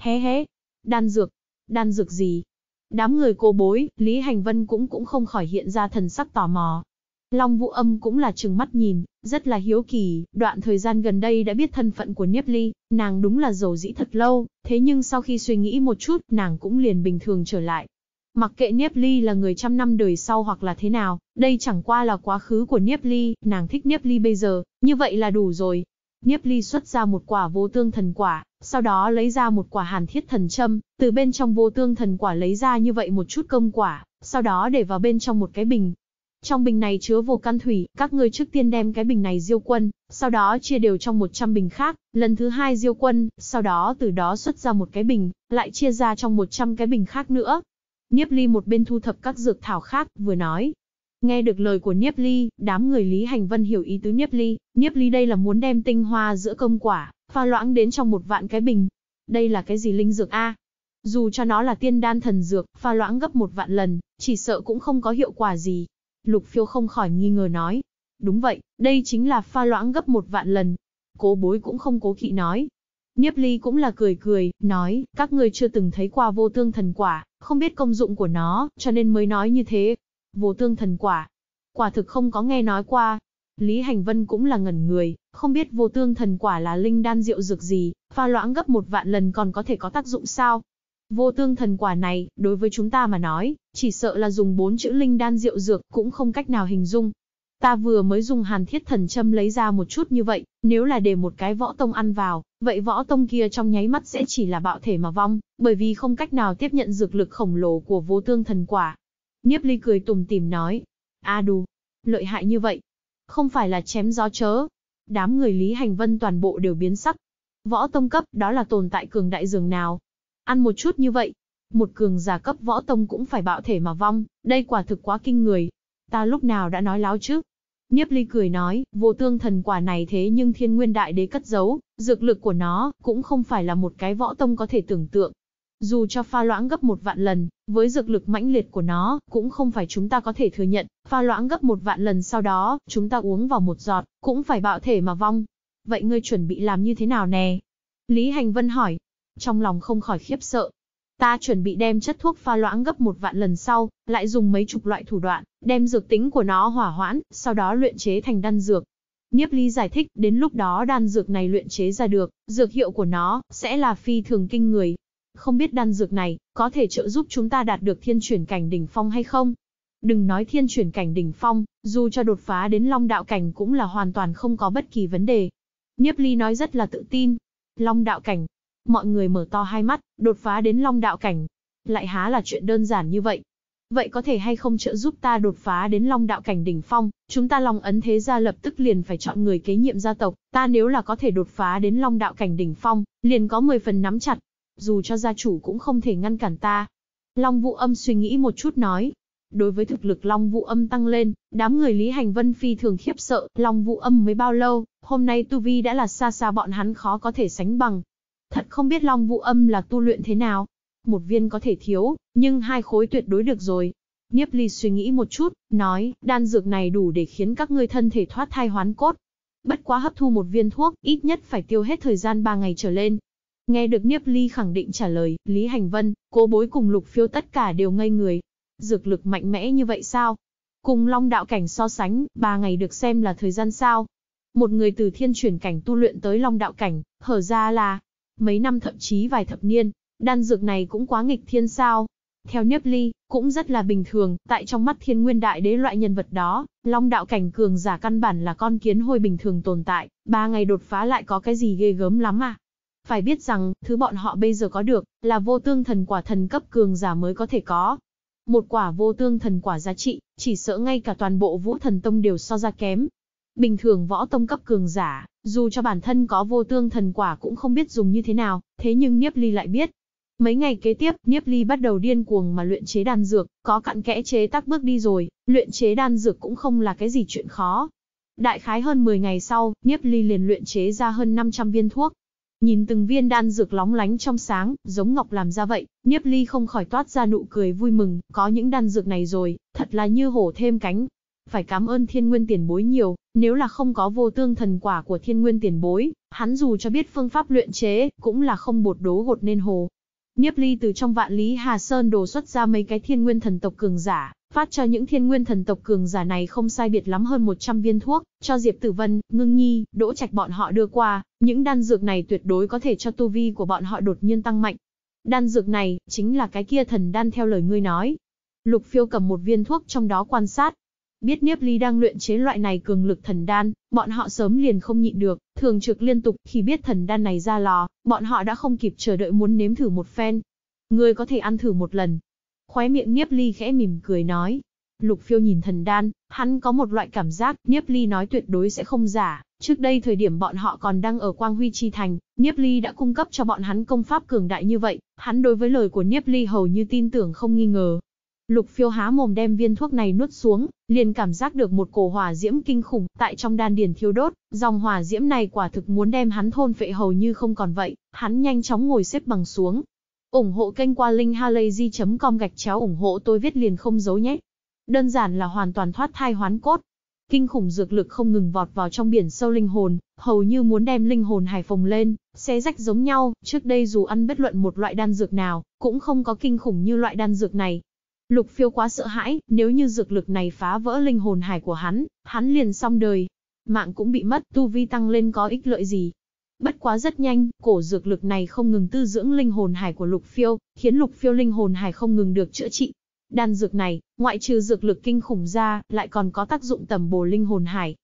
Hé hé, đan dược, đan dược gì? Đám người cô bối, Lý Hành Vân cũng cũng không khỏi hiện ra thần sắc tò mò, Long Vũ Âm cũng là trừng mắt nhìn, rất là hiếu kỳ, đoạn thời gian gần đây đã biết thân phận của Niếp Ly, nàng đúng là giàu dĩ thật lâu, thế nhưng sau khi suy nghĩ một chút, nàng cũng liền bình thường trở lại. Mặc kệ Niếp Ly là người trăm năm đời sau hoặc là thế nào, đây chẳng qua là quá khứ của Niếp Ly, nàng thích Niếp Ly bây giờ, như vậy là đủ rồi. Niếp Ly xuất ra một quả vô tương thần quả, sau đó lấy ra một quả hàn thiết thần châm, từ bên trong vô tương thần quả lấy ra như vậy một chút công quả, sau đó để vào bên trong một cái bình, trong bình này chứa vô căn thủy, các ngươi trước tiên đem cái bình này diêu quân, sau đó chia đều trong 100 bình khác, lần thứ hai diêu quân, sau đó từ đó xuất ra một cái bình, lại chia ra trong 100 cái bình khác nữa. Niếp Ly một bên thu thập các dược thảo khác, vừa nói. Nghe được lời của Niếp Ly, đám người Lý Hành Vân hiểu ý tứ Niếp Ly, Niếp Ly đây là muốn đem tinh hoa giữa công quả, pha loãng đến trong một vạn cái bình. Đây là cái gì linh dược A? Dù cho nó là tiên đan thần dược, pha loãng gấp một vạn lần, chỉ sợ cũng không có hiệu quả gì. Lục phiêu không khỏi nghi ngờ nói. Đúng vậy, đây chính là pha loãng gấp một vạn lần. Cố bối cũng không cố kỵ nói. Niếp ly cũng là cười cười, nói, các người chưa từng thấy qua vô tương thần quả, không biết công dụng của nó, cho nên mới nói như thế. Vô tương thần quả. Quả thực không có nghe nói qua. Lý Hành Vân cũng là ngẩn người, không biết vô tương thần quả là linh đan rượu dược gì, pha loãng gấp một vạn lần còn có thể có tác dụng sao, Vô tương thần quả này, đối với chúng ta mà nói, chỉ sợ là dùng bốn chữ linh đan rượu dược cũng không cách nào hình dung. Ta vừa mới dùng hàn thiết thần châm lấy ra một chút như vậy, nếu là để một cái võ tông ăn vào, vậy võ tông kia trong nháy mắt sẽ chỉ là bạo thể mà vong, bởi vì không cách nào tiếp nhận dược lực khổng lồ của vô tương thần quả. Niếp ly cười tùm tìm nói, a đù, lợi hại như vậy. Không phải là chém gió chớ. Đám người Lý Hành Vân toàn bộ đều biến sắc. Võ tông cấp đó là tồn tại cường đại dường nào, Ăn một chút như vậy, một cường giả cấp võ tông cũng phải bạo thể mà vong, đây quả thực quá kinh người. Ta lúc nào đã nói láo chứ? Niếp ly cười nói, vô tương thần quả này thế nhưng thiên nguyên đại đế cất giấu, dược lực của nó cũng không phải là một cái võ tông có thể tưởng tượng. Dù cho pha loãng gấp một vạn lần, với dược lực mãnh liệt của nó, cũng không phải chúng ta có thể thừa nhận, pha loãng gấp một vạn lần sau đó, chúng ta uống vào một giọt, cũng phải bạo thể mà vong. Vậy ngươi chuẩn bị làm như thế nào nè? Lý Hành Vân hỏi, trong lòng không khỏi khiếp sợ. Ta chuẩn bị đem chất thuốc pha loãng gấp một vạn lần sau, lại dùng mấy chục loại thủ đoạn, đem dược tính của nó hỏa hoãn, sau đó luyện chế thành đan dược. Niếp Ly giải thích, đến lúc đó đan dược này luyện chế ra được, dược hiệu của nó sẽ là phi thường kinh người. Không biết đan dược này có thể trợ giúp chúng ta đạt được thiên chuyển cảnh đỉnh phong hay không? Đừng nói thiên chuyển cảnh đỉnh phong, dù cho đột phá đến long đạo cảnh cũng là hoàn toàn không có bất kỳ vấn đề. Niếp Ly nói rất là tự tin. Long đạo cảnh, Mọi người mở to hai mắt, đột phá đến long đạo cảnh. Lại há là chuyện đơn giản như vậy. Vậy có thể hay không trợ giúp ta đột phá đến long đạo cảnh đỉnh phong, chúng ta long ấn thế gia lập tức liền phải chọn người kế nhiệm gia tộc, ta nếu là có thể đột phá đến long đạo cảnh đỉnh phong, liền có 10 phần nắm chặt. Dù cho gia chủ cũng không thể ngăn cản ta. Long vũ âm suy nghĩ một chút nói, đối với thực lực Long Vũ Âm tăng lên, đám người Lý Hành Vân phi thường khiếp sợ, Long Vũ Âm mới bao lâu, hôm nay Tu Vi đã là xa xa bọn hắn khó có thể sánh bằng, thật không biết Long Vũ Âm là tu luyện thế nào. Một viên có thể thiếu, nhưng hai khối tuyệt đối được rồi. Niếp Ly suy nghĩ một chút, nói, đan dược này đủ để khiến các ngươi thân thể thoát thai hoán cốt. Bất quá hấp thu một viên thuốc, ít nhất phải tiêu hết thời gian ba ngày trở lên. Nghe được Niếp Ly khẳng định trả lời, Lý Hành Vân, cố bối cùng lục phiêu tất cả đều ngây người. Dược lực mạnh mẽ như vậy sao? Cùng long đạo cảnh so sánh, ba ngày được xem là thời gian sao? Một người từ thiên chuyển cảnh tu luyện tới long đạo cảnh, hở ra là, mấy năm thậm chí vài thập niên, đan dược này cũng quá nghịch thiên sao. Theo Niếp Ly, cũng rất là bình thường, tại trong mắt thiên nguyên đại đế loại nhân vật đó, long đạo cảnh cường giả căn bản là con kiến hôi bình thường tồn tại, ba ngày đột phá lại có cái gì ghê gớm lắm à. Phải biết rằng, thứ bọn họ bây giờ có được, là vô tương thần quả thần cấp cường giả mới có thể có. Một quả vô tương thần quả giá trị, chỉ sợ ngay cả toàn bộ vũ thần tông đều so ra kém. Bình thường võ tông cấp cường giả, dù cho bản thân có vô tương thần quả cũng không biết dùng như thế nào, thế nhưng Niếp Ly lại biết. Mấy ngày kế tiếp, Niếp Ly bắt đầu điên cuồng mà luyện chế đan dược, có cặn kẽ chế tác bước đi rồi, luyện chế đan dược cũng không là cái gì chuyện khó. Đại khái hơn 10 ngày sau, Niếp Ly liền luyện chế ra hơn 500 viên thuốc. Nhìn từng viên đan dược lóng lánh trong sáng, giống ngọc làm ra vậy, Niếp Ly không khỏi toát ra nụ cười vui mừng, có những đan dược này rồi, thật là như hổ thêm cánh, phải cảm ơn thiên nguyên tiền bối nhiều, nếu là không có vô tương thần quả của thiên nguyên tiền bối, hắn dù cho biết phương pháp luyện chế, cũng là không bột đố gột nên hồ. Nhiếp ly từ trong vạn lý Hà Sơn đồ xuất ra mấy cái thiên nguyên thần tộc cường giả, phát cho những thiên nguyên thần tộc cường giả này không sai biệt lắm hơn 100 viên thuốc, cho Diệp Tử Vân, Ngưng Nhi, Đỗ Trạch bọn họ đưa qua, những đan dược này tuyệt đối có thể cho tu vi của bọn họ đột nhiên tăng mạnh. Đan dược này, chính là cái kia thần đan theo lời ngươi nói. Lục phiêu cầm một viên thuốc trong đó quan sát, biết Niếp Ly đang luyện chế loại này cường lực thần đan, bọn họ sớm liền không nhịn được, thường trực liên tục khi biết thần đan này ra lò, bọn họ đã không kịp chờ đợi muốn nếm thử một phen. Ngươi có thể ăn thử một lần. Khóe miệng Niếp Ly khẽ mỉm cười nói. Lục phiêu nhìn thần đan, hắn có một loại cảm giác, Niếp Ly nói tuyệt đối sẽ không giả. Trước đây thời điểm bọn họ còn đang ở Quang Huy Chi Thành, Niếp Ly đã cung cấp cho bọn hắn công pháp cường đại như vậy, hắn đối với lời của Niếp Ly hầu như tin tưởng không nghi ngờ, Lục phiêu há mồm đem viên thuốc này nuốt xuống, liền cảm giác được một cổ hỏa diễm kinh khủng tại trong đan điền thiêu đốt, dòng hỏa diễm này quả thực muốn đem hắn thôn phệ hầu như không còn vậy, hắn nhanh chóng ngồi xếp bằng xuống. ủng hộ kênh qua linkhalazy.com gạch chéo ủng hộ tôi viết liền không giấu nhé. Đơn giản là hoàn toàn thoát thai hoán cốt. Kinh khủng dược lực không ngừng vọt vào trong biển sâu linh hồn, hầu như muốn đem linh hồn hải phồng lên, xé rách giống nhau, trước đây dù ăn bất luận một loại đan dược nào, cũng không có kinh khủng như loại đan dược này, Lục phiêu quá sợ hãi, nếu như dược lực này phá vỡ linh hồn hải của hắn, hắn liền xong đời. Mạng cũng bị mất, tu vi tăng lên có ích lợi gì. Bất quá rất nhanh, cổ dược lực này không ngừng tư dưỡng linh hồn hải của lục phiêu, khiến lục phiêu linh hồn hải không ngừng được chữa trị. Đan dược này, ngoại trừ dược lực kinh khủng ra, lại còn có tác dụng tầm bổ linh hồn hải,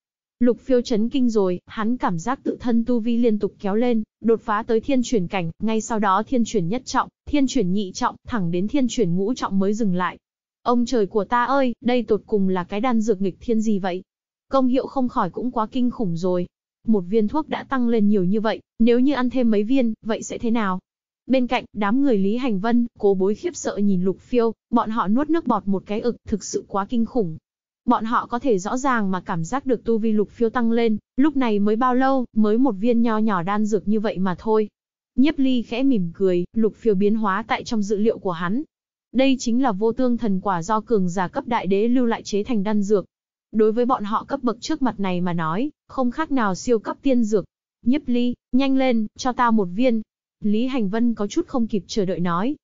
Lục phiêu chấn kinh rồi, hắn cảm giác tự thân tu vi liên tục kéo lên, đột phá tới thiên chuyển cảnh, ngay sau đó thiên chuyển nhất trọng, thiên chuyển nhị trọng, thẳng đến thiên chuyển ngũ trọng mới dừng lại. Ông trời của ta ơi, đây tột cùng là cái đan dược nghịch thiên gì vậy? Công hiệu không khỏi cũng quá kinh khủng rồi. Một viên thuốc đã tăng lên nhiều như vậy, nếu như ăn thêm mấy viên, vậy sẽ thế nào? Bên cạnh, đám người Lý Hành Vân, cố bối khiếp sợ nhìn Lục Phiêu, bọn họ nuốt nước bọt một cái ực, thực sự quá kinh khủng bọn họ có thể rõ ràng mà cảm giác được tu vi lục phiêu tăng lên, lúc này mới bao lâu, mới một viên nho nhỏ đan dược như vậy mà thôi. Nhiếp ly khẽ mỉm cười, lục phiêu biến hóa tại trong dự liệu của hắn. Đây chính là vô tương thần quả do cường giả cấp đại đế lưu lại chế thành đan dược. Đối với bọn họ cấp bậc trước mặt này mà nói, không khác nào siêu cấp tiên dược. Nhiếp ly, nhanh lên, cho ta một viên. Lý Hành Vân có chút không kịp chờ đợi nói.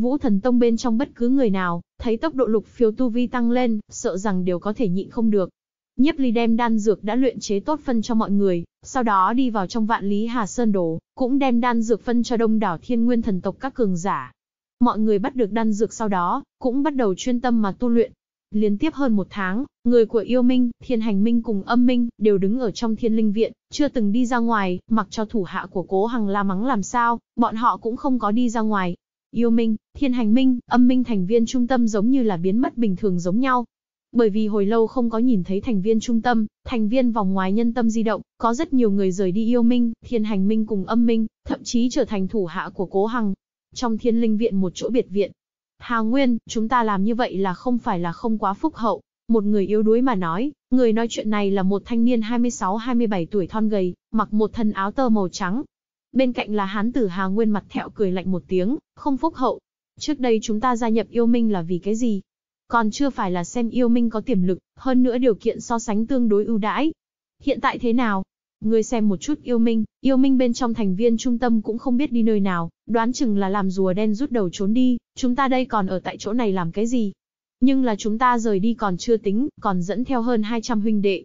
Vũ thần tông bên trong bất cứ người nào, thấy tốc độ lục phiếu tu vi tăng lên, sợ rằng đều có thể nhịn không được. Nhiếp ly đem đan dược đã luyện chế tốt phân cho mọi người, sau đó đi vào trong vạn lý Hà Sơn Đồ, cũng đem đan dược phân cho đông đảo thiên nguyên thần tộc các cường giả. Mọi người bắt được đan dược sau đó, cũng bắt đầu chuyên tâm mà tu luyện. Liên tiếp hơn một tháng, người của yêu minh, thiên hành minh cùng âm minh đều đứng ở trong thiên linh viện, chưa từng đi ra ngoài, mặc cho thủ hạ của cố hằng la mắng làm sao, bọn họ cũng không có đi ra ngoài, yêu minh, thiên hành minh, âm minh thành viên trung tâm giống như là biến mất bình thường giống nhau. Bởi vì hồi lâu không có nhìn thấy thành viên trung tâm, thành viên vòng ngoài nhân tâm di động, có rất nhiều người rời đi yêu minh, thiên hành minh cùng âm minh, thậm chí trở thành thủ hạ của cố hằng. Trong thiên linh viện một chỗ biệt viện. Hà Nguyên, chúng ta làm như vậy là không phải là không quá phúc hậu. Một người yếu đuối mà nói, người nói chuyện này là một thanh niên 26-27 tuổi thon gầy, mặc một thân áo tơ màu trắng, Bên cạnh là hán tử Hà Nguyên mặt thẹo cười lạnh một tiếng, không phúc hậu. Trước đây chúng ta gia nhập yêu minh là vì cái gì? Còn chưa phải là xem yêu minh có tiềm lực, hơn nữa điều kiện so sánh tương đối ưu đãi. Hiện tại thế nào? Ngươi xem một chút yêu minh, yêu minh bên trong thành viên trung tâm cũng không biết đi nơi nào, đoán chừng là làm rùa đen rút đầu trốn đi, chúng ta đây còn ở tại chỗ này làm cái gì? Nhưng là chúng ta rời đi còn chưa tính, còn dẫn theo hơn 200 huynh đệ,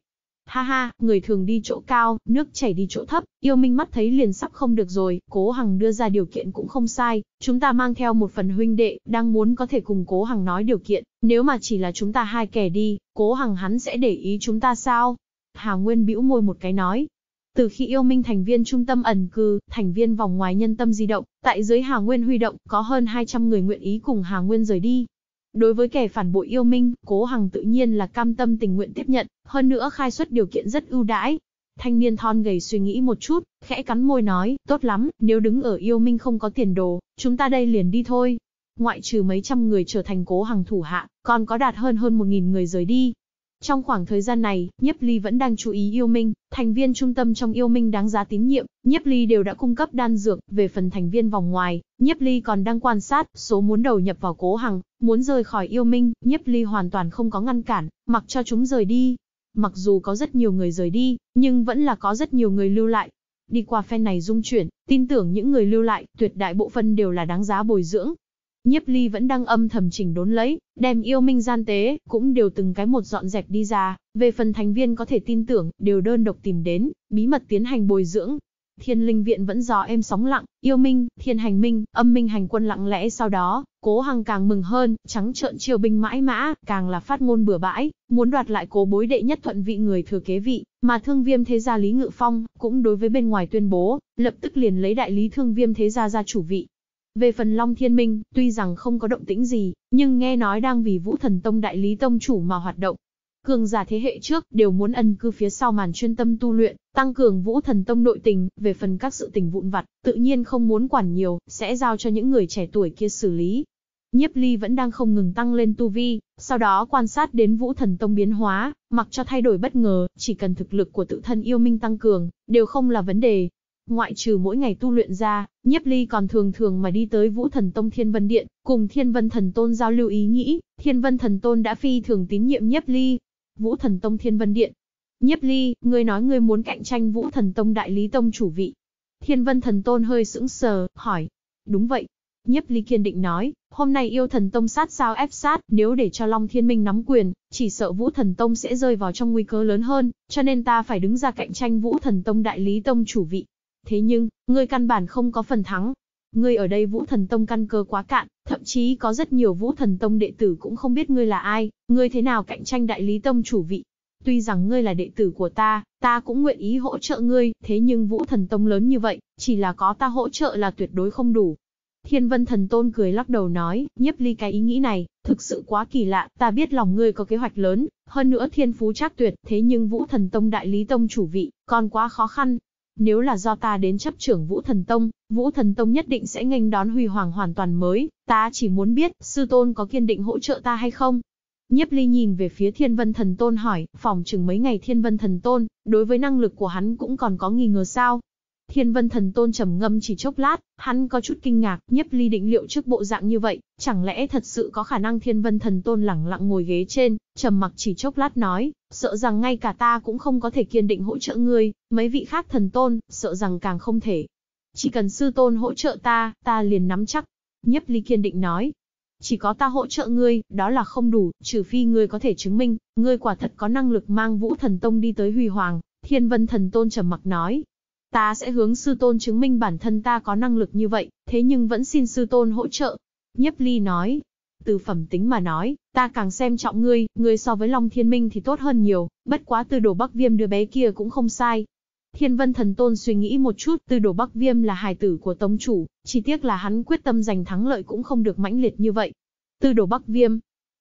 Ha ha, người thường đi chỗ cao, nước chảy đi chỗ thấp, yêu minh mắt thấy liền sắp không được rồi, cố hằng đưa ra điều kiện cũng không sai, chúng ta mang theo một phần huynh đệ, đang muốn có thể cùng cố hằng nói điều kiện, nếu mà chỉ là chúng ta hai kẻ đi, cố hằng hắn sẽ để ý chúng ta sao? Hà Nguyên bĩu môi một cái nói. Từ khi yêu minh thành viên trung tâm ẩn cư, thành viên vòng ngoài nhân tâm di động, tại dưới Hà Nguyên huy động, có hơn 200 người nguyện ý cùng Hà Nguyên rời đi, Đối với kẻ phản bội yêu minh, Cố Hằng tự nhiên là cam tâm tình nguyện tiếp nhận, hơn nữa khai xuất điều kiện rất ưu đãi. Thanh niên thon gầy suy nghĩ một chút, khẽ cắn môi nói, tốt lắm, nếu đứng ở yêu minh không có tiền đồ, chúng ta đây liền đi thôi. Ngoại trừ mấy trăm người trở thành cố hàng thủ hạ, còn có đạt hơn hơn một nghìn người rời đi, trong khoảng thời gian này, Nhiếp Ly vẫn đang chú ý Yêu Minh, thành viên trung tâm trong Yêu Minh đáng giá tín nhiệm, Nhiếp Ly đều đã cung cấp đan dược, về phần thành viên vòng ngoài, Nhiếp Ly còn đang quan sát, số muốn đầu nhập vào Cố Hằng, muốn rời khỏi Yêu Minh, Nhiếp Ly hoàn toàn không có ngăn cản, mặc cho chúng rời đi. Mặc dù có rất nhiều người rời đi, nhưng vẫn là có rất nhiều người lưu lại. Đi qua phen này dung chuyển, tin tưởng những người lưu lại, tuyệt đại bộ phân đều là đáng giá bồi dưỡng, Nhiếp ly vẫn đang âm thầm chỉnh đốn lấy, đem yêu minh gian tế, cũng đều từng cái một dọn dẹp đi ra, về phần thành viên có thể tin tưởng, đều đơn độc tìm đến, bí mật tiến hành bồi dưỡng. Thiên linh viện vẫn dò êm sóng lặng, yêu minh, thiên hành minh, âm minh hành quân lặng lẽ sau đó, cố hằng càng mừng hơn, trắng trợn triều binh mãi mã, càng là phát ngôn bừa bãi, muốn đoạt lại cố bối đệ nhất thuận vị người thừa kế vị, mà thương viêm thế gia Lý Ngự Phong, cũng đối với bên ngoài tuyên bố, lập tức liền lấy đại lý thương viêm thế gia gia chủ vị, về phần Long Thiên Minh, tuy rằng không có động tĩnh gì, nhưng nghe nói đang vì Vũ Thần Tông đại lý tông chủ mà hoạt động. Cường giả thế hệ trước đều muốn ân cư phía sau màn chuyên tâm tu luyện, tăng cường Vũ Thần Tông nội tình, về phần các sự tình vụn vặt, tự nhiên không muốn quản nhiều, sẽ giao cho những người trẻ tuổi kia xử lý. Nhiếp Ly vẫn đang không ngừng tăng lên tu vi, sau đó quan sát đến Vũ Thần Tông biến hóa, mặc cho thay đổi bất ngờ, chỉ cần thực lực của tự thân yêu minh tăng cường, đều không là vấn đề, Ngoại trừ mỗi ngày tu luyện ra, Nhiếp Ly còn thường thường mà đi tới Vũ Thần Tông Thiên Vân Điện, cùng Thiên Vân Thần Tôn giao lưu ý nghĩ, Thiên Vân Thần Tôn đã phi thường tín nhiệm Nhiếp Ly. Vũ Thần Tông Thiên Vân Điện. Nhiếp Ly, ngươi nói ngươi muốn cạnh tranh Vũ Thần Tông Đại Lý Tông chủ vị. Thiên Vân Thần Tôn hơi sững sờ, hỏi. Đúng vậy. Nhiếp Ly kiên định nói, hôm nay yêu thần tông sát sao ép sát, nếu để cho Long Thiên Minh nắm quyền, chỉ sợ Vũ Thần Tông sẽ rơi vào trong nguy cơ lớn hơn, cho nên ta phải đứng ra cạnh tranh Vũ Thần Tông đại lý tông chủ vị. Thế nhưng, ngươi căn bản không có phần thắng. Ngươi ở đây Vũ Thần Tông căn cơ quá cạn, thậm chí có rất nhiều Vũ Thần Tông đệ tử cũng không biết ngươi là ai, ngươi thế nào cạnh tranh đại lý tông chủ vị. Tuy rằng ngươi là đệ tử của ta, ta cũng nguyện ý hỗ trợ ngươi, thế nhưng Vũ Thần Tông lớn như vậy, chỉ là có ta hỗ trợ là tuyệt đối không đủ, Thiên Vân Thần Tôn cười lắc đầu nói, nhiếp ly cái ý nghĩ này, thực sự quá kỳ lạ, ta biết lòng ngươi có kế hoạch lớn, hơn nữa thiên phú chắc tuyệt, thế nhưng Vũ Thần Tông Đại Lý Tông chủ vị, còn quá khó khăn, nếu là do ta đến chấp trưởng Vũ Thần Tông, Vũ Thần Tông nhất định sẽ nghênh đón huy hoàng hoàn toàn mới, ta chỉ muốn biết, sư tôn có kiên định hỗ trợ ta hay không? Nhiếp Ly nhìn về phía Thiên Vân Thần Tôn hỏi, phòng chừng mấy ngày Thiên Vân Thần Tôn, đối với năng lực của hắn cũng còn có nghi ngờ sao? Thiên Vân Thần Tôn trầm ngâm chỉ chốc lát, hắn có chút kinh ngạc, Nhiếp Ly định liệu trước bộ dạng như vậy, chẳng lẽ thật sự có khả năng Thiên Vân Thần Tôn lẳng lặng ngồi ghế trên, trầm mặc chỉ chốc lát nói, sợ rằng ngay cả ta cũng không có thể kiên định hỗ trợ ngươi, mấy vị khác thần tôn, sợ rằng càng không thể. Chỉ cần sư tôn hỗ trợ ta, ta liền nắm chắc." Nhiếp Ly kiên định nói. "Chỉ có ta hỗ trợ ngươi, đó là không đủ, trừ phi ngươi có thể chứng minh, ngươi quả thật có năng lực mang Vũ Thần Tông đi tới Huy Hoàng." Thiên Vân Thần Tôn trầm mặc nói, Ta sẽ hướng sư tôn chứng minh bản thân ta có năng lực như vậy, thế nhưng vẫn xin sư tôn hỗ trợ. Nhiếp ly nói, từ phẩm tính mà nói, ta càng xem trọng ngươi, ngươi so với Long Thiên Minh thì tốt hơn nhiều, bất quá từ đồ Bắc Viêm đứa bé kia cũng không sai. Thiên Vân Thần Tôn suy nghĩ một chút, từ đồ Bắc Viêm là hài tử của tông chủ, chỉ tiếc là hắn quyết tâm giành thắng lợi cũng không được mãnh liệt như vậy. Từ đồ Bắc Viêm,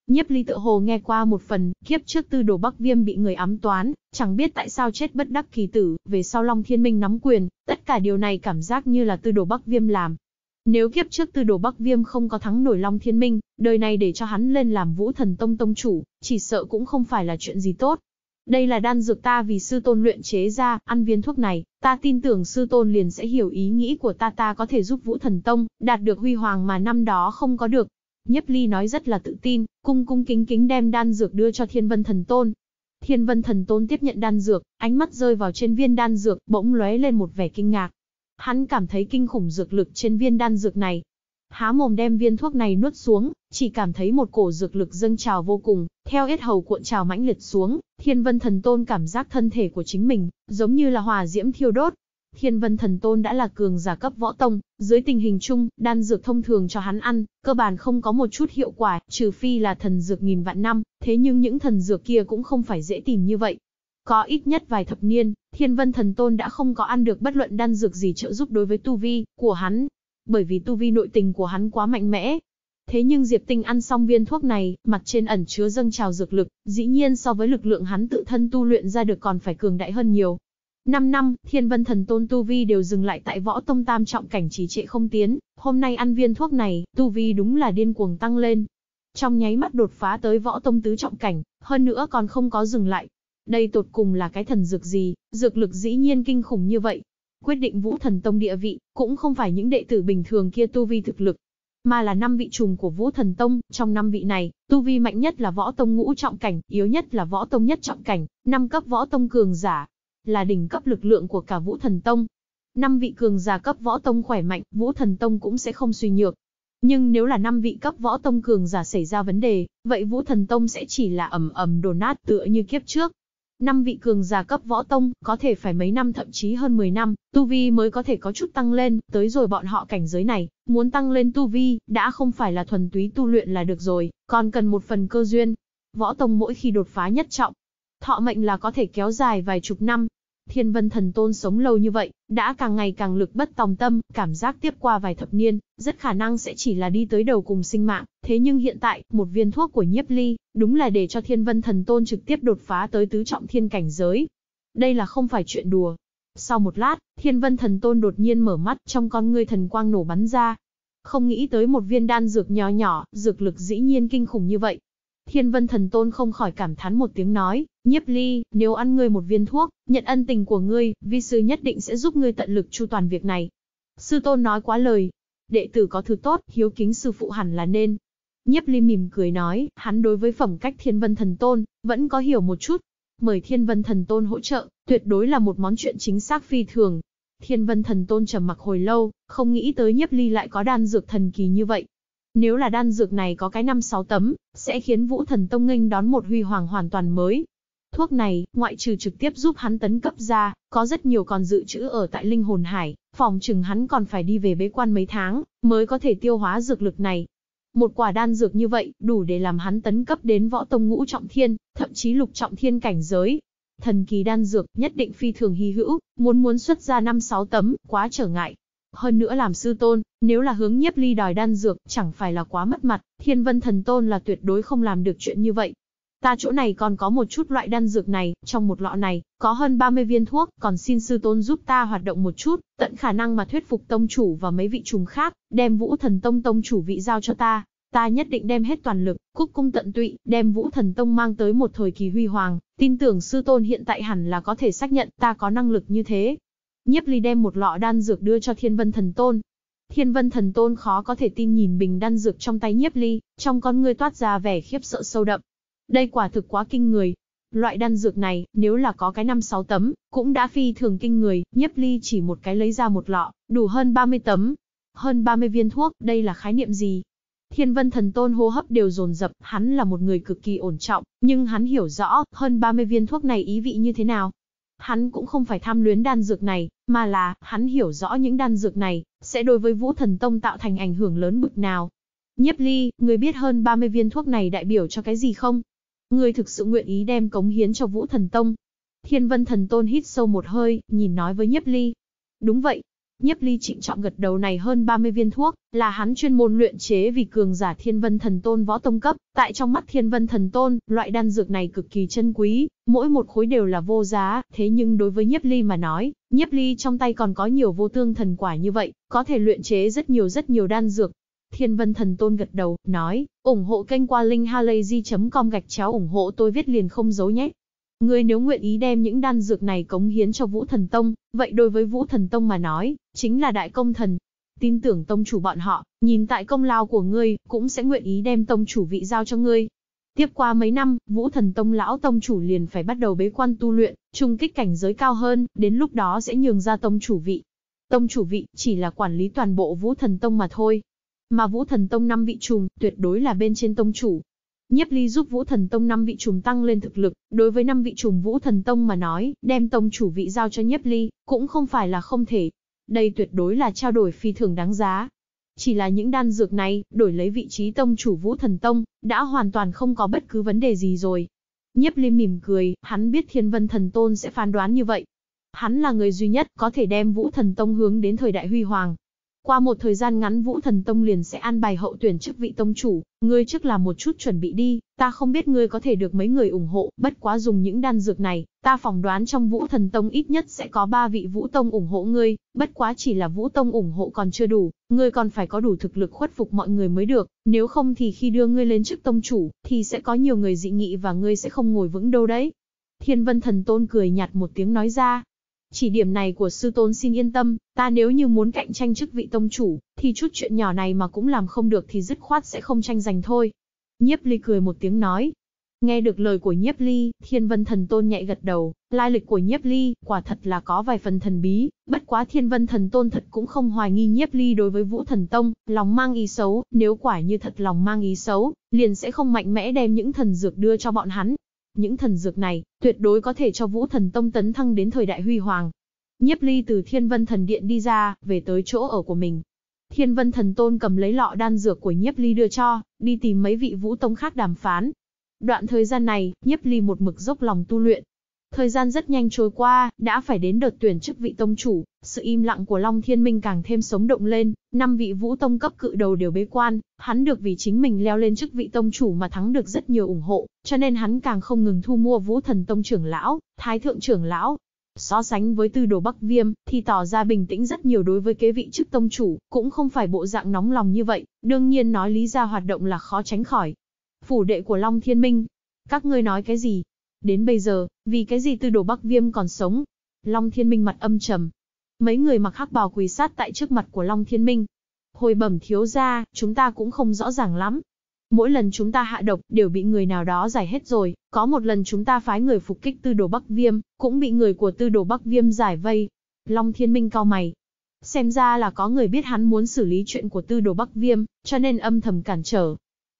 Nhiếp ly tự hồ nghe qua một phần, kiếp trước tư đồ Bắc Viêm bị người ám toán, chẳng biết tại sao chết bất đắc kỳ tử, về sau Long Thiên Minh nắm quyền, tất cả điều này cảm giác như là tư đồ Bắc Viêm làm. Nếu kiếp trước tư đồ Bắc Viêm không có thắng nổi Long Thiên Minh, đời này để cho hắn lên làm vũ thần tông tông chủ, chỉ sợ cũng không phải là chuyện gì tốt. Đây là đan dược ta vì sư tôn luyện chế ra, ăn viên thuốc này, ta tin tưởng sư tôn liền sẽ hiểu ý nghĩ của ta ta có thể giúp vũ thần tông, đạt được huy hoàng mà năm đó không có được, Nhấp Ly nói rất là tự tin, cung cung kính kính đem đan dược đưa cho Thiên Vân Thần Tôn. Thiên Vân Thần Tôn tiếp nhận đan dược, ánh mắt rơi vào trên viên đan dược, bỗng lóe lên một vẻ kinh ngạc. Hắn cảm thấy kinh khủng dược lực trên viên đan dược này. Há mồm đem viên thuốc này nuốt xuống, chỉ cảm thấy một cổ dược lực dâng trào vô cùng, theo yết hầu cuộn trào mãnh liệt xuống, Thiên Vân Thần Tôn cảm giác thân thể của chính mình, giống như là hòa diễm thiêu đốt, Thiên Vân Thần Tôn đã là cường giả cấp võ tông, dưới tình hình chung, đan dược thông thường cho hắn ăn, cơ bản không có một chút hiệu quả, trừ phi là thần dược nghìn vạn năm, thế nhưng những thần dược kia cũng không phải dễ tìm như vậy. Có ít nhất vài thập niên, Thiên Vân Thần Tôn đã không có ăn được bất luận đan dược gì trợ giúp đối với tu vi của hắn, bởi vì tu vi nội tình của hắn quá mạnh mẽ. Thế nhưng Diệp Tinh ăn xong viên thuốc này, mặt trên ẩn chứa dâng trào dược lực, dĩ nhiên so với lực lượng hắn tự thân tu luyện ra được còn phải cường đại hơn nhiều. 5 năm, thiên vân thần tôn Tu Vi đều dừng lại tại võ tông tam trọng cảnh trì trệ không tiến, hôm nay ăn viên thuốc này, Tu Vi đúng là điên cuồng tăng lên. Trong nháy mắt đột phá tới võ tông tứ trọng cảnh, hơn nữa còn không có dừng lại. Đây tột cùng là cái thần dược gì, dược lực dĩ nhiên kinh khủng như vậy. Quyết định vũ thần tông địa vị, cũng không phải những đệ tử bình thường kia Tu Vi thực lực, mà là năm vị trùng của Vũ Thần Tông, trong năm vị này, tu vi mạnh nhất là Võ Tông ngũ trọng cảnh, yếu nhất là Võ Tông nhất trọng cảnh, năm cấp Võ Tông cường giả, là đỉnh cấp lực lượng của cả Vũ Thần Tông. Năm vị cường giả cấp võ tông khỏe mạnh, Vũ Thần Tông cũng sẽ không suy nhược. Nhưng nếu là năm vị cấp võ tông cường giả xảy ra vấn đề, vậy Vũ Thần Tông sẽ chỉ là ầm ầm đổ nát tựa như kiếp trước. Năm vị cường giả cấp võ tông, có thể phải mấy năm thậm chí hơn 10 năm, tu vi mới có thể có chút tăng lên, tới rồi bọn họ cảnh giới này, muốn tăng lên tu vi, đã không phải là thuần túy tu luyện là được rồi, còn cần một phần cơ duyên. Võ tông mỗi khi đột phá nhất trọng, thọ mệnh là có thể kéo dài vài chục năm, Thiên Vân Thần Tôn sống lâu như vậy, đã càng ngày càng lực bất tòng tâm, cảm giác tiếp qua vài thập niên, rất khả năng sẽ chỉ là đi tới đầu cùng sinh mạng. Thế nhưng hiện tại, một viên thuốc của nhiếp ly, đúng là để cho Thiên Vân Thần Tôn trực tiếp đột phá tới tứ trọng thiên cảnh giới. Đây là không phải chuyện đùa. Sau một lát, Thiên Vân Thần Tôn đột nhiên mở mắt trong con ngươi thần quang nổ bắn ra. Không nghĩ tới một viên đan dược nhỏ nhỏ, dược lực dĩ nhiên kinh khủng như vậy, Thiên vân thần tôn không khỏi cảm thán một tiếng nói, nhiếp ly, nếu ăn ngươi một viên thuốc, nhận ân tình của ngươi, vi sư nhất định sẽ giúp ngươi tận lực chu toàn việc này. Sư tôn nói quá lời, đệ tử có thứ tốt, hiếu kính sư phụ hẳn là nên. Nhiếp ly mỉm cười nói, hắn đối với phẩm cách thiên vân thần tôn, vẫn có hiểu một chút. Mời thiên vân thần tôn hỗ trợ, tuyệt đối là một món chuyện chính xác phi thường. Thiên vân thần tôn trầm mặc hồi lâu, không nghĩ tới nhiếp ly lại có đan dược thần kỳ như vậy, nếu là đan dược này có cái 5-6 tấm, sẽ khiến Vũ Thần Tông nghênh đón một huy hoàng hoàn toàn mới. Thuốc này, ngoại trừ trực tiếp giúp hắn tấn cấp ra, có rất nhiều còn dự trữ ở tại linh hồn hải, phòng chừng hắn còn phải đi về bế quan mấy tháng, mới có thể tiêu hóa dược lực này. Một quả đan dược như vậy, đủ để làm hắn tấn cấp đến võ tông ngũ trọng thiên, thậm chí lục trọng thiên cảnh giới. Thần kỳ đan dược, nhất định phi thường hy hữu, muốn muốn xuất ra 5-6 tấm, quá trở ngại, hơn nữa làm sư tôn, nếu là hướng nhiếp ly đòi đan dược, chẳng phải là quá mất mặt, thiên vân thần tôn là tuyệt đối không làm được chuyện như vậy. Ta chỗ này còn có một chút loại đan dược này, trong một lọ này, có hơn 30 viên thuốc, còn xin sư tôn giúp ta hoạt động một chút, tận khả năng mà thuyết phục tông chủ và mấy vị trùng khác, đem vũ thần tông tông chủ vị giao cho ta. Ta nhất định đem hết toàn lực, cúc cung tận tụy, đem vũ thần tông mang tới một thời kỳ huy hoàng, tin tưởng sư tôn hiện tại hẳn là có thể xác nhận ta có năng lực như thế. Nhiếp Ly đem một lọ đan dược đưa cho Thiên Vân Thần Tôn. Thiên Vân Thần Tôn khó có thể tin nhìn bình đan dược trong tay Nhiếp Ly, trong con ngươi toát ra vẻ khiếp sợ sâu đậm. Đây quả thực quá kinh người. Loại đan dược này, nếu là có cái 5-6 tấm, cũng đã phi thường kinh người, Nhiếp Ly chỉ một cái lấy ra một lọ, đủ hơn 30 tấm. Hơn 30 viên thuốc, đây là khái niệm gì? Thiên Vân Thần Tôn hô hấp đều dồn dập, hắn là một người cực kỳ ổn trọng, nhưng hắn hiểu rõ hơn 30 viên thuốc này ý vị như thế nào. Hắn cũng không phải tham luyến đan dược này, mà là, hắn hiểu rõ những đan dược này, sẽ đối với Vũ Thần Tông tạo thành ảnh hưởng lớn bực nào. Nhiếp ly, người biết hơn 30 viên thuốc này đại biểu cho cái gì không? Người thực sự nguyện ý đem cống hiến cho Vũ Thần Tông. Thiên Vân Thần Tôn hít sâu một hơi, nhìn nói với Nhiếp ly. Đúng vậy, Nhiếp Ly trịnh trọng gật đầu này hơn 30 viên thuốc, là hắn chuyên môn luyện chế vì cường giả Thiên Vân Thần Tôn võ tông cấp, tại trong mắt Thiên Vân Thần Tôn, loại đan dược này cực kỳ chân quý, mỗi một khối đều là vô giá, thế nhưng đối với Nhiếp Ly mà nói, Nhiếp Ly trong tay còn có nhiều vô tương thần quả như vậy, có thể luyện chế rất nhiều rất nhiều đan dược. Thiên Vân Thần Tôn gật đầu, nói, ủng hộ kênh qua linkhalazy.com gạch chéo ủng hộ tôi viết liền không giấu nhé. Ngươi nếu nguyện ý đem những đan dược này cống hiến cho Vũ Thần Tông, vậy đối với Vũ Thần Tông mà nói, chính là đại công thần. Tin tưởng tông chủ bọn họ, nhìn tại công lao của ngươi, cũng sẽ nguyện ý đem tông chủ vị giao cho ngươi. Tiếp qua mấy năm, Vũ Thần Tông lão tông chủ liền phải bắt đầu bế quan tu luyện, trung kích cảnh giới cao hơn, đến lúc đó sẽ nhường ra tông chủ vị. Tông chủ vị chỉ là quản lý toàn bộ Vũ Thần Tông mà thôi. Mà Vũ Thần Tông năm vị trùng, tuyệt đối là bên trên tông chủ, Nhiếp Ly giúp Vũ Thần Tông năm vị trùng tăng lên thực lực, đối với năm vị trùng Vũ Thần Tông mà nói, đem tông chủ vị giao cho Nhiếp Ly, cũng không phải là không thể. Đây tuyệt đối là trao đổi phi thường đáng giá. Chỉ là những đan dược này, đổi lấy vị trí tông chủ Vũ Thần Tông, đã hoàn toàn không có bất cứ vấn đề gì rồi. Nhiếp Ly mỉm cười, hắn biết Thiên Vân Thần Tôn sẽ phán đoán như vậy. Hắn là người duy nhất có thể đem Vũ Thần Tông hướng đến thời đại huy hoàng, qua một thời gian ngắn Vũ Thần Tông liền sẽ an bài hậu tuyển chức vị tông chủ, ngươi trước làm một chút chuẩn bị đi, ta không biết ngươi có thể được mấy người ủng hộ, bất quá dùng những đan dược này, ta phỏng đoán trong Vũ Thần Tông ít nhất sẽ có 3 vị Vũ Tông ủng hộ ngươi, bất quá chỉ là Vũ Tông ủng hộ còn chưa đủ, ngươi còn phải có đủ thực lực khuất phục mọi người mới được, nếu không thì khi đưa ngươi lên chức tông chủ, thì sẽ có nhiều người dị nghị và ngươi sẽ không ngồi vững đâu đấy. Thiên Vân Thần Tôn cười nhạt một tiếng nói ra, chỉ điểm này của sư tôn xin yên tâm, ta nếu như muốn cạnh tranh chức vị tông chủ, thì chút chuyện nhỏ này mà cũng làm không được thì dứt khoát sẽ không tranh giành thôi. Nhiếp ly cười một tiếng nói. Nghe được lời của Nhiếp ly, thiên vân thần tôn nhạy gật đầu, lai lịch của Nhiếp ly, quả thật là có vài phần thần bí, bất quá thiên vân thần tôn thật cũng không hoài nghi Nhiếp ly đối với vũ thần tông, lòng mang ý xấu, nếu quả như thật lòng mang ý xấu, liền sẽ không mạnh mẽ đem những thần dược đưa cho bọn hắn, những thần dược này tuyệt đối có thể cho Vũ Thần Tông tấn thăng đến thời đại huy hoàng. Nhiếp Ly từ Thiên Vân Thần Điện đi ra, về tới chỗ ở của mình. Thiên Vân Thần Tôn cầm lấy lọ đan dược của Nhiếp Ly đưa cho, đi tìm mấy vị Vũ Tông khác đàm phán. Đoạn thời gian này, Nhiếp Ly một mực dốc lòng tu luyện, Thời gian rất nhanh trôi qua, đã phải đến đợt tuyển chức vị tông chủ, sự im lặng của Long Thiên Minh càng thêm sống động lên, năm vị vũ tông cấp cự đầu đều bế quan, hắn được vì chính mình leo lên chức vị tông chủ mà thắng được rất nhiều ủng hộ, cho nên hắn càng không ngừng thu mua vũ thần tông trưởng lão, thái thượng trưởng lão. So sánh với tư đồ Bắc Viêm, thì tỏ ra bình tĩnh rất nhiều đối với kế vị chức tông chủ, cũng không phải bộ dạng nóng lòng như vậy, đương nhiên nói lý ra hoạt động là khó tránh khỏi. Phủ đệ của Long Thiên Minh. Các ngươi nói cái gì, Đến bây giờ, vì cái gì tư đồ Bắc Viêm còn sống? Long Thiên Minh mặt âm trầm. Mấy người mặc hắc bào quỳ sát tại trước mặt của Long Thiên Minh. Hồi bẩm thiếu ra, chúng ta cũng không rõ ràng lắm. Mỗi lần chúng ta hạ độc đều bị người nào đó giải hết rồi, có một lần chúng ta phái người phục kích tư đồ Bắc Viêm, cũng bị người của tư đồ Bắc Viêm giải vây. Long Thiên Minh cao mày. Xem ra là có người biết hắn muốn xử lý chuyện của tư đồ Bắc Viêm, cho nên âm thầm cản trở,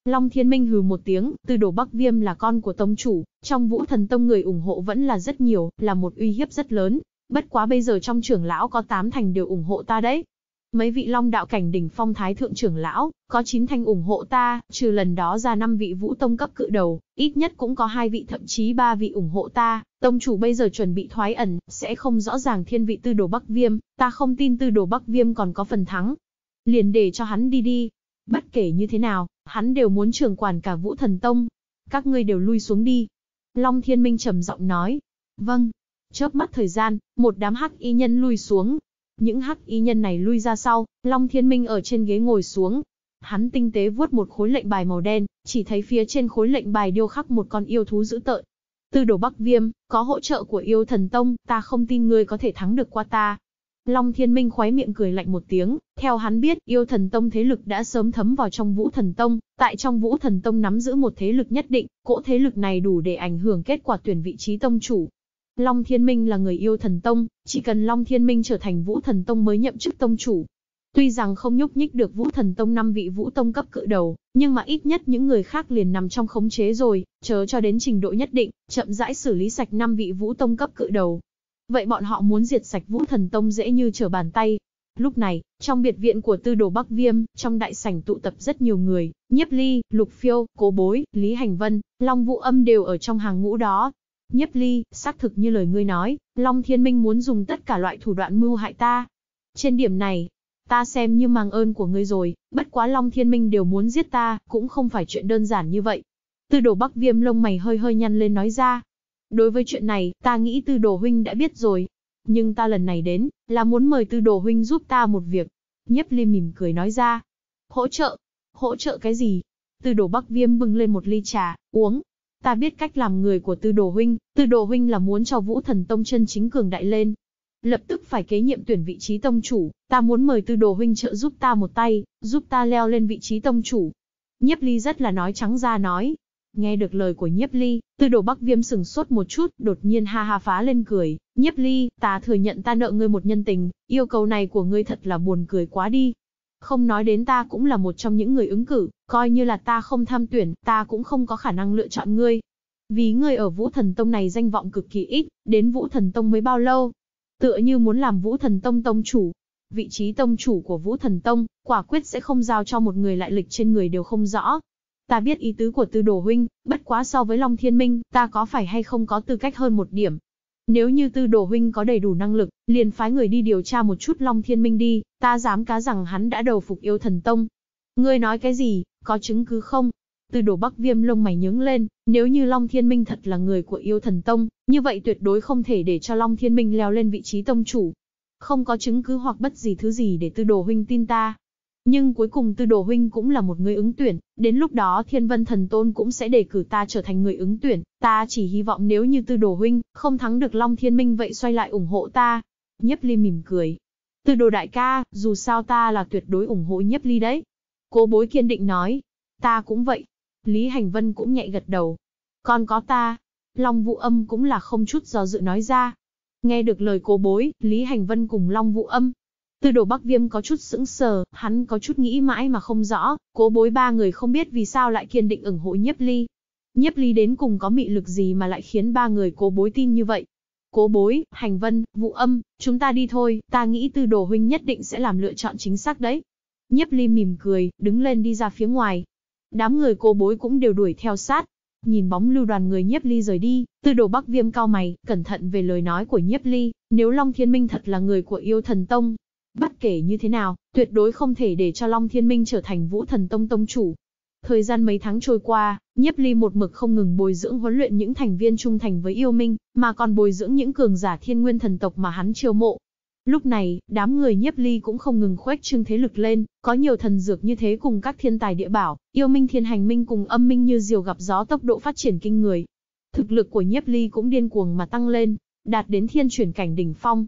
Long Thiên Minh hừ một tiếng, từ đồ Bắc Viêm là con của tông chủ, trong vũ thần tông người ủng hộ vẫn là rất nhiều, là một uy hiếp rất lớn. Bất quá bây giờ trong trưởng lão có tám thành đều ủng hộ ta đấy. Mấy vị long đạo cảnh đỉnh phong thái thượng trưởng lão, có chín thành ủng hộ ta, trừ lần đó ra năm vị vũ tông cấp cự đầu, ít nhất cũng có hai vị thậm chí ba vị ủng hộ ta. Tông chủ bây giờ chuẩn bị thoái ẩn, sẽ không rõ ràng thiên vị tư đồ Bắc Viêm, ta không tin tư đồ Bắc Viêm còn có phần thắng. Liền để cho hắn đi đi. Bất kể như thế nào, hắn đều muốn trưởng quản cả Vũ Thần Tông. Các ngươi đều lui xuống đi. Long Thiên Minh trầm giọng nói. Vâng. Chớp mắt thời gian, một đám hắc y nhân lui xuống. Những hắc y nhân này lui ra sau, Long Thiên Minh ở trên ghế ngồi xuống. Hắn tinh tế vuốt một khối lệnh bài màu đen, chỉ thấy phía trên khối lệnh bài điêu khắc một con yêu thú dữ tợn. Tư đồ Bắc Viêm, có hỗ trợ của yêu thần tông, ta không tin ngươi có thể thắng được qua ta. Long Thiên Minh khóe miệng cười lạnh một tiếng, theo hắn biết, yêu thần tông thế lực đã sớm thấm vào trong vũ thần tông, tại trong vũ thần tông nắm giữ một thế lực nhất định, cỗ thế lực này đủ để ảnh hưởng kết quả tuyển vị trí tông chủ. Long Thiên Minh là người yêu thần tông, chỉ cần Long Thiên Minh trở thành vũ thần tông mới nhậm chức tông chủ. Tuy rằng không nhúc nhích được vũ thần tông năm vị vũ tông cấp cự đầu, nhưng mà ít nhất những người khác liền nằm trong khống chế rồi, Chờ cho đến trình độ nhất định, chậm rãi xử lý sạch năm vị vũ tông cấp cự đầu, Vậy bọn họ muốn diệt sạch Vũ Thần Tông dễ như trở bàn tay. Lúc này, trong biệt viện của Tư Đồ Bắc Viêm, trong đại sảnh tụ tập rất nhiều người, Nhiếp Ly, Lục Phiêu, Cố Bối, Lý Hành Vân, Long Vũ Âm đều ở trong hàng ngũ đó. Nhiếp Ly, xác thực như lời ngươi nói, Long Thiên Minh muốn dùng tất cả loại thủ đoạn mưu hại ta. Trên điểm này, ta xem như mang ơn của ngươi rồi, bất quá Long Thiên Minh đều muốn giết ta, cũng không phải chuyện đơn giản như vậy. Tư đồ Bắc Viêm lông mày hơi hơi nhăn lên nói ra. Đối với chuyện này, ta nghĩ tư đồ huynh đã biết rồi. Nhưng ta lần này đến, là muốn mời tư đồ huynh giúp ta một việc. Nhếp ly mỉm cười nói ra. Hỗ trợ? Hỗ trợ cái gì? Tư đồ bắc viêm bưng lên một ly trà, uống. Ta biết cách làm người của tư đồ huynh, tư đồ huynh là muốn cho vũ thần tông chân chính cường đại lên. Lập tức phải kế nhiệm tuyển vị trí tông chủ, ta muốn mời tư đồ huynh trợ giúp ta một tay, giúp ta leo lên vị trí tông chủ. Nhiếp ly rất là nói trắng ra nói, Nghe được lời của Nhiếp Ly, Tư Đồ Bắc Viêm sừng sốt một chút, đột nhiên ha ha phá lên cười, "Nhiếp Ly, ta thừa nhận ta nợ ngươi một nhân tình, yêu cầu này của ngươi thật là buồn cười quá đi. Không nói đến ta cũng là một trong những người ứng cử, coi như là ta không tham tuyển, ta cũng không có khả năng lựa chọn ngươi. Vì ngươi ở Vũ Thần Tông này danh vọng cực kỳ ít, đến Vũ Thần Tông mới bao lâu? Tựa như muốn làm Vũ Thần Tông tông chủ, vị trí tông chủ của Vũ Thần Tông, quả quyết sẽ không giao cho một người lại lịch trên người đều không rõ, Ta biết ý tứ của tư đồ huynh, bất quá so với Long Thiên Minh, ta có phải hay không có tư cách hơn một điểm. Nếu như tư đồ huynh có đầy đủ năng lực, liền phái người đi điều tra một chút Long Thiên Minh đi, ta dám cá rằng hắn đã đầu phục yêu thần tông. Ngươi nói cái gì, có chứng cứ không? Tư đồ bắc viêm lông mày nhướng lên, nếu như Long Thiên Minh thật là người của yêu thần tông, như vậy tuyệt đối không thể để cho Long Thiên Minh leo lên vị trí tông chủ. Không có chứng cứ hoặc bất gì thứ gì để tư đồ huynh tin ta, nhưng cuối cùng Tư Đồ Huynh cũng là một người ứng tuyển, đến lúc đó Thiên Vân Thần Tôn cũng sẽ đề cử ta trở thành người ứng tuyển, ta chỉ hy vọng nếu như Tư Đồ Huynh không thắng được Long Thiên Minh vậy xoay lại ủng hộ ta. Nhấp Ly mỉm cười. Tư Đồ Đại ca, dù sao ta là tuyệt đối ủng hộ Nhấp Ly đấy. Cố bối kiên định nói. Ta cũng vậy. Lý Hành Vân cũng nhẹ gật đầu. Còn có ta. Long Vũ Âm cũng là không chút do dự nói ra. Nghe được lời cố bối, Lý Hành Vân cùng Long Vũ Âm Tư đồ Bắc Viêm có chút sững sờ, hắn có chút nghĩ mãi mà không rõ, cố bối ba người không biết vì sao lại kiên định ủng hộ nhiếp ly. Nhiếp ly đến cùng có mị lực gì mà lại khiến ba người cố bối tin như vậy. Cố bối, hành vân, vụ âm, chúng ta đi thôi, ta nghĩ tư đồ huynh nhất định sẽ làm lựa chọn chính xác đấy. Nhiếp ly mỉm cười, đứng lên đi ra phía ngoài. Đám người cố bối cũng đều đuổi theo sát. Nhìn bóng lưu đoàn người nhiếp ly rời đi, tư đồ bắc viêm cao mày, cẩn thận về lời nói của nhiếp ly, nếu Long Thiên Minh thật là người của yêu thần tông, Bất kể như thế nào, tuyệt đối không thể để cho Long Thiên Minh trở thành Vũ Thần Tông Tông chủ. Thời gian mấy tháng trôi qua, Nhiếp Ly một mực không ngừng bồi dưỡng huấn luyện những thành viên trung thành với yêu minh, mà còn bồi dưỡng những cường giả thiên nguyên thần tộc mà hắn chiêu mộ. Lúc này, đám người Nhiếp Ly cũng không ngừng khuếch trương thế lực lên, có nhiều thần dược như thế cùng các thiên tài địa bảo, yêu minh thiên hành minh cùng âm minh như diều gặp gió tốc độ phát triển kinh người. Thực lực của Nhiếp Ly cũng điên cuồng mà tăng lên, đạt đến thiên chuyển cảnh đỉnh phong,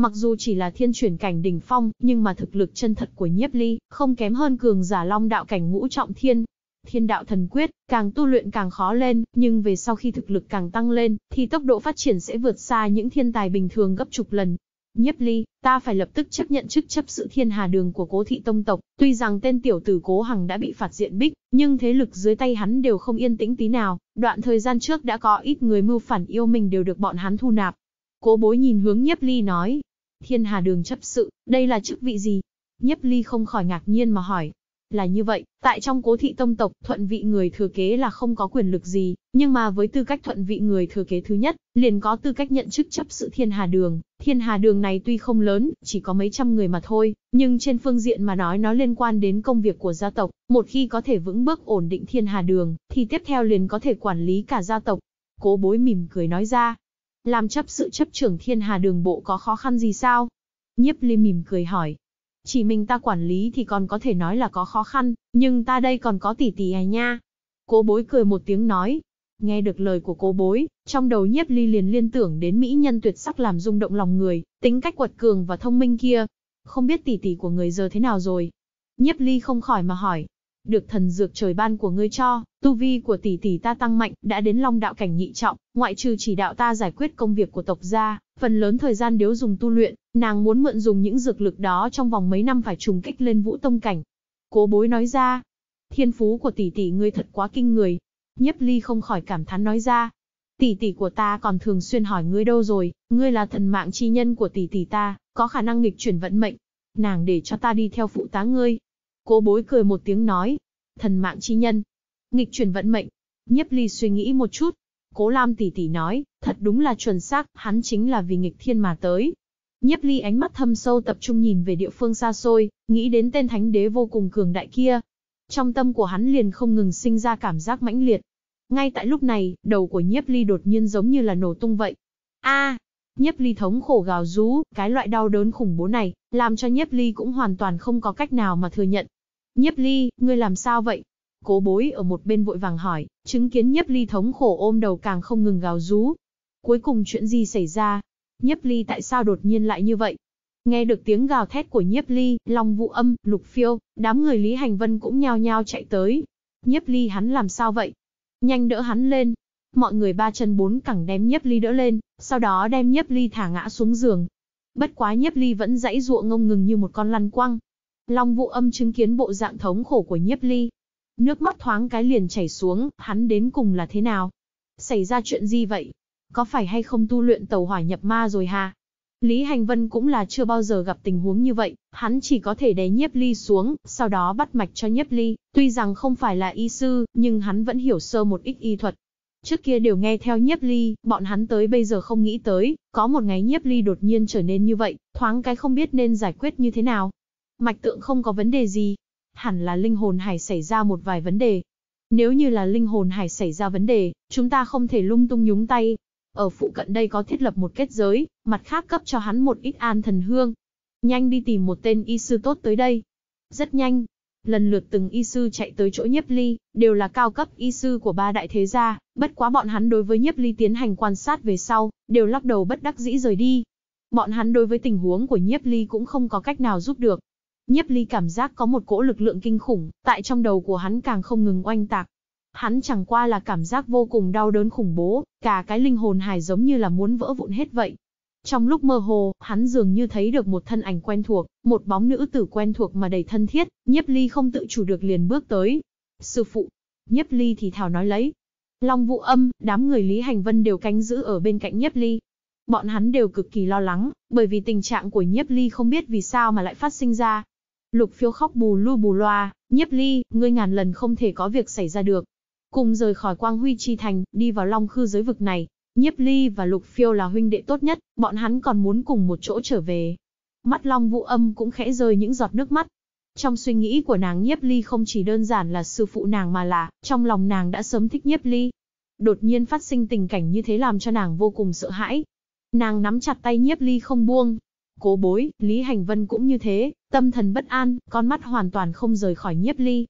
Mặc dù chỉ là thiên chuyển cảnh đỉnh phong, nhưng mà thực lực chân thật của nhiếp ly, không kém hơn cường giả long đạo cảnh ngũ trọng thiên. Thiên đạo thần quyết, càng tu luyện càng khó lên, nhưng về sau khi thực lực càng tăng lên, thì tốc độ phát triển sẽ vượt xa những thiên tài bình thường gấp chục lần. Nhiếp ly, ta phải lập tức chấp nhận chức chấp sự thiên hà đường của cố thị tông tộc, tuy rằng tên tiểu tử cố hằng đã bị phạt diện bích, nhưng thế lực dưới tay hắn đều không yên tĩnh tí nào, đoạn thời gian trước đã có ít người mưu phản yêu mình đều được bọn hắn thu nạp. Cố bối nhìn hướng nhiếp ly nói, Thiên Hà Đường chấp sự, đây là chức vị gì? Nhấp Ly không khỏi ngạc nhiên mà hỏi. Là như vậy, tại trong cố thị tông tộc, thuận vị người thừa kế là không có quyền lực gì, nhưng mà với tư cách thuận vị người thừa kế thứ nhất, liền có tư cách nhận chức chấp sự Thiên Hà Đường. Thiên Hà Đường này tuy không lớn, chỉ có mấy trăm người mà thôi, nhưng trên phương diện mà nói nó liên quan đến công việc của gia tộc, một khi có thể vững bước ổn định Thiên Hà Đường, thì tiếp theo liền có thể quản lý cả gia tộc. Cố bối mỉm cười nói ra, làm chấp sự chấp trưởng thiên hà đường bộ có khó khăn gì sao? Nhiếp ly mỉm cười hỏi. Chỉ mình ta quản lý thì còn có thể nói là có khó khăn, nhưng ta đây còn có tỷ tỷ à nha. Cố bối cười một tiếng nói. Nghe được lời của cố bối, trong đầu nhiếp ly liền liên tưởng đến mỹ nhân tuyệt sắc làm rung động lòng người, tính cách quật cường và thông minh kia. Không biết tỷ tỷ của người giờ thế nào rồi? Nhiếp ly không khỏi mà hỏi, được thần dược trời ban của ngươi cho, tu vi của tỷ tỷ ta tăng mạnh, đã đến long đạo cảnh nhị trọng, ngoại trừ chỉ đạo ta giải quyết công việc của tộc gia, phần lớn thời gian đều dùng tu luyện, nàng muốn mượn dùng những dược lực đó trong vòng mấy năm phải trùng kích lên vũ tông cảnh. Cố bối nói ra, thiên phú của tỷ tỷ ngươi thật quá kinh người. Nhấp ly không khỏi cảm thán nói ra, tỷ tỷ của ta còn thường xuyên hỏi ngươi đâu rồi, ngươi là thần mạng chi nhân của tỷ tỷ ta, có khả năng nghịch chuyển vận mệnh. Nàng để cho ta đi theo phụ tá ngươi, Cố bối cười một tiếng nói. Thần mạng chi nhân. Nghịch chuyển vận mệnh. Nhiếp ly suy nghĩ một chút. Cố Lam tỉ tỉ nói, thật đúng là chuẩn xác, hắn chính là vì nghịch thiên mà tới. Nhiếp ly ánh mắt thâm sâu tập trung nhìn về địa phương xa xôi, nghĩ đến tên thánh đế vô cùng cường đại kia. Trong tâm của hắn liền không ngừng sinh ra cảm giác mãnh liệt. Ngay tại lúc này, đầu của nhiếp ly đột nhiên giống như là nổ tung vậy. a à, ly thống khổ gào rú, cái loại đau đớn khủng bố này, làm cho nhiếp ly cũng hoàn toàn không có cách nào mà thừa nhận. Nhiếp ly, ngươi làm sao vậy? Cố bối ở một bên vội vàng hỏi, chứng kiến nhiếp ly thống khổ ôm đầu càng không ngừng gào rú. Cuối cùng chuyện gì xảy ra? Nhiếp ly tại sao đột nhiên lại như vậy? Nghe được tiếng gào thét của nhiếp ly, long vũ âm, lục phiêu, đám người Lý Hành Vân cũng nhao nhao chạy tới. Nhiếp ly hắn làm sao vậy? Nhanh đỡ hắn lên. Mọi người ba chân bốn cẳng đem nhiếp ly đỡ lên, sau đó đem nhiếp ly thả ngã xuống giường, bất quá nhiếp ly vẫn dãy ruộng ngông ngừng như một con lăn quăng. Long Vũ âm chứng kiến bộ dạng thống khổ của nhiếp ly. Nước mắt thoáng cái liền chảy xuống, hắn đến cùng là thế nào? Xảy ra chuyện gì vậy? Có phải hay không tu luyện tàu hỏa nhập ma rồi ha? Lý Hành Vân cũng là chưa bao giờ gặp tình huống như vậy, hắn chỉ có thể đè nhiếp ly xuống, sau đó bắt mạch cho nhiếp ly, tuy rằng không phải là y sư, nhưng hắn vẫn hiểu sơ một ít y thuật, Trước kia đều nghe theo nhiếp ly, bọn hắn tới bây giờ không nghĩ tới, có một ngày nhiếp ly đột nhiên trở nên như vậy, thoáng cái không biết nên giải quyết như thế nào. Mạch tượng không có vấn đề gì, hẳn là linh hồn hải xảy ra một vài vấn đề. Nếu như là linh hồn hải xảy ra vấn đề, chúng ta không thể lung tung nhúng tay. Ở phụ cận đây có thiết lập một kết giới, mặt khác cấp cho hắn một ít an thần hương. Nhanh đi tìm một tên y sư tốt tới đây. Rất nhanh, Lần lượt từng y sư chạy tới chỗ nhiếp ly, đều là cao cấp y sư của ba đại thế gia, bất quá bọn hắn đối với nhiếp ly tiến hành quan sát về sau, đều lắc đầu bất đắc dĩ rời đi. Bọn hắn đối với tình huống của nhiếp ly cũng không có cách nào giúp được. Nhiếp ly cảm giác có một cỗ lực lượng kinh khủng, tại trong đầu của hắn càng không ngừng oanh tạc. Hắn chẳng qua là cảm giác vô cùng đau đớn khủng bố, cả cái linh hồn hài giống như là muốn vỡ vụn hết vậy, trong lúc mơ hồ, hắn dường như thấy được một thân ảnh quen thuộc, một bóng nữ tử quen thuộc mà đầy thân thiết, nhiếp ly không tự chủ được liền bước tới. Sư phụ, nhiếp ly thì thảo nói lấy. Long vũ âm, đám người Lý Hành Vân đều canh giữ ở bên cạnh nhiếp ly. Bọn hắn đều cực kỳ lo lắng, bởi vì tình trạng của nhiếp ly không biết vì sao mà lại phát sinh ra. Lục phiếu khóc bù lu bù loa, nhiếp ly, ngươi ngàn lần không thể có việc xảy ra được. Cùng rời khỏi quang huy chi thành, đi vào long khư giới vực này, Nhiếp Ly và Lục Phiêu là huynh đệ tốt nhất, bọn hắn còn muốn cùng một chỗ trở về. Mắt Long Vũ Âm cũng khẽ rơi những giọt nước mắt. Trong suy nghĩ của nàng Nhiếp Ly không chỉ đơn giản là sư phụ nàng mà là, trong lòng nàng đã sớm thích Nhiếp Ly. Đột nhiên phát sinh tình cảnh như thế làm cho nàng vô cùng sợ hãi. Nàng nắm chặt tay Nhiếp Ly không buông. Cố bối, Lý Hành Vân cũng như thế, tâm thần bất an, con mắt hoàn toàn không rời khỏi Nhiếp Ly,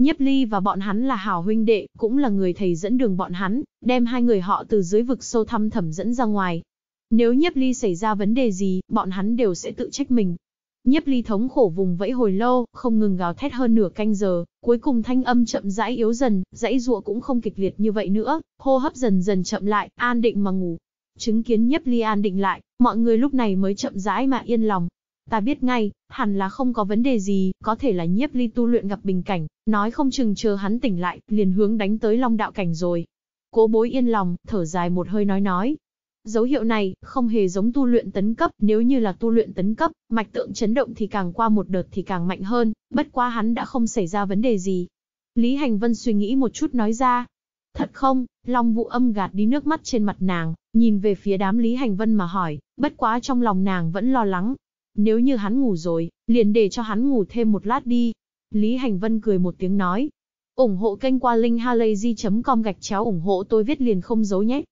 Nhiếp Ly và bọn hắn là hảo huynh đệ, cũng là người thầy dẫn đường bọn hắn, đem hai người họ từ dưới vực sâu thăm thẳm dẫn ra ngoài. Nếu Nhiếp Ly xảy ra vấn đề gì, bọn hắn đều sẽ tự trách mình. Nhiếp Ly thống khổ vùng vẫy hồi lâu, không ngừng gào thét hơn nửa canh giờ, cuối cùng thanh âm chậm rãi yếu dần, dãy ruộng cũng không kịch liệt như vậy nữa, hô hấp dần dần chậm lại, an định mà ngủ. Chứng kiến Nhiếp Ly an định lại, mọi người lúc này mới chậm rãi mà yên lòng. Ta biết ngay, hẳn là không có vấn đề gì, có thể là nhiếp ly tu luyện gặp bình cảnh, nói không chừng chờ hắn tỉnh lại, liền hướng đánh tới long đạo cảnh rồi. Cố bối yên lòng, thở dài một hơi nói nói. Dấu hiệu này, không hề giống tu luyện tấn cấp, nếu như là tu luyện tấn cấp, mạch tượng chấn động thì càng qua một đợt thì càng mạnh hơn, bất quá hắn đã không xảy ra vấn đề gì. Lý Hành Vân suy nghĩ một chút nói ra. Thật không, Long Vũ âm gạt đi nước mắt trên mặt nàng, nhìn về phía đám Lý Hành Vân mà hỏi, bất quá trong lòng nàng vẫn lo lắng, nếu như hắn ngủ rồi, liền để cho hắn ngủ thêm một lát đi. Lý Hành Vân cười một tiếng nói. ủng hộ kênh qua linkhalazy.com gạch chéo ủng hộ tôi viết liền không giấu nhé.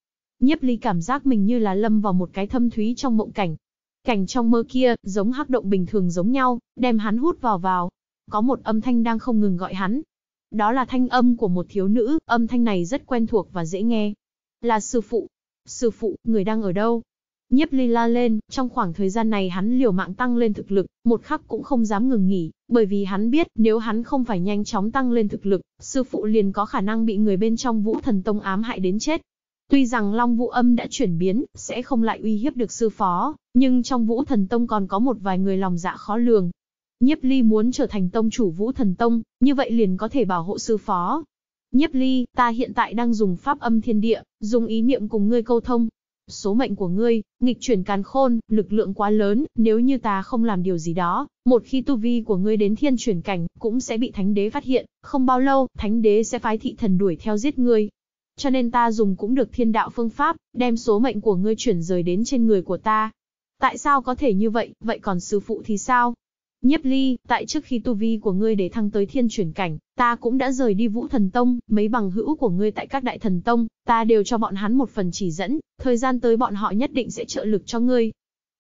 Nhiếp ly cảm giác mình như là lâm vào một cái thâm thúy trong mộng cảnh. Cảnh trong mơ kia, giống hắc động bình thường giống nhau, đem hắn hút vào vào. Có một âm thanh đang không ngừng gọi hắn. Đó là thanh âm của một thiếu nữ, âm thanh này rất quen thuộc và dễ nghe. Là sư phụ. Sư phụ, người đang ở đâu? Nhiếp ly la lên, trong khoảng thời gian này hắn liều mạng tăng lên thực lực, một khắc cũng không dám ngừng nghỉ, bởi vì hắn biết nếu hắn không phải nhanh chóng tăng lên thực lực, sư phụ liền có khả năng bị người bên trong vũ thần tông ám hại đến chết. Tuy rằng Long Vũ Âm đã chuyển biến, sẽ không lại uy hiếp được sư phó, nhưng trong Vũ Thần Tông còn có một vài người lòng dạ khó lường. Nhiếp Ly muốn trở thành tông chủ Vũ Thần Tông, như vậy liền có thể bảo hộ sư phó. Nhiếp Ly, ta hiện tại đang dùng pháp âm thiên địa, dùng ý niệm cùng ngươi câu thông, số mệnh của ngươi, nghịch chuyển càn khôn, lực lượng quá lớn, nếu như ta không làm điều gì đó, một khi tu vi của ngươi đến thiên chuyển cảnh, cũng sẽ bị thánh đế phát hiện, không bao lâu, thánh đế sẽ phái thị thần đuổi theo giết ngươi. Cho nên ta dùng cũng được thiên đạo phương pháp, đem số mệnh của ngươi chuyển rời đến trên người của ta. Tại sao có thể như vậy, vậy còn sư phụ thì sao? Nhiếp ly, tại trước khi tu vi của ngươi để thăng tới thiên chuyển cảnh, ta cũng đã rời đi vũ thần tông, mấy bằng hữu của ngươi tại các đại thần tông, ta đều cho bọn hắn một phần chỉ dẫn, thời gian tới bọn họ nhất định sẽ trợ lực cho ngươi.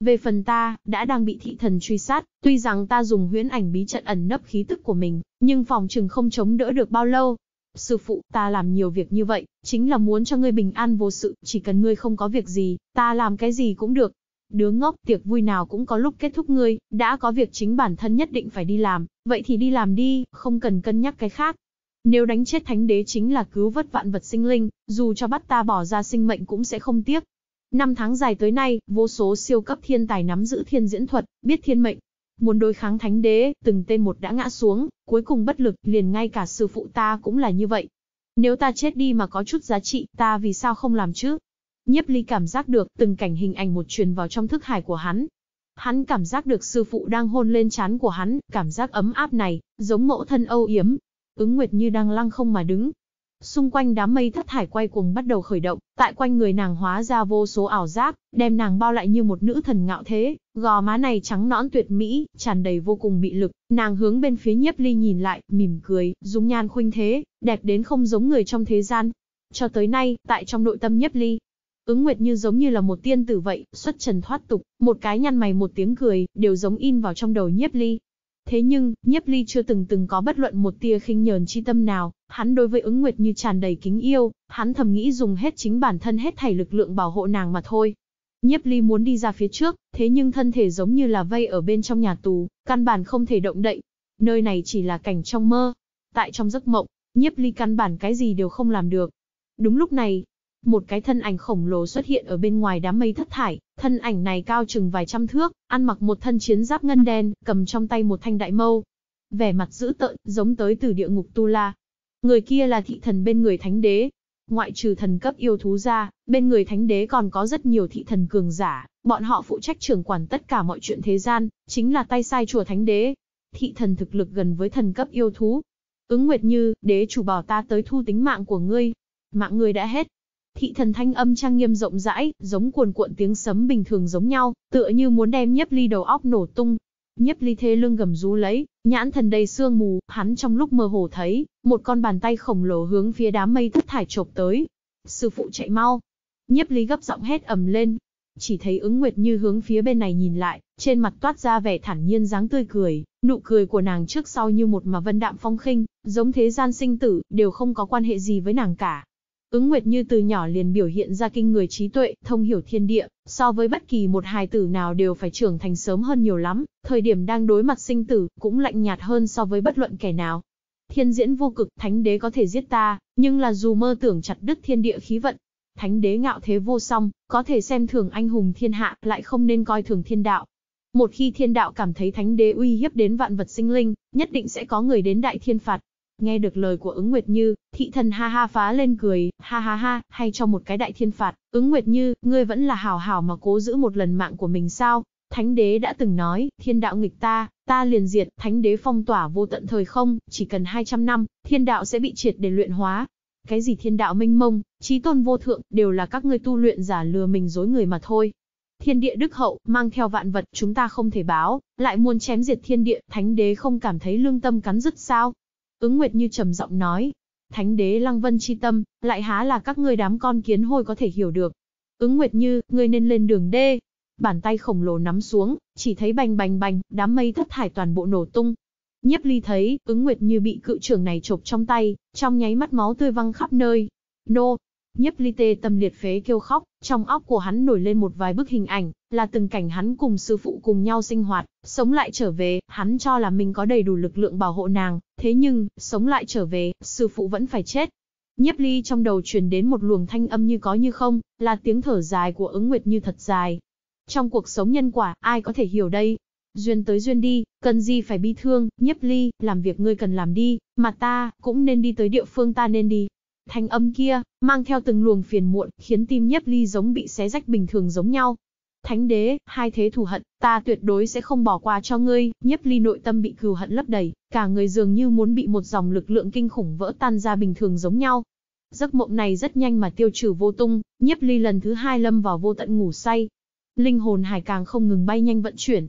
Về phần ta, đã đang bị thị thần truy sát, tuy rằng ta dùng huyễn ảnh bí trận ẩn nấp khí tức của mình, nhưng phòng trừng không chống đỡ được bao lâu. Sư phụ, ta làm nhiều việc như vậy, chính là muốn cho ngươi bình an vô sự, chỉ cần ngươi không có việc gì, ta làm cái gì cũng được. Đứa ngốc tiệc vui nào cũng có lúc kết thúc ngươi, đã có việc chính bản thân nhất định phải đi làm, vậy thì đi làm đi, không cần cân nhắc cái khác. Nếu đánh chết thánh đế chính là cứu vớt vạn vật sinh linh, dù cho bắt ta bỏ ra sinh mệnh cũng sẽ không tiếc. Năm tháng dài tới nay, vô số siêu cấp thiên tài nắm giữ thiên diễn thuật, biết thiên mệnh. Muốn đối kháng thánh đế, từng tên một đã ngã xuống, cuối cùng bất lực, liền ngay cả sư phụ ta cũng là như vậy. Nếu ta chết đi mà có chút giá trị, ta vì sao không làm chứ? nhiếp ly cảm giác được từng cảnh hình ảnh một truyền vào trong thức hải của hắn. Hắn cảm giác được sư phụ đang hôn lên trán của hắn, cảm giác ấm áp này, giống mẫu thân âu yếm. Ứng Nguyệt như đang lăng không mà đứng. Xung quanh đám mây thất thải quay cuồng bắt đầu khởi động, tại quanh người nàng hóa ra vô số ảo giác, đem nàng bao lại như một nữ thần ngạo thế, gò má này trắng nõn tuyệt mỹ, tràn đầy vô cùng mị lực, nàng hướng bên phía nhiếp ly nhìn lại, mỉm cười, dung nhan khuynh thế, đẹp đến không giống người trong thế gian, cho tới nay, tại trong nội tâm Nhiếp Ly, Ứng Nguyệt như giống như là một tiên tử vậy, xuất trần thoát tục, một cái nhăn mày một tiếng cười, đều giống in vào trong đầu nhiếp ly. Thế nhưng, nhiếp ly chưa từng từng có bất luận một tia khinh nhờn chi tâm nào, hắn đối với ứng Nguyệt như tràn đầy kính yêu, hắn thầm nghĩ dùng hết chính bản thân hết thảy lực lượng bảo hộ nàng mà thôi. Nhiếp ly muốn đi ra phía trước, thế nhưng thân thể giống như là vây ở bên trong nhà tù, căn bản không thể động đậy. Nơi này chỉ là cảnh trong mơ. Tại trong giấc mộng, nhiếp ly căn bản cái gì đều không làm được. Đúng lúc này, một cái thân ảnh khổng lồ xuất hiện ở bên ngoài đám mây thất thải, thân ảnh này cao chừng vài trăm thước, ăn mặc một thân chiến giáp ngân đen, cầm trong tay một thanh đại mâu. Vẻ mặt dữ tợn, giống tới từ địa ngục Tu La. Người kia là thị thần bên người thánh đế, ngoại trừ thần cấp yêu thú ra, bên người thánh đế còn có rất nhiều thị thần cường giả, bọn họ phụ trách trưởng quản tất cả mọi chuyện thế gian, chính là tay sai chùa thánh đế. Thị thần thực lực gần với thần cấp yêu thú. Ứng Nguyệt Như, đế chủ bảo ta tới thu tính mạng của ngươi. Mạng ngươi đã hết, Thị thần thanh âm trang nghiêm rộng rãi, giống cuồn cuộn tiếng sấm bình thường giống nhau, tựa như muốn đem nhấp ly đầu óc nổ tung. nhấp ly thê lương gầm rú lấy, nhãn thần đầy sương mù, hắn trong lúc mơ hồ thấy, một con bàn tay khổng lồ hướng phía đám mây thất thải chộp tới. Sư phụ chạy mau. nhấp ly gấp giọng hét ầm lên. Chỉ thấy ứng nguyệt như hướng phía bên này nhìn lại, trên mặt toát ra vẻ thản nhiên dáng tươi cười, nụ cười của nàng trước sau như một mà vân đạm phong khinh, giống thế gian sinh tử, đều không có quan hệ gì với nàng cả. Ứng Nguyệt Như từ nhỏ liền biểu hiện ra kinh người trí tuệ, thông hiểu thiên địa, so với bất kỳ một hài tử nào đều phải trưởng thành sớm hơn nhiều lắm, thời điểm đang đối mặt sinh tử, cũng lạnh nhạt hơn so với bất luận kẻ nào. Thiên diễn vô cực, thánh đế có thể giết ta, nhưng là dù mơ tưởng chặt đứt thiên địa khí vận. Thánh đế ngạo thế vô song, có thể xem thường anh hùng thiên hạ, lại không nên coi thường thiên đạo. Một khi thiên đạo cảm thấy thánh đế uy hiếp đến vạn vật sinh linh, nhất định sẽ có người đến đại thiên phạt, Nghe được lời của ứng Nguyệt Như, thị thần ha ha phá lên cười, ha ha ha, hay cho một cái đại thiên phạt, ứng Nguyệt Như, ngươi vẫn là hào hào mà cố giữ một lần mạng của mình sao? Thánh đế đã từng nói, thiên đạo nghịch ta, ta liền diệt, thánh đế phong tỏa vô tận thời không, chỉ cần 200 năm, thiên đạo sẽ bị triệt để luyện hóa. Cái gì thiên đạo minh mông, trí tôn vô thượng, đều là các ngươi tu luyện giả lừa mình dối người mà thôi. Thiên địa đức hậu, mang theo vạn vật, chúng ta không thể báo, lại muốn chém diệt thiên địa, thánh đế không cảm thấy lương tâm cắn rứt sao? Ứng Nguyệt Như trầm giọng nói, Thánh đế Lăng Vân chi tâm, lại há là các ngươi đám con kiến hôi có thể hiểu được. Ứng Nguyệt Như, ngươi nên lên đường đê. Bàn tay khổng lồ nắm xuống, chỉ thấy bành bành bành, đám mây thất thải toàn bộ nổ tung. Nhiếp Ly thấy, Ứng Nguyệt Như bị cự trưởng này chộp trong tay, trong nháy mắt máu tươi văng khắp nơi. Nô, Nhiếp Ly tê tâm liệt phế kêu khóc, trong óc của hắn nổi lên một vài bức hình ảnh, là từng cảnh hắn cùng sư phụ cùng nhau sinh hoạt, sống lại trở về, hắn cho là mình có đầy đủ lực lượng bảo hộ nàng, Thế nhưng, sống lại trở về, sư phụ vẫn phải chết. Nhiếp ly trong đầu truyền đến một luồng thanh âm như có như không, là tiếng thở dài của ứng nguyệt như thật dài. Trong cuộc sống nhân quả, ai có thể hiểu đây? Duyên tới duyên đi, cần gì phải bi thương, nhiếp ly, làm việc ngươi cần làm đi, mà ta, cũng nên đi tới địa phương ta nên đi. Thanh âm kia, mang theo từng luồng phiền muộn, khiến tim nhiếp ly giống bị xé rách bình thường giống nhau, Thánh đế, hai thế thù hận, ta tuyệt đối sẽ không bỏ qua cho ngươi, nhiếp ly nội tâm bị cừu hận lấp đầy, cả người dường như muốn bị một dòng lực lượng kinh khủng vỡ tan ra bình thường giống nhau. Giấc mộng này rất nhanh mà tiêu trừ vô tung, nhiếp ly lần thứ hai lâm vào vô tận ngủ say. Linh hồn hải càng không ngừng bay nhanh vận chuyển,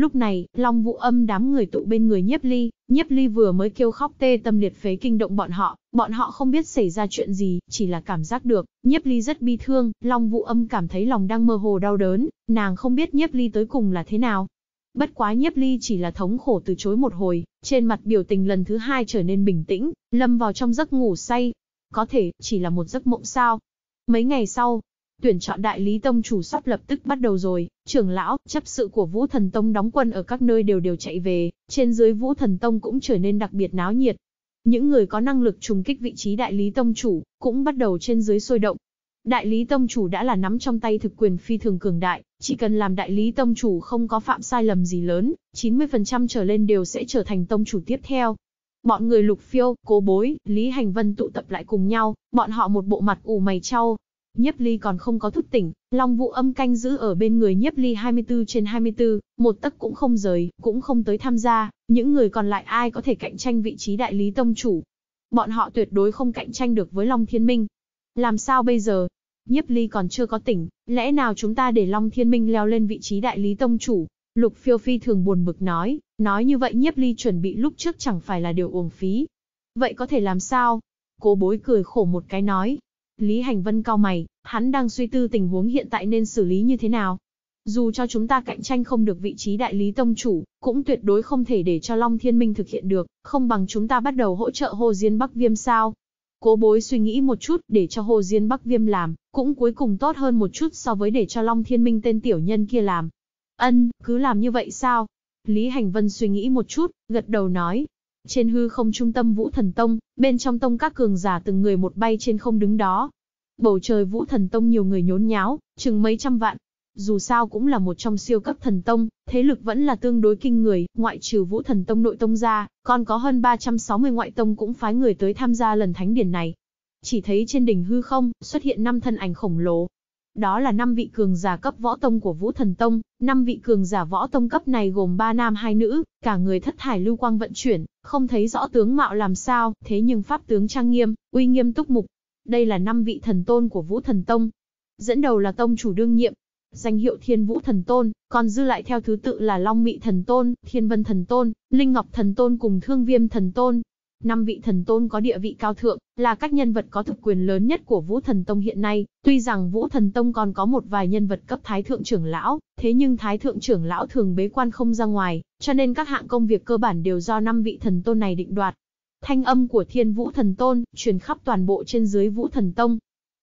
Lúc này, Long Vũ Âm đám người tụ bên người Nhiếp Ly, Nhiếp Ly vừa mới kêu khóc tê tâm liệt phế kinh động bọn họ, bọn họ không biết xảy ra chuyện gì, chỉ là cảm giác được, Nhiếp Ly rất bi thương, Long Vũ Âm cảm thấy lòng đang mơ hồ đau đớn, nàng không biết Nhiếp Ly tới cùng là thế nào. Bất quá Nhiếp Ly chỉ là thống khổ từ chối một hồi, trên mặt biểu tình lần thứ hai trở nên bình tĩnh, lâm vào trong giấc ngủ say. Có thể, chỉ là một giấc mộng sao? Mấy ngày sau, Tuyển chọn đại lý tông chủ sắp lập tức bắt đầu rồi, trưởng lão, chấp sự của Vũ Thần Tông đóng quân ở các nơi đều đều chạy về, trên dưới Vũ Thần Tông cũng trở nên đặc biệt náo nhiệt. Những người có năng lực trùng kích vị trí đại lý tông chủ, cũng bắt đầu trên dưới sôi động. Đại lý tông chủ đã là nắm trong tay thực quyền phi thường cường đại, chỉ cần làm đại lý tông chủ không có phạm sai lầm gì lớn, 90% trở lên đều sẽ trở thành tông chủ tiếp theo. Bọn người lục phiêu, cố bối, Lý Hành Vân tụ tập lại cùng nhau, bọn họ một bộ mặt ủ mày trao, Nhiếp ly còn không có thức tỉnh, Long Vũ âm canh giữ ở bên người nhiếp ly 24 trên 24, một tấc cũng không rời, cũng không tới tham gia, những người còn lại ai có thể cạnh tranh vị trí đại lý tông chủ. Bọn họ tuyệt đối không cạnh tranh được với Long Thiên Minh. Làm sao bây giờ? Nhiếp ly còn chưa có tỉnh, lẽ nào chúng ta để Long Thiên Minh leo lên vị trí đại lý tông chủ? Lục phiêu phi thường buồn bực nói, nói như vậy nhiếp ly chuẩn bị lúc trước chẳng phải là điều uổng phí. Vậy có thể làm sao? Cố bối cười khổ một cái nói, Lý Hành Vân cao mày, hắn đang suy tư tình huống hiện tại nên xử lý như thế nào. Dù cho chúng ta cạnh tranh không được vị trí đại lý tông chủ, cũng tuyệt đối không thể để cho Long Thiên Minh thực hiện được, không bằng chúng ta bắt đầu hỗ trợ Hồ Diên Bắc Viêm sao. Cố bối suy nghĩ một chút để cho Hồ Diên Bắc Viêm làm, cũng cuối cùng tốt hơn một chút so với để cho Long Thiên Minh tên tiểu nhân kia làm. Ân, cứ làm như vậy sao? Lý Hành Vân suy nghĩ một chút, gật đầu nói, trên hư không trung tâm Vũ Thần Tông, bên trong tông các cường giả từng người một bay trên không đứng đó. Bầu trời Vũ Thần Tông nhiều người nhốn nháo, chừng mấy trăm vạn. Dù sao cũng là một trong siêu cấp thần tông, thế lực vẫn là tương đối kinh người, ngoại trừ Vũ Thần Tông nội tông ra, còn có hơn 360 ngoại tông cũng phái người tới tham gia lần thánh điển này. Chỉ thấy trên đỉnh hư không, xuất hiện năm thân ảnh khổng lồ, đó là năm vị cường giả cấp võ tông của Vũ Thần Tông, năm vị cường giả võ tông cấp này gồm ba nam hai nữ, cả người thất hải lưu quang vận chuyển, không thấy rõ tướng mạo làm sao, thế nhưng pháp tướng trang nghiêm, uy nghiêm túc mục. Đây là năm vị thần tôn của Vũ Thần Tông. Dẫn đầu là tông chủ đương nhiệm, danh hiệu Thiên Vũ Thần Tôn, còn dư lại theo thứ tự là Long Mị Thần Tôn, Thiên Vân Thần Tôn, Linh Ngọc Thần Tôn cùng Thương Viêm Thần Tôn năm vị thần tôn có địa vị cao thượng, là các nhân vật có thực quyền lớn nhất của Vũ Thần Tông hiện nay, tuy rằng Vũ Thần Tông còn có một vài nhân vật cấp Thái Thượng trưởng lão, thế nhưng Thái Thượng trưởng lão thường bế quan không ra ngoài, cho nên các hạng công việc cơ bản đều do năm vị thần tôn này định đoạt. Thanh âm của Thiên Vũ Thần Tôn truyền khắp toàn bộ trên dưới Vũ Thần Tông,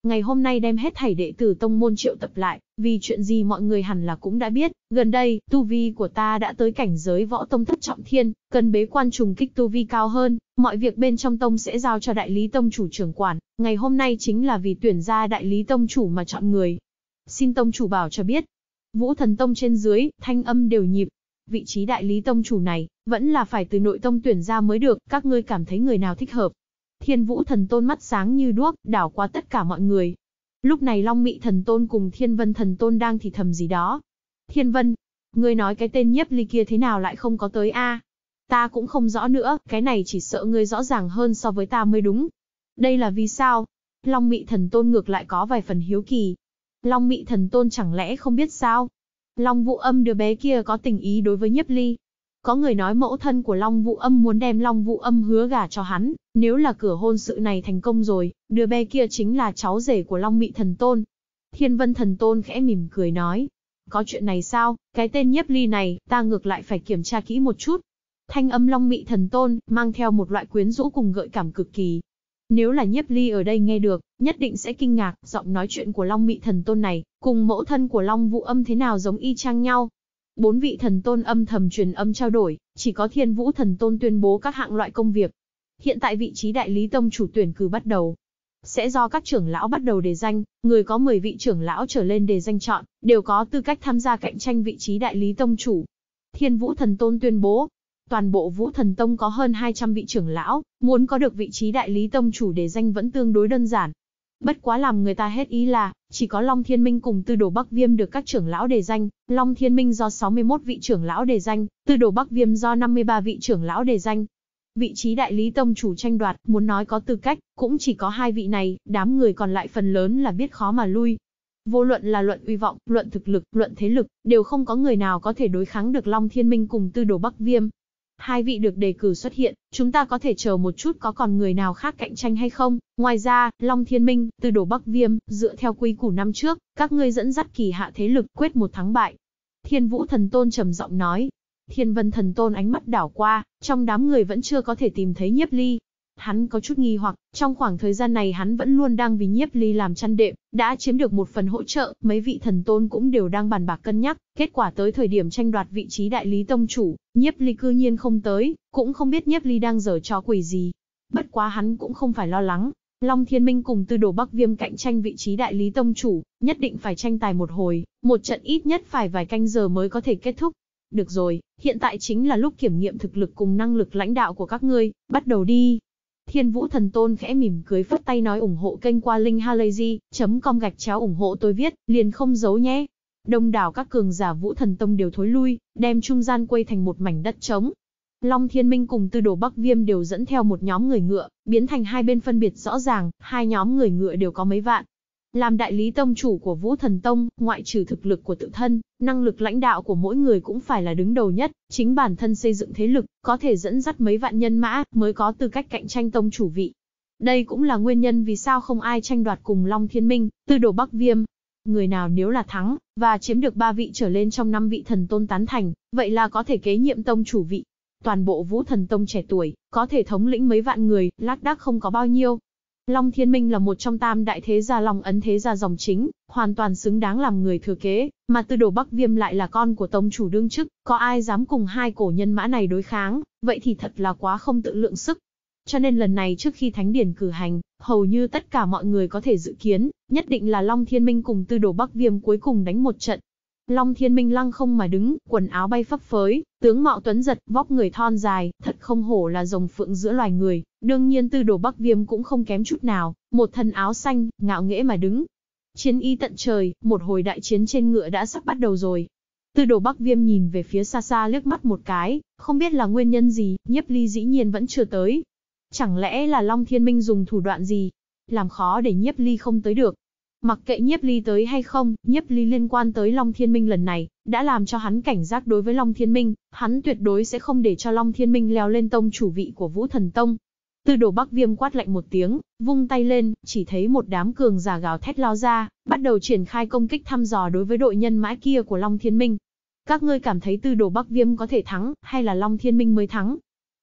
ngày hôm nay đem hết thảy đệ tử tông môn triệu tập lại, vì chuyện gì mọi người hẳn là cũng đã biết, gần đây, tu vi của ta đã tới cảnh giới võ tông thất trọng thiên, cần bế quan trùng kích tu vi cao hơn, mọi việc bên trong tông sẽ giao cho đại lý tông chủ trưởng quản, ngày hôm nay chính là vì tuyển ra đại lý tông chủ mà chọn người. Xin tông chủ bảo cho biết, vũ thần tông trên dưới, thanh âm đều nhịp, vị trí đại lý tông chủ này, vẫn là phải từ nội tông tuyển ra mới được, các ngươi cảm thấy người nào thích hợp, Thiên Vũ Thần Tôn mắt sáng như đuốc, đảo qua tất cả mọi người. Lúc này Long Mị Thần Tôn cùng Thiên Vân Thần Tôn đang thì thầm gì đó. Thiên Vân, ngươi nói cái tên nhiếp ly kia thế nào lại không có tới a? Ta cũng không rõ nữa, cái này chỉ sợ ngươi rõ ràng hơn so với ta mới đúng. Đây là vì sao? Long Mị Thần Tôn ngược lại có vài phần hiếu kỳ. Long Mị Thần Tôn chẳng lẽ không biết sao? Long Vũ Âm đứa bé kia có tình ý đối với Nhiếp Ly, có người nói mẫu thân của Long Vũ Âm muốn đem Long Vũ Âm hứa gả cho hắn, nếu là cửa hôn sự này thành công rồi, đứa bé kia chính là cháu rể của Long Mị Thần Tôn. Thiên Vân Thần Tôn khẽ mỉm cười nói, có chuyện này sao, cái tên nhiếp ly này, ta ngược lại phải kiểm tra kỹ một chút. Thanh âm Long Mị Thần Tôn, mang theo một loại quyến rũ cùng gợi cảm cực kỳ. Nếu là nhiếp ly ở đây nghe được, nhất định sẽ kinh ngạc, giọng nói chuyện của Long Mị Thần Tôn này, cùng mẫu thân của Long Vũ Âm thế nào giống y chang nhau. Bốn vị thần tôn âm thầm truyền âm trao đổi, chỉ có thiên vũ thần tôn tuyên bố các hạng loại công việc. Hiện tại vị trí đại lý tông chủ tuyển cử bắt đầu. Sẽ do các trưởng lão bắt đầu đề danh, người có 10 vị trưởng lão trở lên đề danh chọn, đều có tư cách tham gia cạnh tranh vị trí đại lý tông chủ. Thiên vũ thần tôn tuyên bố, toàn bộ Vũ Thần Tông có hơn 200 vị trưởng lão, muốn có được vị trí đại lý tông chủ đề danh vẫn tương đối đơn giản, Bất quá làm người ta hết ý là, chỉ có Long Thiên Minh cùng Tư Đồ Bắc Viêm được các trưởng lão đề danh, Long Thiên Minh do 61 vị trưởng lão đề danh, Tư Đồ Bắc Viêm do 53 vị trưởng lão đề danh. Vị trí đại lý tông chủ tranh đoạt, muốn nói có tư cách, cũng chỉ có hai vị này, đám người còn lại phần lớn là biết khó mà lui. Vô luận là luận uy vọng, luận thực lực, luận thế lực, đều không có người nào có thể đối kháng được Long Thiên Minh cùng Tư Đồ Bắc Viêm, hai vị được đề cử xuất hiện, chúng ta có thể chờ một chút có còn người nào khác cạnh tranh hay không. Ngoài ra, Long Thiên Minh, từ đổ Bắc Viêm, dựa theo quy củ năm trước, các ngươi dẫn dắt kỳ hạ thế lực quyết một thắng bại. Thiên Vũ Thần Tôn trầm giọng nói. Thiên Vân Thần Tôn ánh mắt đảo qua, trong đám người vẫn chưa có thể tìm thấy Nhiếp Ly, Hắn có chút nghi hoặc, trong khoảng thời gian này hắn vẫn luôn đang vì nhiếp ly làm chăn đệm, đã chiếm được một phần hỗ trợ, mấy vị thần tôn cũng đều đang bàn bạc cân nhắc, kết quả tới thời điểm tranh đoạt vị trí đại lý tông chủ, nhiếp ly cư nhiên không tới, cũng không biết nhiếp ly đang dở cho quỷ gì. Bất quá hắn cũng không phải lo lắng, Long Thiên Minh cùng Tư Đồ Bắc Viêm cạnh tranh vị trí đại lý tông chủ, nhất định phải tranh tài một hồi, một trận ít nhất phải vài canh giờ mới có thể kết thúc. Được rồi, hiện tại chính là lúc kiểm nghiệm thực lực cùng năng lực lãnh đạo của các ngươi, bắt đầu đi. Thiên Vũ Thần Tôn khẽ mỉm cười phất tay nói ủng hộ kênh qua linkhalazy.com gạch chéo ủng hộ tôi viết, liền không giấu nhé. Đông đảo các cường giả Vũ Thần Tông đều thối lui, đem trung gian quay thành một mảnh đất trống. Long Thiên Minh cùng Tư Đồ Bắc Viêm đều dẫn theo một nhóm người ngựa, biến thành hai bên phân biệt rõ ràng, hai nhóm người ngựa đều có mấy vạn, làm đại lý tông chủ của Vũ Thần Tông, ngoại trừ thực lực của tự thân, năng lực lãnh đạo của mỗi người cũng phải là đứng đầu nhất, chính bản thân xây dựng thế lực, có thể dẫn dắt mấy vạn nhân mã, mới có tư cách cạnh tranh tông chủ vị. Đây cũng là nguyên nhân vì sao không ai tranh đoạt cùng Long Thiên Minh, Tư Đồ Bắc Viêm. Người nào nếu là thắng, và chiếm được ba vị trở lên trong năm vị thần tôn tán thành, vậy là có thể kế nhiệm tông chủ vị. Toàn bộ Vũ Thần Tông trẻ tuổi, có thể thống lĩnh mấy vạn người, lác đác không có bao nhiêu, Long Thiên Minh là một trong tam đại thế gia Long Ấn thế gia dòng chính, hoàn toàn xứng đáng làm người thừa kế, mà tư đồ Bắc Viêm lại là con của tông chủ đương chức, có ai dám cùng hai cổ nhân mã này đối kháng, vậy thì thật là quá không tự lượng sức. Cho nên lần này trước khi Thánh Điển cử hành, hầu như tất cả mọi người có thể dự kiến, nhất định là Long Thiên Minh cùng tư đồ Bắc Viêm cuối cùng đánh một trận, Long Thiên Minh lăng không mà đứng, quần áo bay phấp phới, tướng mạo tuấn giật, vóc người thon dài, thật không hổ là rồng phượng giữa loài người, đương nhiên tư đồ Bắc Viêm cũng không kém chút nào, một thân áo xanh, ngạo nghễ mà đứng. Chiến y tận trời, một hồi đại chiến trên ngựa đã sắp bắt đầu rồi. Tư đồ Bắc Viêm nhìn về phía xa xa liếc mắt một cái, không biết là nguyên nhân gì, nhiếp ly dĩ nhiên vẫn chưa tới. Chẳng lẽ là Long Thiên Minh dùng thủ đoạn gì, làm khó để nhiếp ly không tới được. Mặc kệ nhiếp ly tới hay không, nhiếp ly liên quan tới Long Thiên Minh lần này, đã làm cho hắn cảnh giác đối với Long Thiên Minh, hắn tuyệt đối sẽ không để cho Long Thiên Minh leo lên tông chủ vị của Vũ Thần Tông. Tư đồ Bắc Viêm quát lạnh một tiếng, vung tay lên, chỉ thấy một đám cường giả gào thét lao ra, bắt đầu triển khai công kích thăm dò đối với đội nhân mã kia của Long Thiên Minh. Các ngươi cảm thấy Tư đồ Bắc Viêm có thể thắng, hay là Long Thiên Minh mới thắng?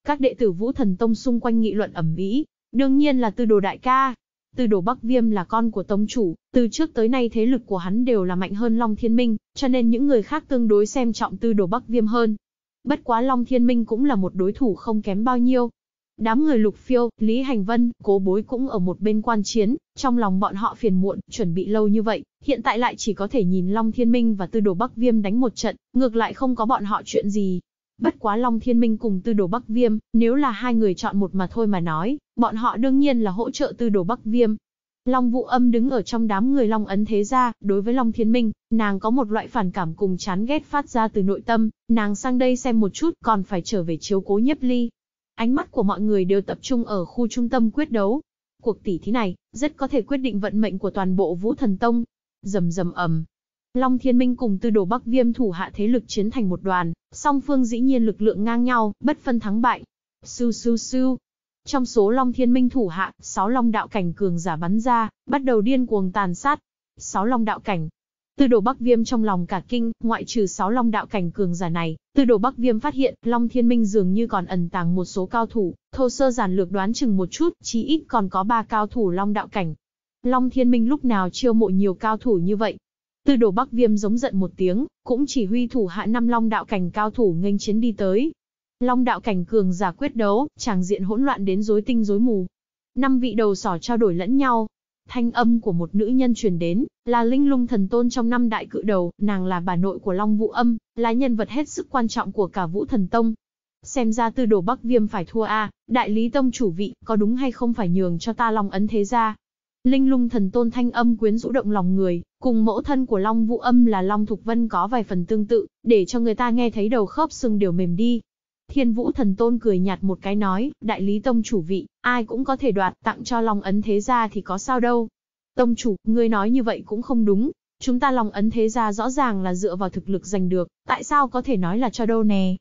Các đệ tử Vũ Thần Tông xung quanh nghị luận ầm ĩ, đương nhiên là Tư đồ đại ca, từ đồ Bắc Viêm là con của tông chủ, từ trước tới nay thế lực của hắn đều là mạnh hơn Long Thiên Minh, cho nên những người khác tương đối xem trọng Tư đồ Bắc Viêm hơn. Bất quá Long Thiên Minh cũng là một đối thủ không kém bao nhiêu. Đám người lục phiêu, Lý Hành Vân, cố bối cũng ở một bên quan chiến, trong lòng bọn họ phiền muộn, chuẩn bị lâu như vậy, hiện tại lại chỉ có thể nhìn Long Thiên Minh và Tư đồ Bắc Viêm đánh một trận, ngược lại không có bọn họ chuyện gì, Bất quá Long Thiên Minh cùng Tư Đồ Bắc Viêm, nếu là hai người chọn một mà thôi mà nói, bọn họ đương nhiên là hỗ trợ Tư Đồ Bắc Viêm. Long Vũ Âm đứng ở trong đám người Long Ấn Thế Gia, đối với Long Thiên Minh, nàng có một loại phản cảm cùng chán ghét phát ra từ nội tâm, nàng sang đây xem một chút còn phải trở về chiếu cố nhiếp ly. Ánh mắt của mọi người đều tập trung ở khu trung tâm quyết đấu. Cuộc tỷ thí này, rất có thể quyết định vận mệnh của toàn bộ Vũ Thần Tông. Dầm dầm ầm, Long Thiên Minh cùng Tư Đồ Bắc Viêm thủ hạ thế lực chiến thành một đoàn, song phương dĩ nhiên lực lượng ngang nhau, bất phân thắng bại. Su su su. Trong số Long Thiên Minh thủ hạ, sáu Long đạo cảnh cường giả bắn ra, bắt đầu điên cuồng tàn sát. Sáu Long đạo cảnh. Tư Đồ Bắc Viêm trong lòng cả kinh, ngoại trừ sáu Long đạo cảnh cường giả này, Tư Đồ Bắc Viêm phát hiện, Long Thiên Minh dường như còn ẩn tàng một số cao thủ, thô sơ giản lược đoán chừng một chút, chí ít còn có ba cao thủ Long đạo cảnh. Long Thiên Minh lúc nào chiêu mộ nhiều cao thủ như vậy, Tư đồ Bắc Viêm giống giận một tiếng, cũng chỉ huy thủ hạ năm long đạo cảnh cao thủ nghênh chiến đi tới. Long đạo cảnh cường giả quyết đấu, chàng diện hỗn loạn đến rối tinh rối mù. Năm vị đầu sỏ trao đổi lẫn nhau. Thanh âm của một nữ nhân truyền đến, là Linh Lung thần tôn trong năm đại cự đầu, nàng là bà nội của Long Vũ Âm, là nhân vật hết sức quan trọng của cả Vũ Thần Tông. Xem ra tư đồ Bắc Viêm phải thua a, đại lý tông chủ vị, có đúng hay không phải nhường cho ta Long Ấn thế gia, Linh lung thần tôn thanh âm quyến rũ động lòng người, cùng mẫu thân của Long Vũ Âm là Long Thục Vân có vài phần tương tự, để cho người ta nghe thấy đầu khớp xương đều mềm đi. Thiên Vũ thần tôn cười nhạt một cái nói, đại lý tông chủ vị, ai cũng có thể đoạt tặng cho Long Ấn Thế Gia thì có sao đâu. Tông chủ, ngươi nói như vậy cũng không đúng, chúng ta Long Ấn Thế Gia rõ ràng là dựa vào thực lực giành được, tại sao có thể nói là cho đâu nè.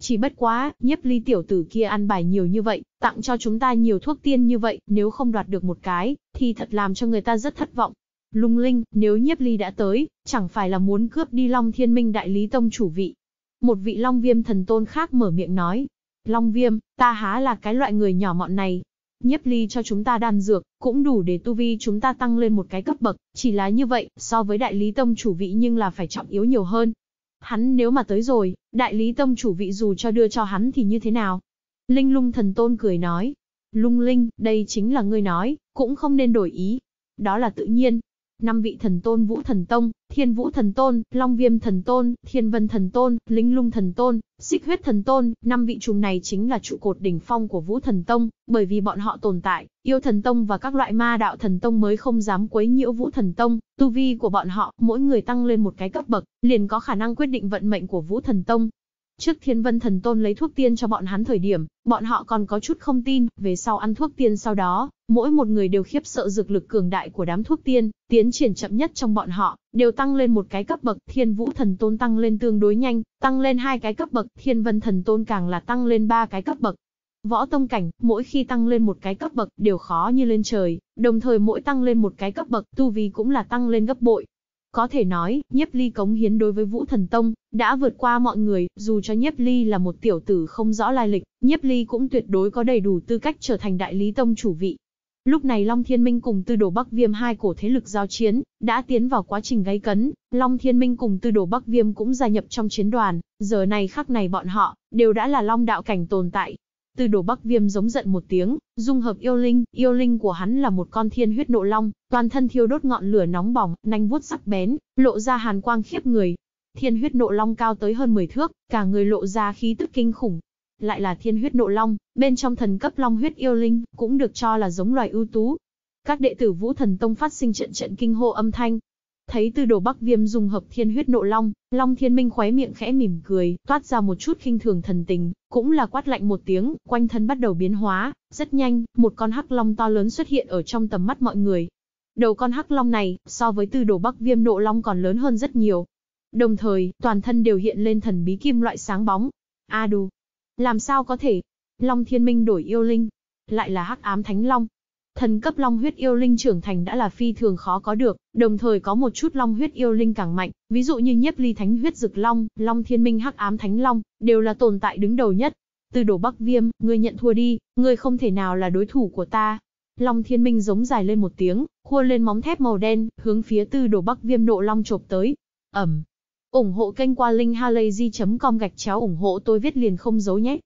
Chỉ bất quá, nhiếp ly tiểu tử kia ăn bài nhiều như vậy, tặng cho chúng ta nhiều thuốc tiên như vậy, nếu không đoạt được một cái, thì thật làm cho người ta rất thất vọng. Lung linh, nếu nhiếp ly đã tới, chẳng phải là muốn cướp đi Long Thiên Minh Đại Lý Tông chủ vị. Một vị Long Viêm thần tôn khác mở miệng nói. Long Viêm, ta há là cái loại người nhỏ mọn này. Nhiếp ly cho chúng ta đan dược, cũng đủ để tu vi chúng ta tăng lên một cái cấp bậc, chỉ là như vậy, so với Đại Lý Tông chủ vị nhưng là phải trọng yếu nhiều hơn. Hắn nếu mà tới rồi, Đại Lý Tông chủ vị dù cho đưa cho hắn thì như thế nào? Linh lung thần tôn cười nói. Lung linh, đây chính là ngươi nói, cũng không nên đổi ý. Đó là tự nhiên. Năm vị thần tôn Vũ Thần Tông, Thiên Vũ Thần Tôn, Long Viêm Thần Tôn, Thiên Vân Thần Tôn, Linh Lung Thần Tôn, Xích Huyết Thần Tôn, năm vị trùng này chính là trụ cột đỉnh phong của Vũ Thần Tông, bởi vì bọn họ tồn tại, yêu Thần Tông và các loại ma đạo Thần Tông mới không dám quấy nhiễu Vũ Thần Tông, tu vi của bọn họ, mỗi người tăng lên một cái cấp bậc, liền có khả năng quyết định vận mệnh của Vũ Thần Tông. Trước Thiên Vân Thần Tôn lấy thuốc tiên cho bọn hắn thời điểm, bọn họ còn có chút không tin, về sau ăn thuốc tiên sau đó, mỗi một người đều khiếp sợ dược lực cường đại của đám thuốc tiên, tiến triển chậm nhất trong bọn họ, đều tăng lên một cái cấp bậc, Thiên Vũ Thần Tôn tăng lên tương đối nhanh, tăng lên hai cái cấp bậc, Thiên Vân Thần Tôn càng là tăng lên ba cái cấp bậc. Võ tông cảnh, mỗi khi tăng lên một cái cấp bậc đều khó như lên trời, đồng thời mỗi tăng lên một cái cấp bậc, tu vi cũng là tăng lên gấp bội, có thể nói, nhiếp ly cống hiến đối với Vũ Thần Tông, đã vượt qua mọi người, dù cho nhiếp ly là một tiểu tử không rõ lai lịch, nhiếp ly cũng tuyệt đối có đầy đủ tư cách trở thành đại lý tông chủ vị. Lúc này Long Thiên Minh cùng Tư Đồ Bắc Viêm hai cổ thế lực giao chiến, đã tiến vào quá trình gây cấn, Long Thiên Minh cùng Tư Đồ Bắc Viêm cũng gia nhập trong chiến đoàn, giờ này khắc này bọn họ, đều đã là Long đạo cảnh tồn tại, từ đồ Bắc Viêm giống giận một tiếng, dung hợp yêu linh, yêu linh của hắn là một con thiên huyết nộ long, toàn thân thiêu đốt ngọn lửa nóng bỏng, nanh vuốt sắc bén, lộ ra hàn quang khiếp người. Thiên huyết nộ long cao tới hơn 10 thước, cả người lộ ra khí tức kinh khủng. Lại là thiên huyết nộ long, bên trong thần cấp long huyết yêu linh, cũng được cho là giống loài ưu tú. Các đệ tử Vũ Thần Tông phát sinh trận trận kinh hô âm thanh, Thấy tư đồ Bắc Viêm dùng hợp thiên huyết nộ long, Long Thiên Minh khóe miệng khẽ mỉm cười, toát ra một chút khinh thường thần tình, cũng là quát lạnh một tiếng, quanh thân bắt đầu biến hóa, rất nhanh, một con hắc long to lớn xuất hiện ở trong tầm mắt mọi người. Đầu con hắc long này, so với tư đồ Bắc Viêm nộ long còn lớn hơn rất nhiều. Đồng thời, toàn thân đều hiện lên thần bí kim loại sáng bóng. A à đù, làm sao có thể? Long Thiên Minh đổi yêu linh, lại là hắc ám thánh long. Thần cấp long huyết yêu linh trưởng thành đã là phi thường khó có được, đồng thời có một chút long huyết yêu linh càng mạnh, ví dụ như nhiếp ly thánh huyết dực long, long thiên minh hắc ám thánh long, đều là tồn tại đứng đầu nhất. Từ đổ bắc viêm, ngươi nhận thua đi, ngươi không thể nào là đối thủ của ta. Long thiên minh giống dài lên một tiếng, khuôn lên móng thép màu đen, hướng phía tư đổ bắc viêm nộ long chộp tới. Ẩm, ủng hộ kênh qua linkhalazy.com gạch chéo ủng hộ tôi viết liền không giấu nhé.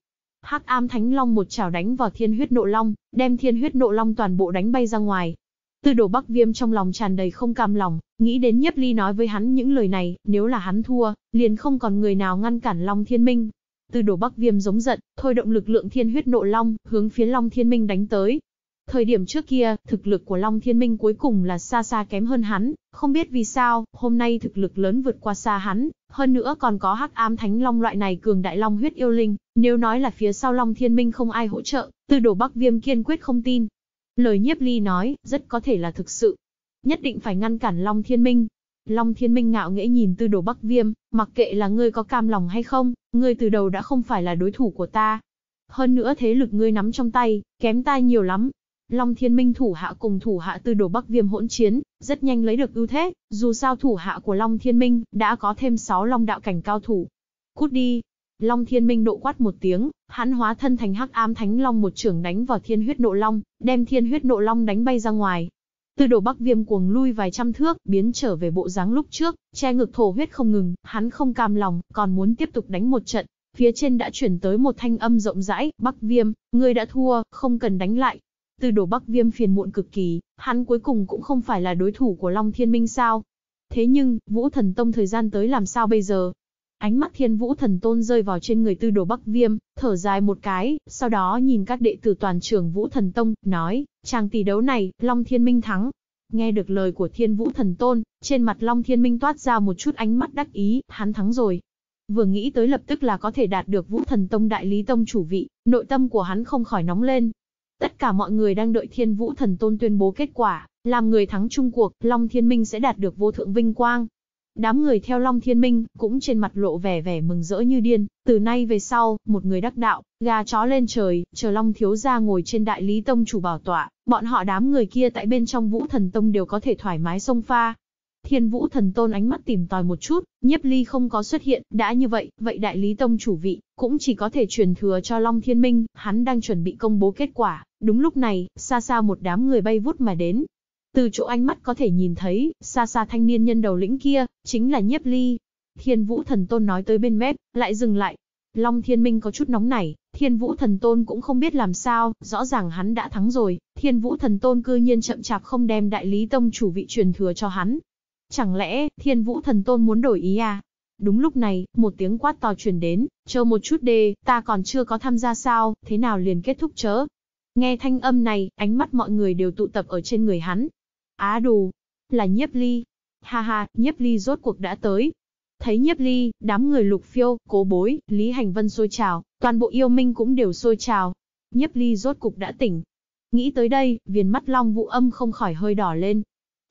Hắc Am Thánh Long một chảo đánh vào Thiên Huyết Nộ Long, đem Thiên Huyết Nộ Long toàn bộ đánh bay ra ngoài. Tư Đồ Bắc Viêm trong lòng tràn đầy không cam lòng, nghĩ đến Nhiếp Ly nói với hắn những lời này, nếu là hắn thua, liền không còn người nào ngăn cản Long Thiên Minh. Tư Đồ Bắc Viêm giống giận, thôi động lực lượng Thiên Huyết Nộ Long, hướng phía Long Thiên Minh đánh tới. Thời điểm trước kia, thực lực của Long Thiên Minh cuối cùng là xa xa kém hơn hắn, không biết vì sao, hôm nay thực lực lớn vượt qua xa hắn, hơn nữa còn có hắc ám thánh long loại này cường đại long huyết yêu linh, nếu nói là phía sau Long Thiên Minh không ai hỗ trợ, Tư Đồ Bắc Viêm kiên quyết không tin. Lời nhiếp ly nói, rất có thể là thực sự. Nhất định phải ngăn cản Long Thiên Minh. Long Thiên Minh ngạo nghễ nhìn tư đồ Bắc Viêm, mặc kệ là ngươi có cam lòng hay không, ngươi từ đầu đã không phải là đối thủ của ta, hơn nữa thế lực ngươi nắm trong tay, kém ta nhiều lắm, Long Thiên Minh thủ hạ cùng thủ hạ từ Đồ Bắc Viêm hỗn chiến, rất nhanh lấy được ưu thế, dù sao thủ hạ của Long Thiên Minh đã có thêm 6 long đạo cảnh cao thủ. Cút đi. Long Thiên Minh độ quát một tiếng, hắn hóa thân thành Hắc Ám Thánh Long một trường đánh vào Thiên Huyết Nộ Long, đem Thiên Huyết Nộ Long đánh bay ra ngoài. Từ Đồ Bắc Viêm cuồng lui vài trăm thước, biến trở về bộ dáng lúc trước, che ngực thổ huyết không ngừng, hắn không cam lòng, còn muốn tiếp tục đánh một trận, phía trên đã chuyển tới một thanh âm rộng rãi, Bắc Viêm, ngươi đã thua, không cần đánh lại, Tư đồ Bắc Viêm phiền muộn cực kỳ, hắn cuối cùng cũng không phải là đối thủ của Long Thiên Minh sao? Thế nhưng, Vũ Thần Tông thời gian tới làm sao bây giờ? Ánh mắt Thiên Vũ Thần Tôn rơi vào trên người Tư đồ Bắc Viêm, thở dài một cái, sau đó nhìn các đệ tử toàn trưởng Vũ Thần Tông, nói, chàng tỷ đấu này, Long Thiên Minh thắng. Nghe được lời của Thiên Vũ Thần Tôn, trên mặt Long Thiên Minh toát ra một chút ánh mắt đắc ý, hắn thắng rồi, vừa nghĩ tới lập tức là có thể đạt được Vũ Thần Tông đại lý tông chủ vị, nội tâm của hắn không khỏi nóng lên, Tất cả mọi người đang đợi Thiên Vũ Thần Tôn tuyên bố kết quả, làm người thắng chung cuộc, Long Thiên Minh sẽ đạt được vô thượng vinh quang. Đám người theo Long Thiên Minh, cũng trên mặt lộ vẻ vẻ mừng rỡ như điên, từ nay về sau, một người đắc đạo, gà chó lên trời, chờ Long Thiếu Gia ngồi trên đại lý tông chủ bảo tọa, bọn họ đám người kia tại bên trong Vũ Thần Tông đều có thể thoải mái xông pha, Thiên Vũ Thần Tôn ánh mắt tìm tòi một chút, Nhiếp Ly không có xuất hiện, đã như vậy, vậy đại lý tông chủ vị cũng chỉ có thể truyền thừa cho Long Thiên Minh, hắn đang chuẩn bị công bố kết quả. Đúng lúc này, xa xa một đám người bay vút mà đến. Từ chỗ ánh mắt có thể nhìn thấy, xa xa thanh niên nhân đầu lĩnh kia, chính là Nhiếp Ly. Thiên Vũ Thần Tôn nói tới bên mép, lại dừng lại. Long Thiên Minh có chút nóng nảy, Thiên Vũ Thần Tôn cũng không biết làm sao, rõ ràng hắn đã thắng rồi, Thiên Vũ Thần Tôn cư nhiên chậm chạp không đem đại lý tông chủ vị truyền thừa cho hắn, Chẳng lẽ, thiên vũ thần tôn muốn đổi ý à? Đúng lúc này, một tiếng quát to truyền đến, chờ một chút đê, ta còn chưa có tham gia sao, thế nào liền kết thúc chớ. Nghe thanh âm này, ánh mắt mọi người đều tụ tập ở trên người hắn. Á à đù, là nhiếp ly. Ha ha, nhiếp ly rốt cuộc đã tới. Thấy nhiếp ly, đám người lục phiêu, cố bối, Lý Hành Vân sôi trào, toàn bộ yêu minh cũng đều sôi trào. Nhiếp ly rốt cục đã tỉnh. Nghĩ tới đây, viền mắt long vũ âm không khỏi hơi đỏ lên,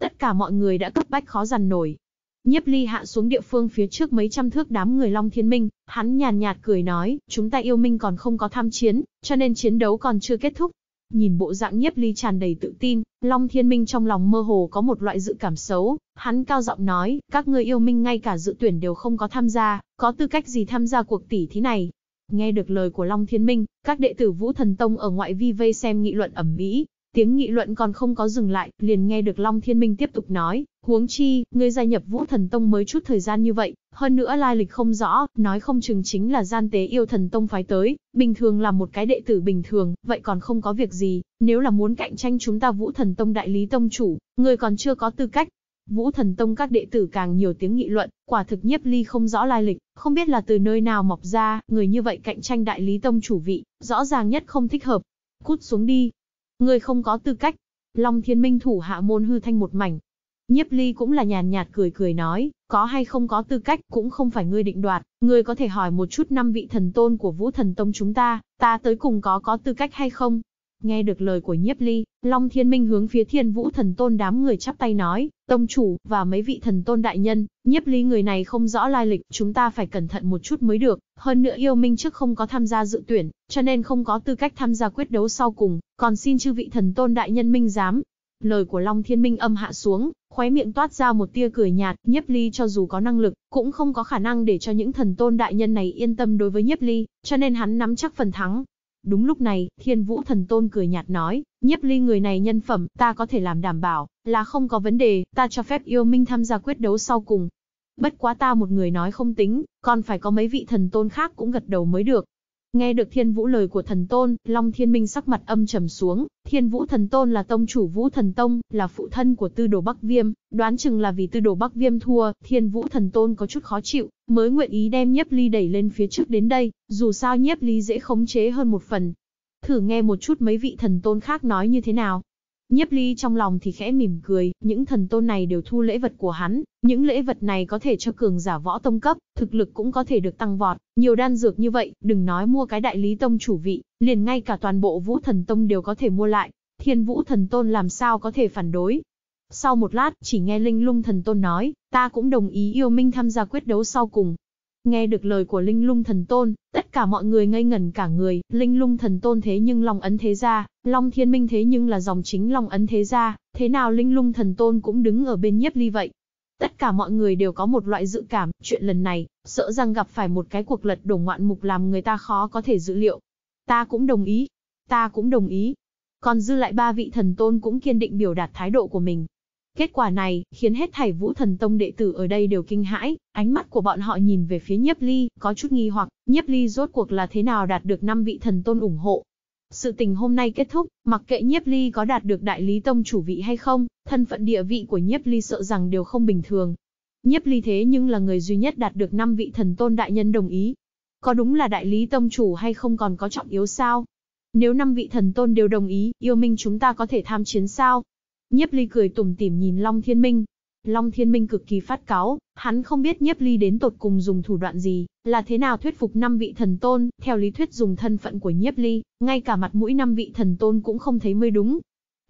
tất cả mọi người đã cấp bách khó dằn nổi. Nhiếp Ly hạ xuống địa phương phía trước mấy trăm thước đám người Long Thiên Minh, hắn nhàn nhạt cười nói, chúng ta yêu minh còn không có tham chiến, cho nên chiến đấu còn chưa kết thúc. Nhìn bộ dạng Nhiếp Ly tràn đầy tự tin, Long Thiên Minh trong lòng mơ hồ có một loại dự cảm xấu, hắn cao giọng nói, các ngươi yêu minh ngay cả dự tuyển đều không có tham gia, có tư cách gì tham gia cuộc tỷ thí này. Nghe được lời của Long Thiên Minh, các đệ tử Vũ Thần Tông ở ngoại vi vây xem nghị luận ẩm mỹ, Tiếng nghị luận còn không có dừng lại, liền nghe được Long Thiên Minh tiếp tục nói, huống chi, ngươi gia nhập Vũ Thần Tông mới chút thời gian như vậy, hơn nữa lai lịch không rõ, nói không chừng chính là gian tế yêu thần tông phái tới, bình thường là một cái đệ tử bình thường, vậy còn không có việc gì, nếu là muốn cạnh tranh chúng ta Vũ Thần Tông đại lý tông chủ, ngươi còn chưa có tư cách. Vũ Thần Tông các đệ tử càng nhiều tiếng nghị luận, quả thực nhiếp ly không rõ lai lịch, không biết là từ nơi nào mọc ra, người như vậy cạnh tranh đại lý tông chủ vị, rõ ràng nhất không thích hợp. Cút xuống đi, người không có tư cách. Long Thiên Minh thủ hạ môn hư thanh một mảnh. Nhiếp Ly cũng là nhàn nhạt cười cười nói, có hay không có tư cách cũng không phải ngươi định đoạt, ngươi có thể hỏi một chút năm vị thần tôn của Vũ Thần Tông chúng ta, ta tới cùng có có tư cách hay không? Nghe được lời của Nhiếp Ly, Long Thiên Minh hướng phía Thiên Vũ Thần Tôn đám người chắp tay nói, "Tông chủ và mấy vị thần tôn đại nhân, Nhiếp Ly người này không rõ lai lịch, chúng ta phải cẩn thận một chút mới được, hơn nữa yêu minh trước không có tham gia dự tuyển, cho nên không có tư cách tham gia quyết đấu sau cùng, còn xin chư vị thần tôn đại nhân minh giám." Lời của Long Thiên Minh âm hạ xuống, khóe miệng toát ra một tia cười nhạt, Nhiếp Ly cho dù có năng lực, cũng không có khả năng để cho những thần tôn đại nhân này yên tâm đối với Nhiếp Ly, cho nên hắn nắm chắc phần thắng, Đúng lúc này, thiên vũ thần tôn cười nhạt nói, nhiếp ly người này nhân phẩm, ta có thể làm đảm bảo, là không có vấn đề, ta cho phép yêu minh tham gia quyết đấu sau cùng. Bất quá ta một người nói không tính, còn phải có mấy vị thần tôn khác cũng gật đầu mới được. Nghe được Thiên Vũ lời của thần tôn, Long Thiên Minh sắc mặt âm trầm xuống, Thiên Vũ thần tôn là tông chủ Vũ thần tông, là phụ thân của Tư Đồ Bắc Viêm, đoán chừng là vì Tư Đồ Bắc Viêm thua, Thiên Vũ thần tôn có chút khó chịu, mới nguyện ý đem nhếp Ly đẩy lên phía trước đến đây, dù sao nhếp Ly dễ khống chế hơn một phần. Thử nghe một chút mấy vị thần tôn khác nói như thế nào. Nhiếp ly trong lòng thì khẽ mỉm cười, những thần tôn này đều thu lễ vật của hắn, những lễ vật này có thể cho cường giả võ tông cấp, thực lực cũng có thể được tăng vọt, nhiều đan dược như vậy, đừng nói mua cái đại lý tông chủ vị, liền ngay cả toàn bộ vũ thần tông đều có thể mua lại, thiên vũ thần tôn làm sao có thể phản đối. Sau một lát, chỉ nghe Linh Lung Thần Tôn nói, ta cũng đồng ý yêu Minh tham gia quyết đấu sau cùng. Nghe được lời của Linh Lung Thần Tôn, tất cả mọi người ngây ngẩn cả người, Linh Lung Thần Tôn thế nhưng lòng ấn thế ra, Long Thiên Minh thế nhưng là dòng chính Long Ấn Thế Gia, thế nào Linh Lung Thần Tôn cũng đứng ở bên nhiếp ly vậy. Tất cả mọi người đều có một loại dự cảm, chuyện lần này, sợ rằng gặp phải một cái cuộc lật đổ ngoạn mục làm người ta khó có thể dự liệu. Ta cũng đồng ý. Ta cũng đồng ý. Còn dư lại ba vị thần tôn cũng kiên định biểu đạt thái độ của mình. Kết quả này, khiến hết thảy vũ thần tông đệ tử ở đây đều kinh hãi, ánh mắt của bọn họ nhìn về phía nhiếp ly, có chút nghi hoặc, nhiếp ly rốt cuộc là thế nào đạt được năm vị thần tôn ủng hộ, sự tình hôm nay kết thúc, mặc kệ nhiếp ly có đạt được đại lý tông chủ vị hay không, thân phận địa vị của nhiếp ly sợ rằng đều không bình thường. Nhiếp ly thế nhưng là người duy nhất đạt được 5 vị thần tôn đại nhân đồng ý. Có đúng là đại lý tông chủ hay không còn có trọng yếu sao? Nếu 5 vị thần tôn đều đồng ý, yêu minh chúng ta có thể tham chiến sao? Nhiếp ly cười tủm tỉm nhìn Long Thiên Minh, Long Thiên Minh cực kỳ phát cáu, hắn không biết Nhiếp Ly đến tột cùng dùng thủ đoạn gì, là thế nào thuyết phục năm vị thần tôn, theo lý thuyết dùng thân phận của Nhiếp Ly, ngay cả mặt mũi năm vị thần tôn cũng không thấy mới đúng.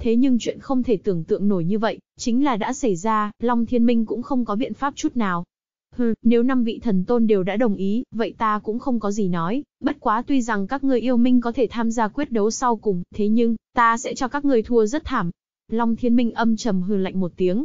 Thế nhưng chuyện không thể tưởng tượng nổi như vậy, chính là đã xảy ra, Long Thiên Minh cũng không có biện pháp chút nào. Hừ, nếu năm vị thần tôn đều đã đồng ý, vậy ta cũng không có gì nói, bất quá tuy rằng các ngươi yêu minh có thể tham gia quyết đấu sau cùng, thế nhưng, ta sẽ cho các ngươi thua rất thảm. Long Thiên Minh âm trầm hừ lạnh một tiếng,